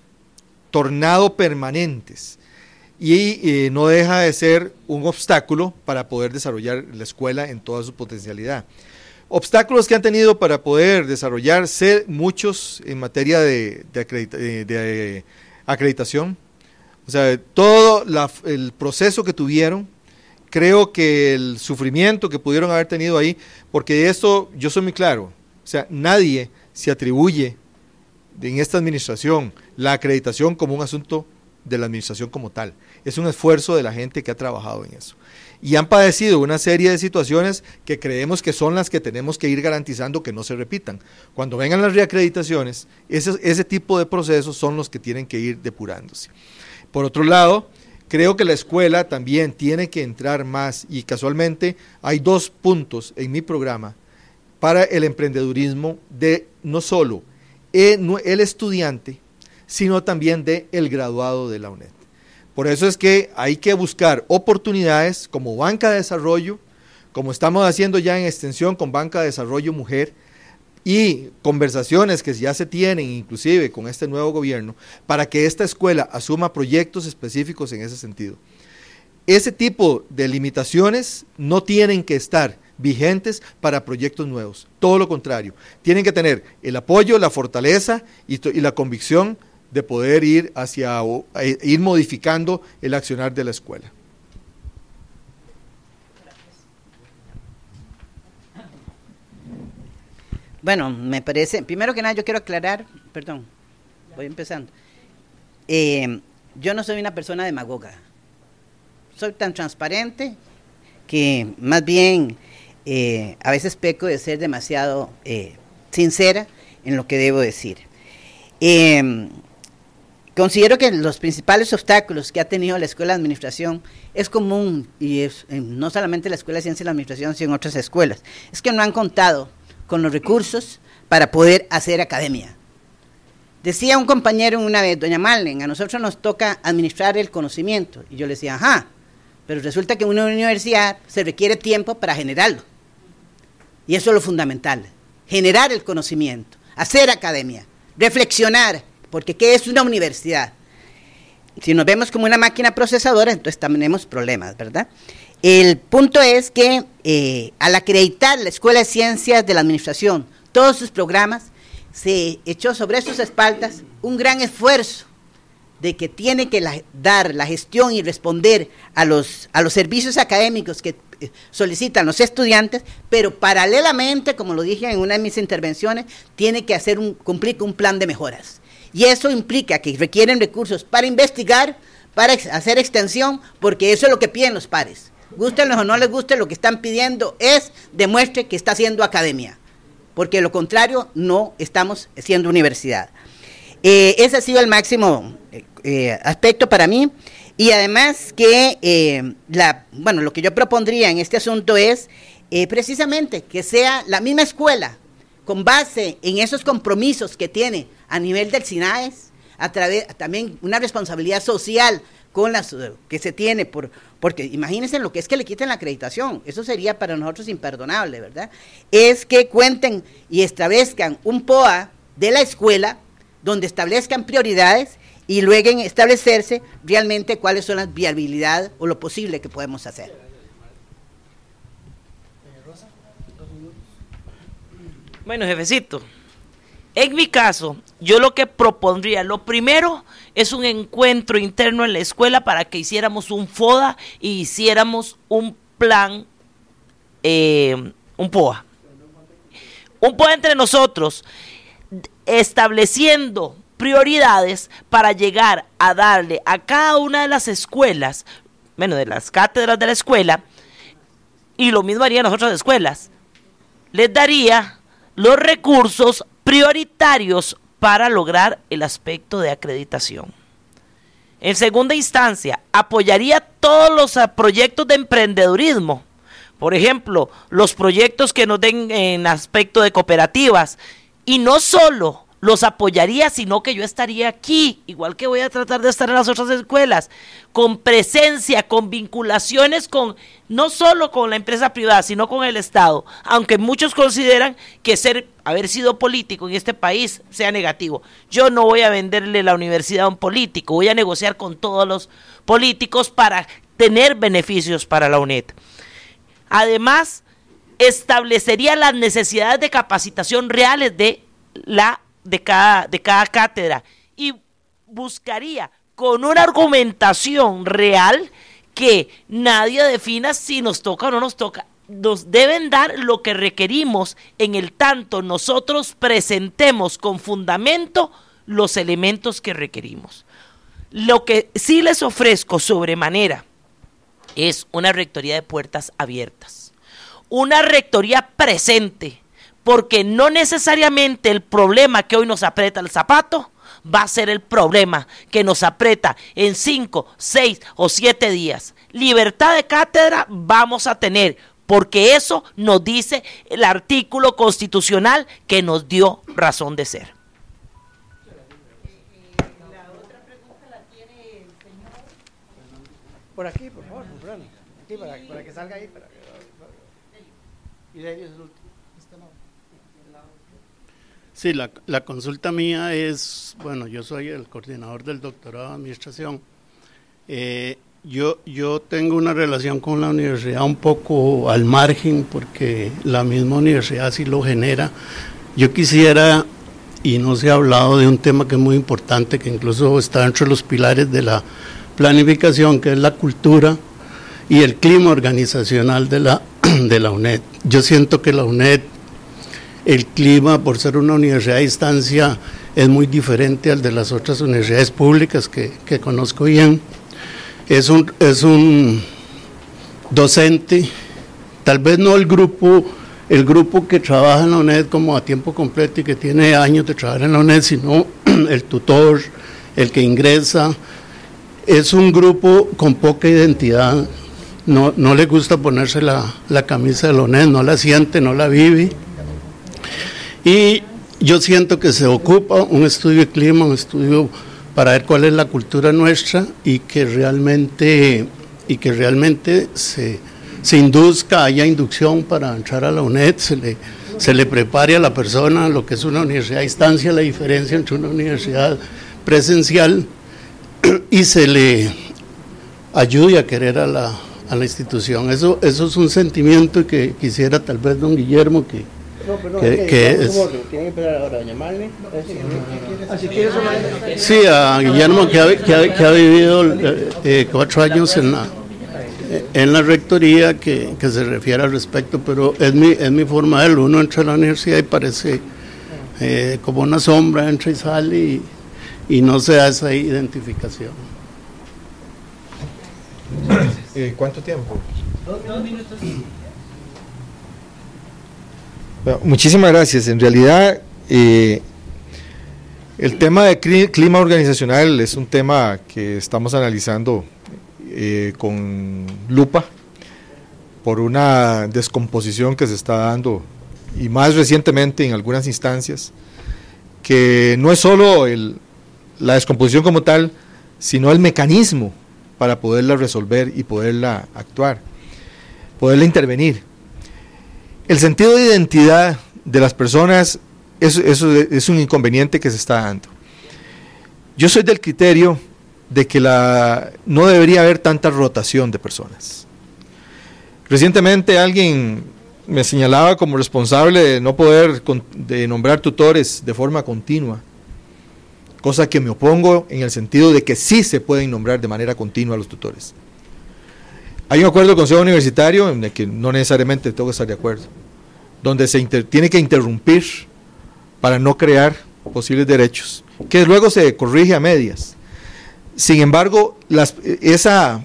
tornado permanentes y eh, no deja de ser un obstáculo para poder desarrollar la escuela en toda su potencialidad. Obstáculos que han tenido para poder desarrollarse muchos en materia de, de, eh, acreditación. O sea, todo el proceso que tuvieron, creo que el sufrimiento que pudieron haber tenido ahí, porque esto yo soy muy claro, o sea, nadie se atribuye en esta administración, la acreditación como un asunto de la administración como tal. Es un esfuerzo de la gente que ha trabajado en eso. Y han padecido una serie de situaciones que creemos que son las que tenemos que ir garantizando que no se repitan. Cuando vengan las reacreditaciones, ese, tipo de procesos son los que tienen que ir depurándose. Por otro lado, creo que la escuela también tiene que entrar más y casualmente hay dos puntos en mi programa para el emprendedurismo de no solo eh, el estudiante, sino también de el graduado de la UNED. Por eso es que hay que buscar oportunidades como banca de desarrollo, como estamos haciendo ya en extensión con banca de desarrollo mujer, y conversaciones que ya se tienen inclusive con este nuevo gobierno para que esta escuela asuma proyectos específicos en ese sentido. Ese tipo de limitaciones no tienen que estar vigentes para proyectos nuevos. Todo lo contrario, tienen que tener el apoyo, la fortaleza y, la convicción de poder ir hacia ir modificando el accionar de la escuela. Bueno, me parece, primero que nada yo quiero aclarar, perdón, voy empezando. Eh, yo no soy una persona demagoga, soy tan transparente que más bien eh, a veces peco de ser demasiado eh, sincera en lo que debo decir. Em, considero que los principales obstáculos que ha tenido la Escuela de Administración es común, y es, em, no solamente la Escuela de Ciencia y la Administración, sino en otras escuelas, es que no han contado con los recursos para poder hacer academia. Decía un compañero una vez, doña Marlene, a nosotros nos toca administrar el conocimiento. Y yo le decía, ajá, pero resulta que en una universidad se requiere tiempo para generarlo. Y eso es lo fundamental. Generar el conocimiento, hacer academia, reflexionar, porque ¿qué es una universidad? Si nos vemos como una máquina procesadora, entonces tenemos problemas, ¿verdad? El punto es que eh, al acreditar la Escuela de Ciencias de la Administración, todos sus programas, se echó sobre sus espaldas un gran esfuerzo de que tiene que dar la gestión y responder a los, a los servicios académicos que eh, solicitan los estudiantes, pero paralelamente, como lo dije en una de mis intervenciones, tiene que hacer un, cumplir un plan de mejoras. Y eso implica que requieren recursos para investigar, para hacer extensión, porque eso es lo que piden los pares. Gustenlos o no les guste, lo que están pidiendo es demuestre que está haciendo academia, porque lo contrario no estamos siendo universidad. Eh, ese ha sido el máximo eh, eh, aspecto para mí. Y además que eh, la, bueno, lo que yo propondría en este asunto es eh, precisamente que sea la misma escuela, con base en esos compromisos que tiene a nivel del SINAES, a través también una responsabilidad social con la que se tiene por porque imagínense lo que es que le quiten la acreditación, eso sería para nosotros imperdonable, ¿verdad? Es que cuenten y establezcan un POA de la escuela donde establezcan prioridades y luego en establecerse realmente cuáles son las viabilidades o lo posible que podemos hacer. Bueno, jefecito, en mi caso, yo lo que propondría, lo primero es un encuentro interno en la escuela para que hiciéramos un FODA y e hiciéramos un plan, eh, un POA. Un POA entre nosotros, estableciendo prioridades para llegar a darle a cada una de las escuelas, bueno, de las cátedras de la escuela, y lo mismo harían las otras escuelas, les daría los recursos prioritarios para lograr el aspecto de acreditación. En segunda instancia, apoyaría todos los ah, proyectos de emprendedurismo. Por ejemplo, los proyectos que nos den en aspecto de cooperativas. Y no solo los apoyaría, sino que yo estaría aquí, igual que voy a tratar de estar en las otras escuelas, con presencia, con vinculaciones con no solo con la empresa privada, sino con el Estado, aunque muchos consideran que ser haber sido político en este país sea negativo. Yo no voy a venderle la universidad a un político, voy a negociar con todos los políticos para tener beneficios para la UNED. Además, establecería las necesidades de capacitación reales de la de cada, de cada cátedra y buscaría con una argumentación real que nadie defina si nos toca o no nos toca. Nos deben dar lo que requerimos en el tanto nosotros presentemos con fundamento los elementos que requerimos. Lo que sí les ofrezco sobremanera es una rectoría de puertas abiertas, una rectoría presente, porque no necesariamente el problema que hoy nos aprieta el zapato va a ser el problema que nos aprieta en cinco, seis o siete días. Libertad de cátedra vamos a tener, porque eso nos dice el artículo constitucional que nos dio razón de ser. Por aquí, por favor, por aquí, para, que salga ahí. Para, para, Sí, la, consulta mía es, bueno, yo soy el coordinador del doctorado de administración. Eh, yo, yo tengo una relación con la universidad un poco al margen porque la misma universidad sí lo genera. Yo quisiera, y no se ha hablado de un tema que es muy importante, que incluso está entre los pilares de la planificación, que es la cultura y el clima organizacional de la, de la UNED. Yo siento que la UNED el clima, por ser una universidad a distancia, es muy diferente al de las otras universidades públicas que, conozco bien. Es un, docente, tal vez no el grupo, el grupo que trabaja en la UNED como a tiempo completo y que tiene años de trabajar en la UNED, sino el tutor, el que ingresa. Es un grupo con poca identidad. No, le gusta ponerse la, la camisa de la UNED, no la siente, no la vive. Y yo siento que se ocupa un estudio de clima, un estudio para ver cuál es la cultura nuestra y que realmente, y que realmente se, se induzca, haya inducción para entrar a la UNED, se le, se le prepare a la persona lo que es una universidad a distancia, la diferencia entre una universidad presencial y se le ayude a querer a la, a la institución. Eso, eso es un sentimiento que quisiera tal vez don Guillermo que, es, Sí, a Guillermo que ha, vivido eh, eh, cuatro años en la, en la rectoría que, se refiere al respecto, pero es mi, forma de él. Uno entra a la universidad y parece eh, como una sombra, entra y sale y, no se da esa identificación. ¿Cuánto tiempo? dos minutos muchísimas gracias. En realidad, eh, el tema de clima organizacional es un tema que estamos analizando eh, con lupa por una descomposición que se está dando y más recientemente en algunas instancias, que no es solo la descomposición como tal, sino el mecanismo para poderla resolver y poderla actuar, poderla intervenir. El sentido de identidad de las personas es, un inconveniente que se está dando. Yo soy del criterio de que no debería haber tanta rotación de personas. Recientemente alguien me señalaba como responsable de no poder nombrar tutores de forma continua, cosa que me opongo en el sentido de que sí se pueden nombrar de manera continua los tutores. Hay un acuerdo del Consejo Universitario en el que no necesariamente tengo que estar de acuerdo donde se tiene que interrumpir para no crear posibles derechos, que luego se corrige a medias. Sin embargo, esa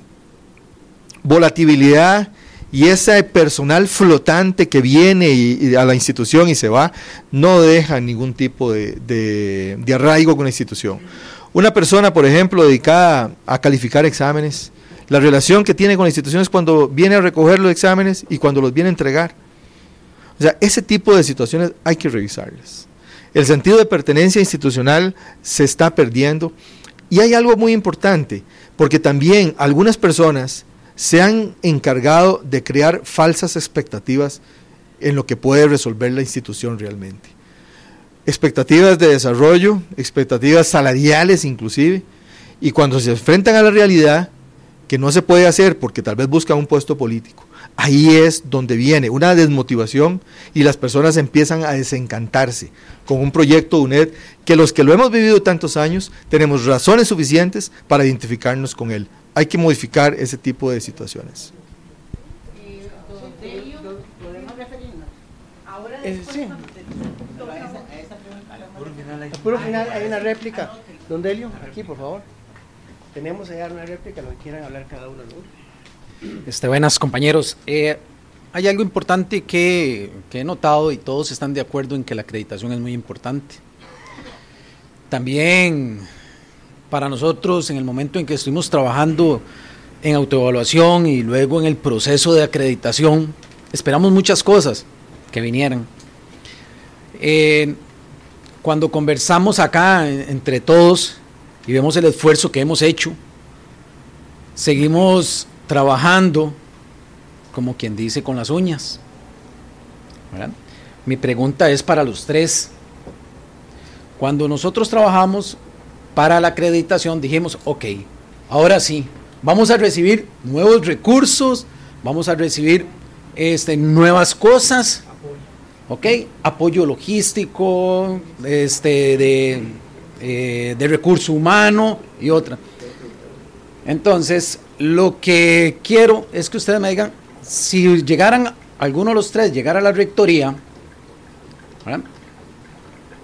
volatilidad y ese personal flotante que viene a la institución y se va, no deja ningún tipo de, de, arraigo con la institución. Una persona, por ejemplo, dedicada a calificar exámenes, la relación que tiene con la institución es cuando viene a recoger los exámenes y cuando los viene a entregar. O sea, ese tipo de situaciones hay que revisarlas. El sentido de pertenencia institucional se está perdiendo. Y hay algo muy importante, porque también algunas personas se han encargado de crear falsas expectativas en lo que puede resolver la institución realmente. Expectativas de desarrollo, expectativas salariales inclusive, y cuando se enfrentan a la realidad, que no se puede hacer porque tal vez buscan un puesto político, Ahí es donde viene una desmotivación y las personas empiezan a desencantarse con un proyecto UNED que los que lo hemos vivido tantos años tenemos razones suficientes para identificarnos con él. Hay que modificar ese tipo de situaciones. Eh, puro hay ah, una réplica. Ah, Don Delio, aquí por favor. Tenemos allá una réplica, lo quieran hablar cada uno. Este, buenas compañeros. Eh, hay algo importante que, he notado y todos están de acuerdo en que la acreditación es muy importante. También para nosotros en el momento en que estuvimos trabajando en autoevaluación y luego en el proceso de acreditación, esperamos muchas cosas que vinieran. Eh, cuando conversamos acá entre todos y vemos el esfuerzo que hemos hecho, seguimos trabajando, como quien dice, con las uñas. Mi pregunta es para los tres. Cuando nosotros trabajamos para la acreditación, dijimos, ok, ahora sí, vamos a recibir nuevos recursos, vamos a recibir este, nuevas cosas, ok, apoyo logístico, este, de, eh, de recurso humano y otra. Entonces, lo que quiero es que ustedes me digan, si llegaran, alguno de los tres llegara a la rectoría,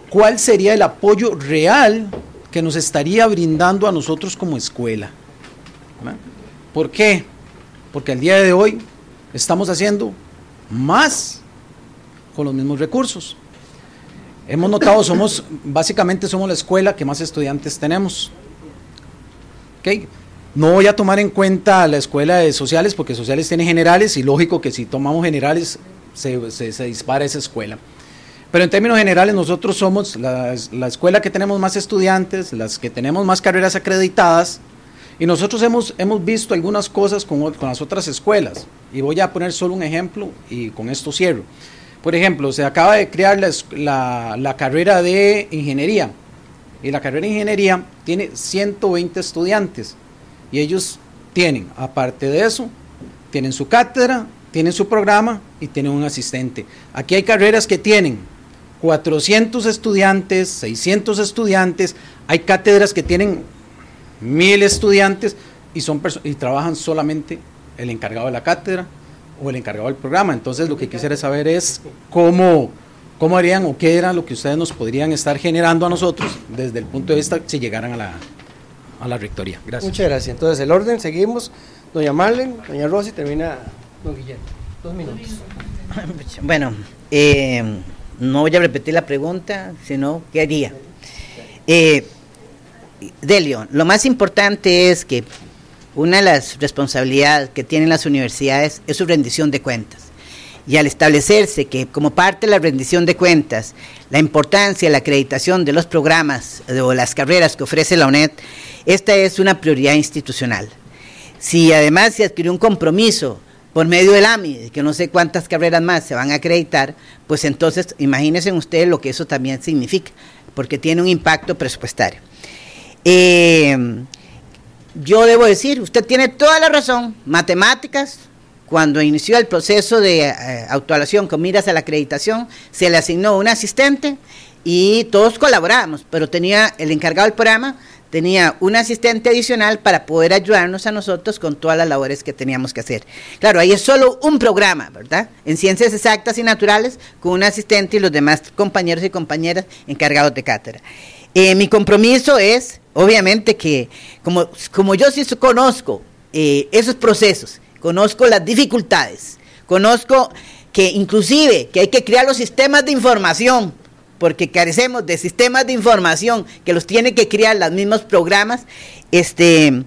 ¿cuál sería el apoyo real que nos estaría brindando a nosotros como escuela? ¿Por qué? Porque al día de hoy estamos haciendo más con los mismos recursos. Hemos notado, somos, básicamente somos la escuela que más estudiantes tenemos. ¿Okay? No voy a tomar en cuenta la escuela de sociales porque sociales tiene generales y lógico que si tomamos generales se, dispara esa escuela. Pero en términos generales nosotros somos la, escuela que tenemos más estudiantes, las que tenemos más carreras acreditadas y nosotros hemos, visto algunas cosas con, las otras escuelas. Y voy a poner solo un ejemplo y con esto cierro. Por ejemplo, se acaba de crear la, la carrera de ingeniería y la carrera de ingeniería tiene 120 estudiantes y ellos tienen, aparte de eso, tienen su cátedra, tienen su programa y tienen un asistente. Aquí hay carreras que tienen 400 estudiantes, 600 estudiantes, hay cátedras que tienen mil estudiantes y, son y trabajan solamente el encargado de la cátedra o el encargado del programa. Entonces lo que quisiera saber es cómo, cómo harían o qué era lo que ustedes nos podrían estar generando a nosotros desde el punto de vista si llegaran a la, a la rectoría. Gracias. Muchas gracias. Entonces, el orden, seguimos. Doña Marlen, doña Rosy, termina don Guillermo. Dos minutos. Bueno, eh, no voy a repetir la pregunta, sino, ¿qué haría? Eh, Delio, lo más importante es que una de las responsabilidades que tienen las universidades es su rendición de cuentas. Y al establecerse que como parte de la rendición de cuentas, la importancia de la acreditación de los programas eh, o las carreras que ofrece la UNED esta es una prioridad institucional. Si además se adquirió un compromiso por medio del AMI, que no sé cuántas carreras más se van a acreditar, pues entonces imagínense ustedes lo que eso también significa, porque tiene un impacto presupuestario. Eh, yo debo decir, usted tiene toda la razón, matemáticas, cuando inició el proceso de eh, actualización con miras a la acreditación, se le asignó un asistente y todos colaboramos, pero tenía el encargado del programa tenía un asistente adicional para poder ayudarnos a nosotros con todas las labores que teníamos que hacer. Claro, ahí es solo un programa, ¿verdad? En ciencias exactas y naturales, con un asistente y los demás compañeros y compañeras encargados de cátedra. Eh, mi compromiso es, obviamente, que como, como yo sí conozco eh, esos procesos, conozco las dificultades, conozco que inclusive que hay que crear los sistemas de información porque carecemos de sistemas de información que los tienen que crear los mismos programas, este,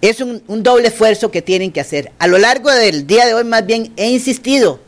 es un, un doble esfuerzo que tienen que hacer. A lo largo del día de hoy más bien he insistido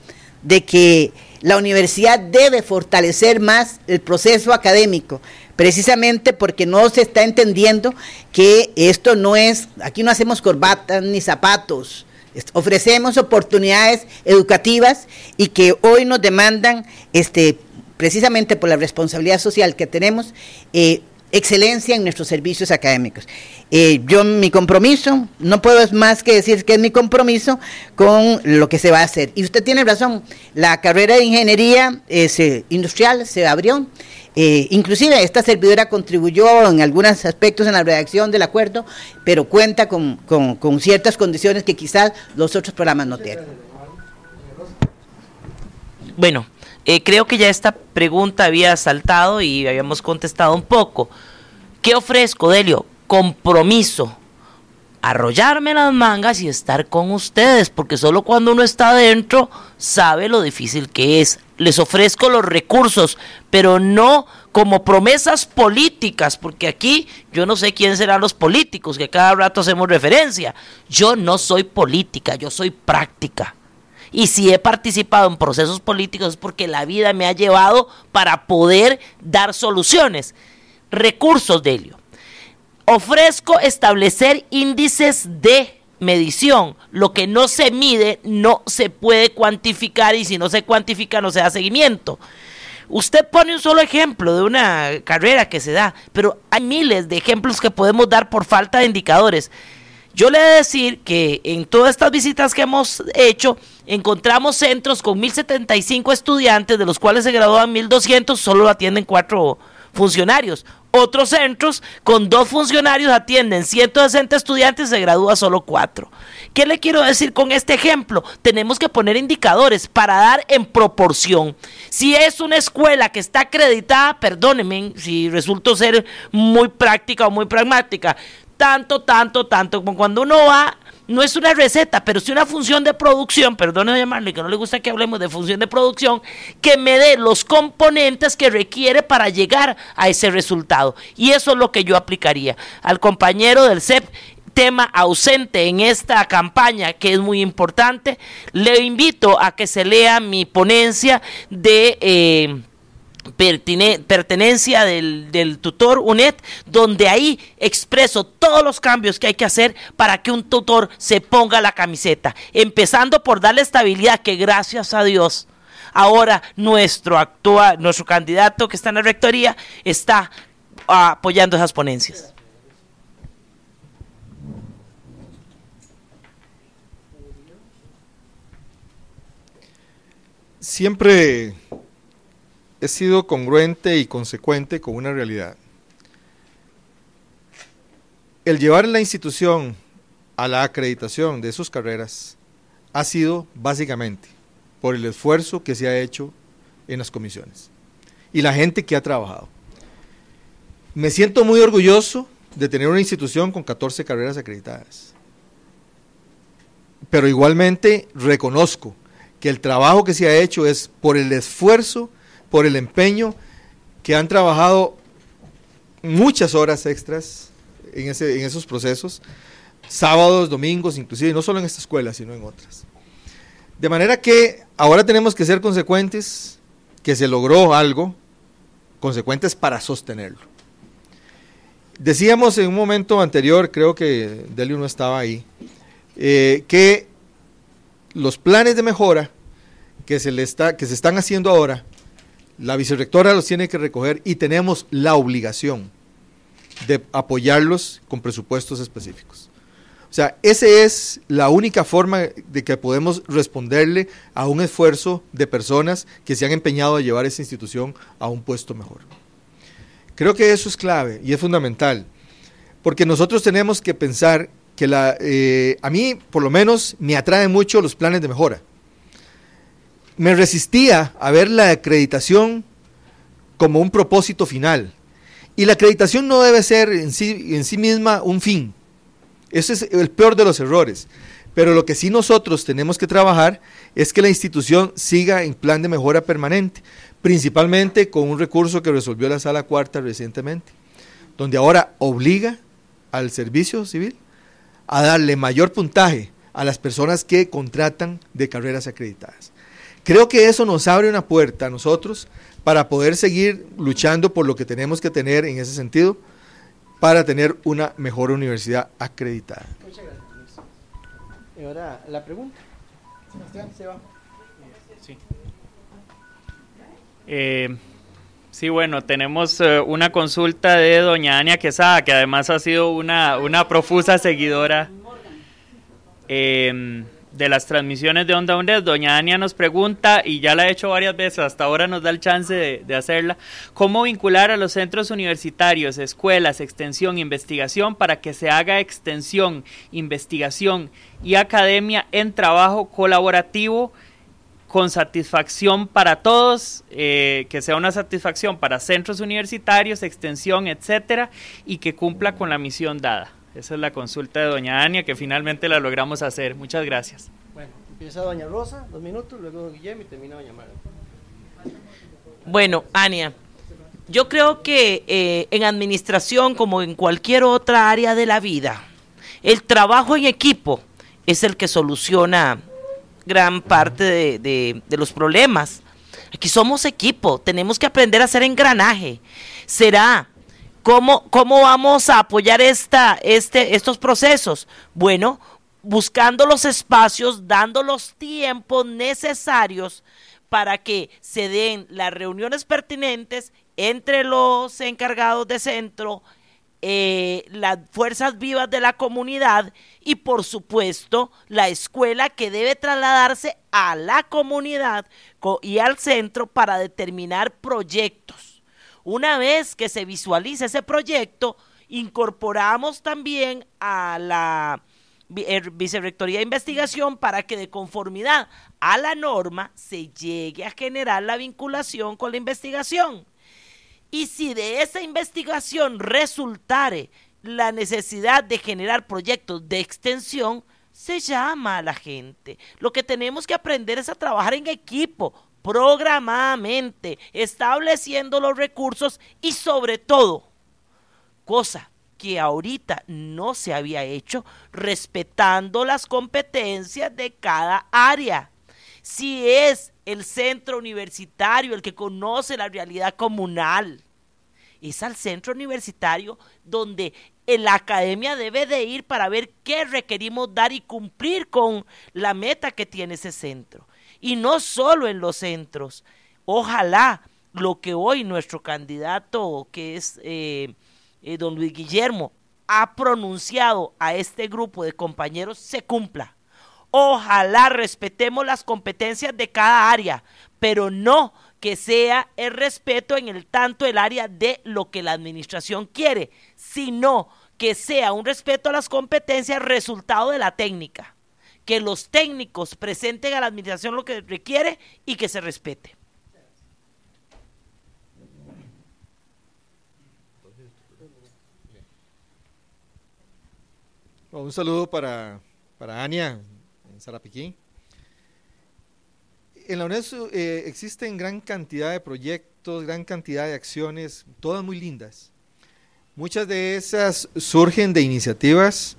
de que la universidad debe fortalecer más el proceso académico, precisamente porque no se está entendiendo que esto no es, aquí no hacemos corbatas ni zapatos, ofrecemos oportunidades educativas y que hoy nos demandan este precisamente por la responsabilidad social que tenemos, eh, excelencia en nuestros servicios académicos. Eh, yo mi compromiso, no puedo más que decir que es mi compromiso con lo que se va a hacer. Y usted tiene razón, la carrera de ingeniería eh, industrial se abrió. inclusive esta servidora contribuyó en algunos aspectos en la redacción del acuerdo, pero cuenta con, con ciertas condiciones que quizás los otros programas no tienen. Bueno, eh, creo que ya esta pregunta había saltado y habíamos contestado un poco. ¿Qué ofrezco, Delio? Compromiso. Arrollarme las mangas y estar con ustedes, porque solo cuando uno está adentro sabe lo difícil que es. Les ofrezco los recursos, pero no como promesas políticas, porque aquí yo no sé quién serán los políticos, que cada rato hacemos referencia. Yo no soy política, yo soy práctica y si he participado en procesos políticos es porque la vida me ha llevado para poder dar soluciones. Recursos de ello. Ofrezco establecer índices de medición. Lo que no se mide no se puede cuantificar y si no se cuantifica no se da seguimiento. Usted pone un solo ejemplo de una carrera que se da, pero hay miles de ejemplos que podemos dar por falta de indicadores. Yo le voy a decir que en todas estas visitas que hemos hecho, encontramos centros con 1.075 estudiantes, de los cuales se gradúan 1.200, solo atienden cuatro funcionarios. Otros centros con dos funcionarios atienden 160 estudiantes, se gradúa solo cuatro. ¿Qué le quiero decir con este ejemplo? Tenemos que poner indicadores para dar en proporción. Si es una escuela que está acreditada, perdónenme si resulto ser muy práctica o muy pragmática, tanto, tanto, tanto, como cuando uno va no es una receta, pero sí una función de producción, Perdónenme llamarle que no le gusta que hablemos de función de producción, que me dé los componentes que requiere para llegar a ese resultado. Y eso es lo que yo aplicaría. Al compañero del CEP tema ausente en esta campaña que es muy importante, le invito a que se lea mi ponencia de... Eh, pertenencia del, del, tutor UNED, donde ahí expreso todos los cambios que hay que hacer para que un tutor se ponga la camiseta, empezando por darle estabilidad que gracias a Dios. Ahora nuestro actual, nuestro candidato que está en la rectoría está apoyando esas ponencias. Siempre he sido congruente y consecuente con una realidad. El llevar la institución a la acreditación de sus carreras ha sido básicamente por el esfuerzo que se ha hecho en las comisiones y la gente que ha trabajado. Me siento muy orgulloso de tener una institución con 14 carreras acreditadas. Pero igualmente reconozco que el trabajo que se ha hecho es por el esfuerzo por el empeño, que han trabajado muchas horas extras en, esos procesos, sábados, domingos, inclusive, no solo en esta escuela, sino en otras. De manera que ahora tenemos que ser consecuentes, que se logró algo, consecuentes para sostenerlo. Decíamos en un momento anterior, creo que Delio no estaba ahí, eh, que los planes de mejora que se, le está, que se están haciendo ahora la vicerrectora los tiene que recoger y tenemos la obligación de apoyarlos con presupuestos específicos. O sea, esa es la única forma de que podemos responderle a un esfuerzo de personas que se han empeñado a llevar esa institución a un puesto mejor. Creo que eso es clave y es fundamental, porque nosotros tenemos que pensar que la, eh, a mí por lo menos me atraen mucho los planes de mejora me resistía a ver la acreditación como un propósito final. Y la acreditación no debe ser en sí, en sí misma un fin. Ese es el peor de los errores. Pero lo que sí nosotros tenemos que trabajar es que la institución siga en plan de mejora permanente, principalmente con un recurso que resolvió la Sala Cuarta recientemente, donde ahora obliga al servicio civil a darle mayor puntaje a las personas que contratan de carreras acreditadas. Creo que eso nos abre una puerta a nosotros para poder seguir luchando por lo que tenemos que tener en ese sentido para tener una mejor universidad acreditada. Muchas gracias. Y ahora la pregunta. Sebastián, se va. Sí. Eh, sí, bueno, tenemos eh, una consulta de doña Ania Quesada, que además ha sido una, una profusa seguidora. Eh, de las transmisiones de Onda Undead Doña Ania nos pregunta, y ya la he hecho varias veces, hasta ahora nos da el chance de, hacerla, ¿cómo vincular a los centros universitarios, escuelas, extensión, investigación para que se haga extensión, investigación y academia en trabajo colaborativo? con satisfacción para todos, eh, que sea una satisfacción para centros universitarios, extensión, etcétera, y que cumpla con la misión dada. Esa es la consulta de doña Ania que finalmente la logramos hacer. Muchas gracias. Bueno, empieza doña Rosa, dos minutos, luego Guillermo y termina doña Mara. Bueno, Ania, yo creo que eh, en administración, como en cualquier otra área de la vida, el trabajo en equipo es el que soluciona gran parte de los problemas. Aquí somos equipo, tenemos que aprender a hacer engranaje. Será ¿Cómo, vamos a apoyar esta, este, estos procesos? Bueno, buscando los espacios, dando los tiempos necesarios para que se den las reuniones pertinentes entre los encargados de centro, eh, las fuerzas vivas de la comunidad y por supuesto la escuela que debe trasladarse a la comunidad y al centro para determinar proyectos una vez que se visualiza ese proyecto, incorporamos también a la er, Vicerrectoría de Investigación para que de conformidad a la norma se llegue a generar la vinculación con la investigación. Y si de esa investigación resultare la necesidad de generar proyectos de extensión, se llama a la gente. Lo que tenemos que aprender es a trabajar en equipo, programadamente, estableciendo los recursos y sobre todo, cosa que ahorita no se había hecho, respetando las competencias de cada área. Si es el centro universitario el que conoce la realidad comunal, es al centro universitario donde la academia debe de ir para ver qué requerimos dar y cumplir con la meta que tiene ese centro y no solo en los centros. Ojalá lo que hoy nuestro candidato, que es eh, eh, don Luis Guillermo, ha pronunciado a este grupo de compañeros se cumpla. Ojalá respetemos las competencias de cada área, pero no que sea el respeto en el tanto el área de lo que la administración quiere, sino que sea un respeto a las competencias resultado de la técnica que los técnicos presenten a la administración lo que requiere y que se respete. un saludo para, para Ania en Sarapiquí. En la UNESCO eh, existen gran cantidad de proyectos, gran cantidad de acciones, todas muy lindas. Muchas de esas surgen de iniciativas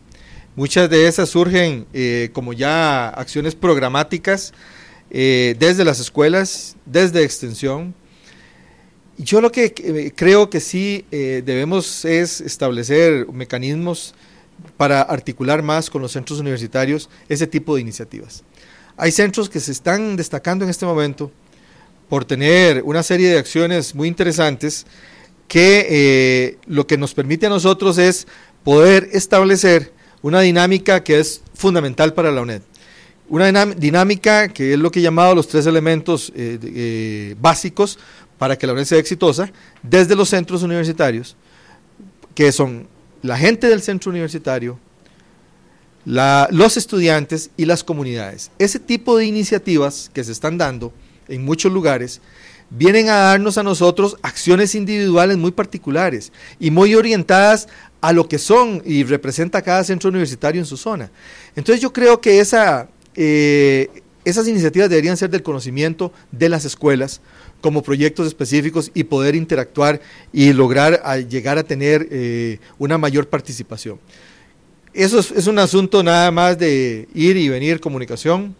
Muchas de esas surgen eh, como ya acciones programáticas eh, desde las escuelas, desde extensión. Yo lo que eh, creo que sí debemos es establecer mecanismos para articular más con los centros universitarios ese tipo de iniciativas. Hay centros que se están destacando en este momento por tener una serie de acciones muy interesantes que lo que nos permite a nosotros es poder establecer una dinámica que es fundamental para la UNED. Una dinámica que es lo que he llamado los tres elementos eh, eh, básicos para que la UNED sea exitosa desde los centros universitarios, que son la gente del centro universitario, los estudiantes y las comunidades. Ese tipo de iniciativas que se están dando en muchos lugares vienen a darnos a nosotros acciones individuales muy particulares y muy orientadas a lo que son y representa cada centro universitario en su zona. Entonces yo creo que esa, eh, esas iniciativas deberían ser del conocimiento de las escuelas como proyectos específicos y poder interactuar y lograr llegar a tener eh, una mayor participación. Eso es un asunto nada más de ir y venir comunicación.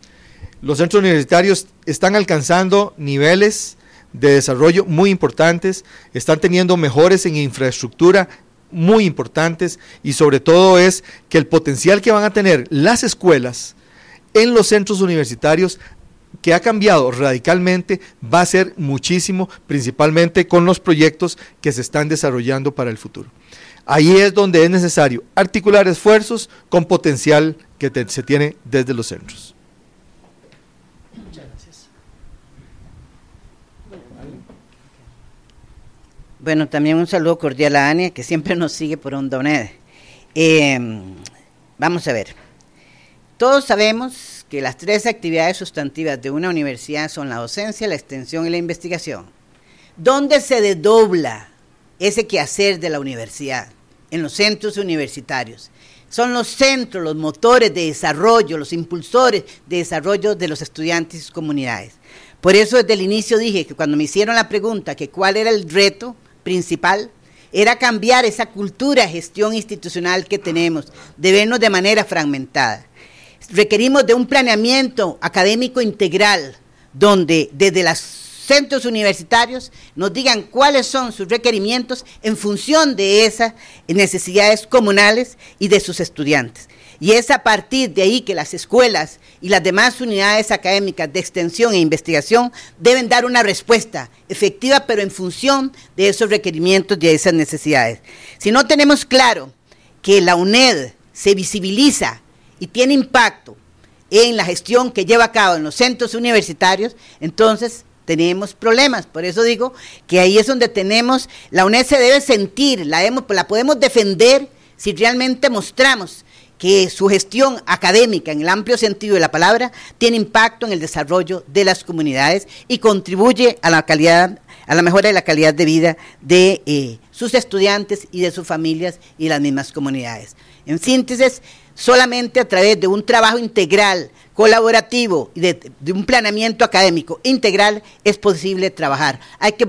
Los centros universitarios están alcanzando niveles de desarrollo muy importantes, están teniendo mejores en infraestructura muy importantes y sobre todo es que el potencial que van a tener las escuelas en los centros universitarios que ha cambiado radicalmente va a ser muchísimo, principalmente con los proyectos que se están desarrollando para el futuro. Ahí es donde es necesario articular esfuerzos con potencial que se tiene desde los centros. Bueno, también un saludo cordial a Ania, que siempre nos sigue por Onda Eh, vamos a ver. Todos sabemos que las tres actividades sustantivas de una universidad son la docencia, la extensión y la investigación. ¿Dónde se desdobla ese quehacer de la universidad? En los centros universitarios. Son los centros, los motores de desarrollo, los impulsores de desarrollo de los estudiantes y sus comunidades. Por eso desde el inicio dije que cuando me hicieron la pregunta que cuál era el reto principal era cambiar esa cultura de gestión institucional que tenemos, de vernos de manera fragmentada. Requerimos de un planeamiento académico integral, donde desde los centros universitarios nos digan cuáles son sus requerimientos en función de esas necesidades comunales y de sus estudiantes. Y es a partir de ahí que las escuelas y las demás unidades académicas de extensión e investigación deben dar una respuesta efectiva, pero en función de esos requerimientos y de esas necesidades. Si no tenemos claro que la UNED se visibiliza y tiene impacto en la gestión que lleva a cabo en los centros universitarios, entonces tenemos problemas. Por eso digo que ahí es donde tenemos, la UNED se debe sentir, la, la podemos defender si realmente mostramos que su gestión académica en el amplio sentido de la palabra tiene impacto en el desarrollo de las comunidades y contribuye a la calidad a la mejora de la calidad de vida de eh, sus estudiantes y de sus familias y las mismas comunidades. En síntesis, solamente a través de un trabajo integral, colaborativo y de, un planeamiento académico integral es posible trabajar. Hay que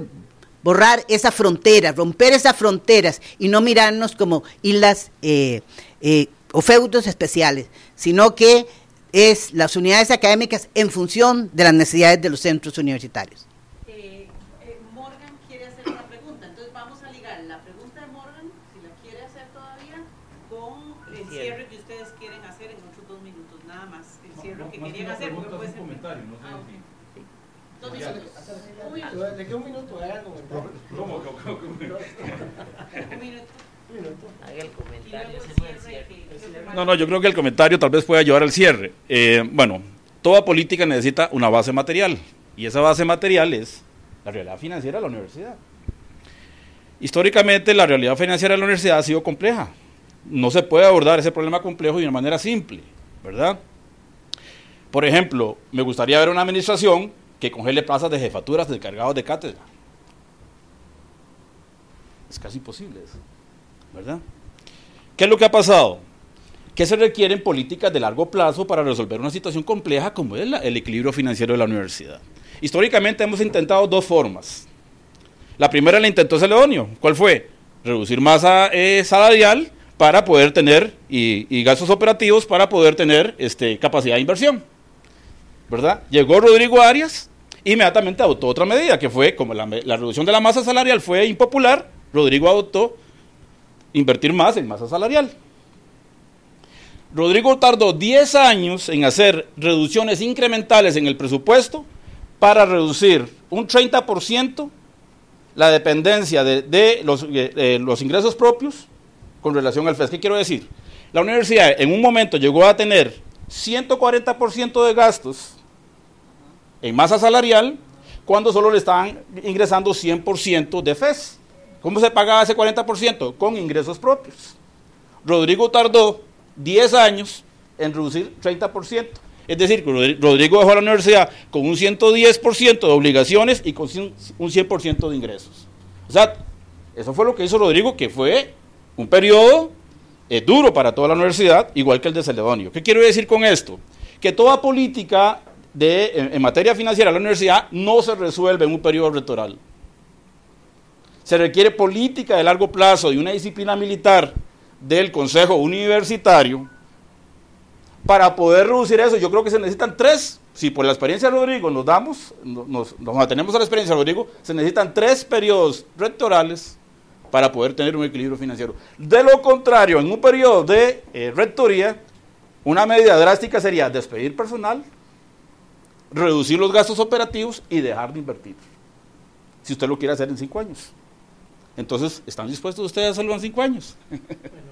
borrar esas fronteras, romper esas fronteras y no mirarnos como islas eh, eh, o feudos especiales, sino que es las unidades académicas en función de las necesidades de los centros universitarios. Eh, eh, Morgan quiere hacer una pregunta, entonces vamos a ligar la pregunta de Morgan, si la quiere hacer todavía, con el cierre que ustedes quieren hacer en otros dos minutos, nada más, el cierre que querían hacer. Porque puede ser... un comentario, no sé ah, Dos minutos. ¿De qué un minuto, haga un ¿Cómo? ¿Cómo? ¿Cómo? un minuto. No, no, yo creo que el comentario tal vez pueda llevar al cierre. Eh, bueno, toda política necesita una base material y esa base material es la realidad financiera de la universidad. Históricamente la realidad financiera de la universidad ha sido compleja. No se puede abordar ese problema complejo de una manera simple, ¿verdad? Por ejemplo, me gustaría ver una administración que congele plazas de jefaturas de encargados de cátedra. Es casi imposible eso. ¿verdad? ¿Qué es lo que ha pasado? ¿Qué se requieren políticas de largo plazo para resolver una situación compleja como es el equilibrio financiero de la universidad. Históricamente hemos intentado dos formas. La primera la intentó Celedonio. ¿Cuál fue? Reducir masa eh, salarial para poder tener y, gastos operativos para poder tener este, capacidad de inversión. ¿Verdad? Llegó Rodrigo Arias, inmediatamente adoptó otra medida que fue, como la reducción de la masa salarial fue impopular, Rodrigo adoptó invertir más en masa salarial. Rodrigo tardó 10 años en hacer reducciones incrementales en el presupuesto para reducir un 30% la dependencia de, los, eh, eh, los, ingresos propios con relación al FES. ¿Qué quiero decir? La universidad en un momento llegó a tener 140% de gastos en masa salarial cuando solo le estaban ingresando 100% de FES. ¿Cómo se pagaba ese 40%? Con ingresos propios. Rodrigo tardó 10 años en reducir 30%. Es decir, Rodrigo dejó a la universidad con un 110% de obligaciones y con un 100% de ingresos. O sea, eso fue lo que hizo Rodrigo, que fue un periodo eh, duro para toda la universidad, igual que el de Celedonio. ¿Qué quiero decir con esto? Que toda política en, en materia financiera de la universidad no se resuelve en un periodo rectoral. Se requiere política de largo plazo y una disciplina militar del Consejo Universitario para poder reducir eso. Yo creo que se necesitan tres. Si por la experiencia de Rodrigo nos damos, nos, tenemos atenemos a la experiencia de Rodrigo, se necesitan tres periodos rectorales para poder tener un equilibrio financiero. De lo contrario, en un periodo de eh, rectoría, una medida drástica sería despedir personal, reducir los gastos operativos y dejar de invertir. Si usted lo quiere hacer en cinco años. Entonces, ¿están dispuestos ustedes a hacerlo en cinco años? Bueno,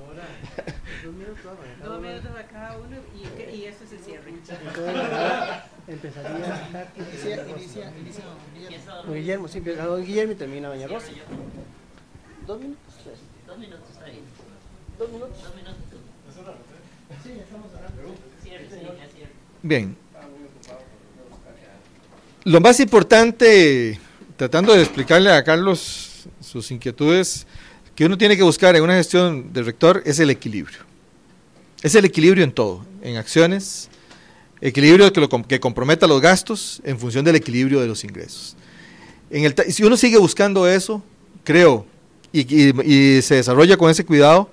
ahora, dos minutos, dos minutos a cada uno y, y eso se cierra. Entonces, empezaría inicia, inicia, inicia don Guillermo. sí, empieza don Guillermo y termina doña Rosa. Dos minutos, tres. Dos minutos, está bien. Dos minutos. Dos minutos. Sí, ya estamos hablando. sí, Bien. Lo más importante, tratando de explicarle a Carlos sus inquietudes, que uno tiene que buscar en una gestión del rector es el equilibrio. Es el equilibrio en todo, en acciones, equilibrio que, que comprometa los gastos en función del equilibrio de los ingresos. En el, si uno sigue buscando eso, creo, y se desarrolla con ese cuidado,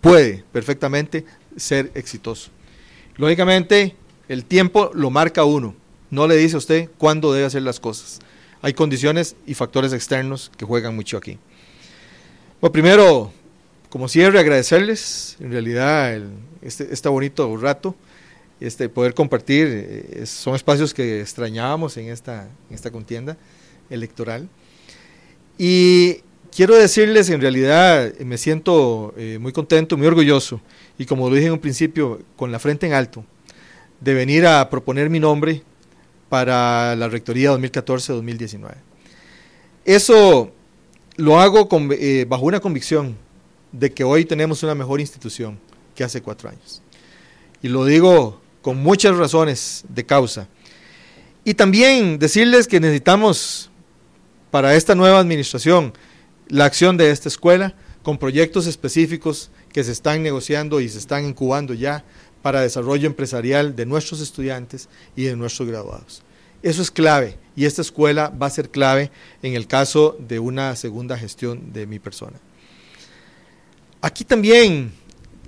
puede perfectamente ser exitoso. Lógicamente, el tiempo lo marca uno, no le dice a usted cuándo debe hacer las cosas hay condiciones y factores externos que juegan mucho aquí. Bueno, primero, como siempre, agradecerles en realidad está bonito este un bonito rato, este poder compartir, eh, son espacios que extrañábamos en esta, contienda electoral. Y quiero decirles, en realidad me siento eh, muy contento, muy orgulloso, y como lo dije en un principio, con la frente en alto, de venir a proponer mi nombre para la Rectoría 2014-2019. Eso lo hago eh, bajo una convicción de que hoy tenemos una mejor institución que hace cuatro años. Y lo digo con muchas razones de causa. Y también decirles que necesitamos para esta nueva administración la acción de esta escuela con proyectos específicos que se están negociando y se están incubando ya para desarrollo empresarial de nuestros estudiantes y de nuestros graduados. Eso es clave y esta escuela va a ser clave en el caso de una segunda gestión de mi persona. Aquí también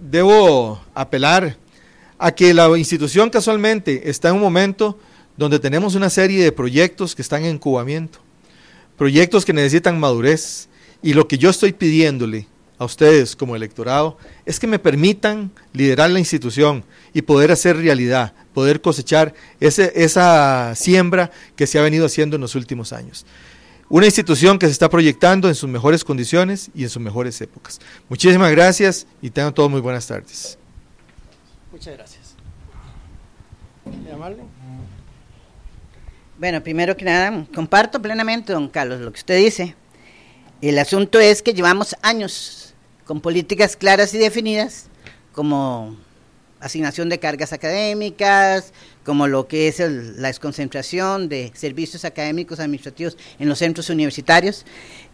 debo apelar a que la institución casualmente está en un momento donde tenemos una serie de proyectos que están en incubamiento, proyectos que necesitan madurez y lo que yo estoy pidiéndole ustedes como electorado es que me permitan liderar la institución y poder hacer realidad, poder cosechar ese, esa siembra que se ha venido haciendo en los últimos años. Una institución que se está proyectando en sus mejores condiciones y en sus mejores épocas. Muchísimas gracias y tengan todos muy buenas tardes. Muchas gracias. Bueno, primero que nada, comparto plenamente, don Carlos, lo que usted dice. El asunto es que llevamos años con políticas claras y definidas, como asignación de cargas académicas, como lo que es la desconcentración de servicios académicos administrativos en los centros universitarios.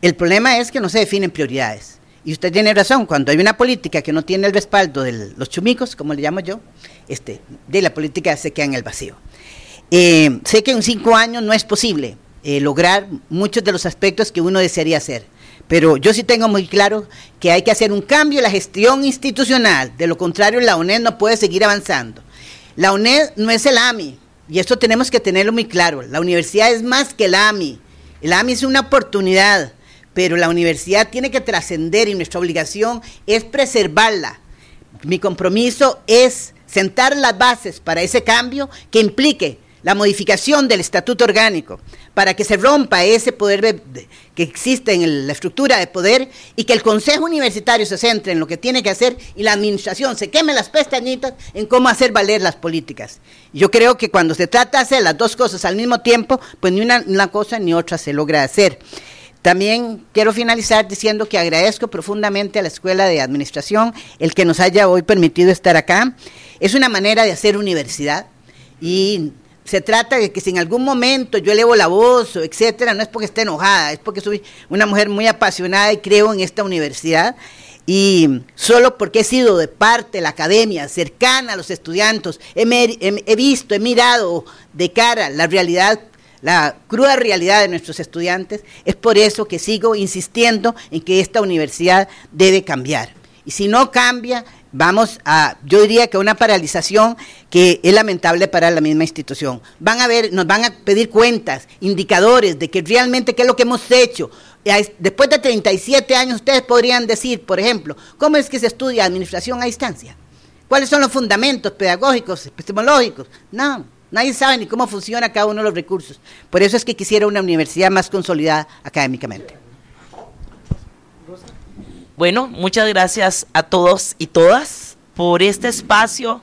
El problema es que no se definen prioridades. Y usted tiene razón, cuando hay una política que no tiene el respaldo de los chumicos, como le llamo yo, este, de la política se queda en el vacío. Eh, sé que en cinco años no es posible eh, lograr muchos de los aspectos que uno desearía hacer pero yo sí tengo muy claro que hay que hacer un cambio en la gestión institucional. De lo contrario, la UNED no puede seguir avanzando. La UNED no es el AMI, y esto tenemos que tenerlo muy claro. La universidad es más que el AMI. El AMI es una oportunidad, pero la universidad tiene que trascender y nuestra obligación es preservarla. Mi compromiso es sentar las bases para ese cambio que implique la modificación del estatuto orgánico para que se rompa ese poder que existe en la estructura de poder y que el Consejo Universitario se centre en lo que tiene que hacer y la administración se queme las pestañitas en cómo hacer valer las políticas. Yo creo que cuando se trata de hacer las dos cosas al mismo tiempo, pues ni una, cosa ni otra se logra hacer. También quiero finalizar diciendo que agradezco profundamente a la Escuela de Administración el que nos haya hoy permitido estar acá. Es una manera de hacer universidad y se trata de que si en algún momento yo elevo la voz, o etcétera, no es porque esté enojada, es porque soy una mujer muy apasionada y creo en esta universidad. Y solo porque he sido de parte de la academia, cercana a los estudiantes, he visto, he mirado de cara la realidad la cruda realidad de nuestros estudiantes, es por eso que sigo insistiendo en que esta universidad debe cambiar. Y si no cambia, vamos a, yo diría que una paralización que es lamentable para la misma institución. Van a ver, nos van a pedir cuentas, indicadores de que realmente qué es lo que hemos hecho. Después de 37 años ustedes podrían decir, por ejemplo, ¿cómo es que se estudia administración a distancia? ¿Cuáles son los fundamentos pedagógicos, epistemológicos? No, nadie sabe ni cómo funciona cada uno de los recursos. Por eso es que quisiera una universidad más consolidada académicamente. Bueno, muchas gracias a todos y todas por este espacio.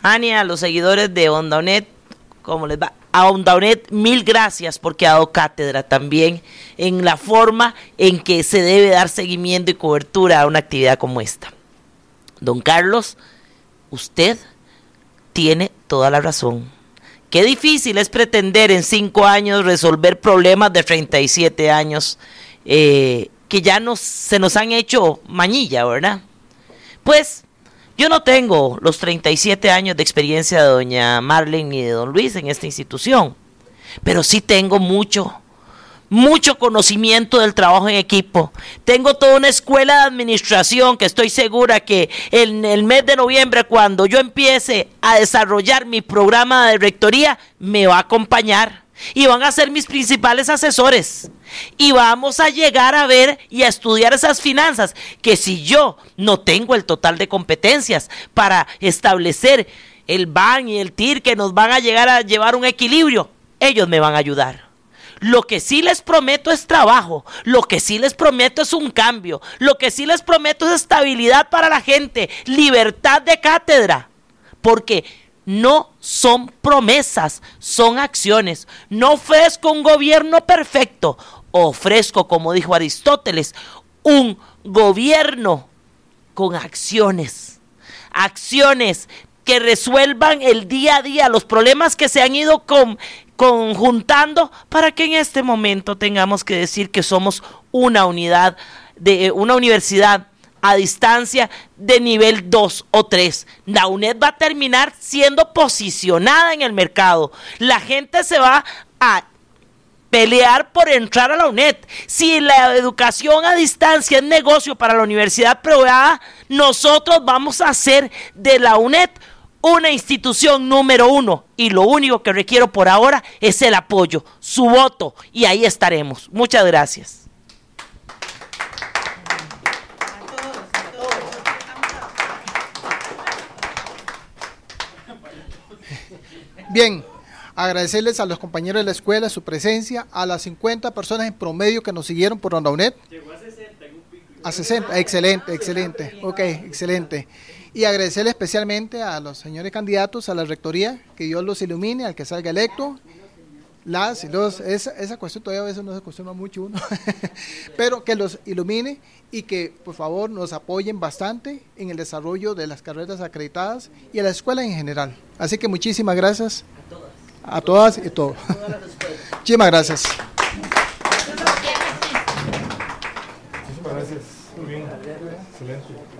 Ania, a los seguidores de OndaUnet, ¿cómo les va? A OndaUnet, mil gracias porque ha dado cátedra también en la forma en que se debe dar seguimiento y cobertura a una actividad como esta. Don Carlos, usted tiene toda la razón. Qué difícil es pretender en cinco años resolver problemas de 37 años. Eh, que ya nos, se nos han hecho mañilla, ¿verdad? Pues yo no tengo los 37 años de experiencia de doña Marlene ni de don Luis en esta institución, pero sí tengo mucho, mucho conocimiento del trabajo en equipo. Tengo toda una escuela de administración que estoy segura que en el mes de noviembre, cuando yo empiece a desarrollar mi programa de rectoría, me va a acompañar y van a ser mis principales asesores. Y vamos a llegar a ver y a estudiar esas finanzas, que si yo no tengo el total de competencias para establecer el BAN y el TIR que nos van a llegar a llevar un equilibrio, ellos me van a ayudar. Lo que sí les prometo es trabajo, lo que sí les prometo es un cambio, lo que sí les prometo es estabilidad para la gente, libertad de cátedra, porque no son promesas, son acciones. No ofrezco un gobierno perfecto, ofrezco, como dijo Aristóteles, un gobierno con acciones. Acciones que resuelvan el día a día los problemas que se han ido conjuntando para que en este momento tengamos que decir que somos una unidad de eh, una universidad a distancia de nivel 2 o 3. La UNED va a terminar siendo posicionada en el mercado. La gente se va a pelear por entrar a la UNED. Si la educación a distancia es negocio para la universidad privada, nosotros vamos a hacer de la UNED una institución número uno y lo único que requiero por ahora es el apoyo, su voto y ahí estaremos. Muchas gracias. Bien, agradecerles a los compañeros de la escuela su presencia, a las 50 personas en promedio que nos siguieron por Onda UNED. Llegó a 60 A excelente, excelente. Ok, excelente. Y agradecerle especialmente a los señores candidatos a la rectoría, que Dios los ilumine, al que salga electo. Las esa, esa cuestión todavía a veces no se acostumbra mucho uno, pero que los ilumine y que por favor nos apoyen bastante en el desarrollo de las carreras acreditadas y a la escuela en general. Así que muchísimas gracias. A todas. A todas y todo. Muchísimas gracias. Muchísimas gracias. Muy bien. Excelente.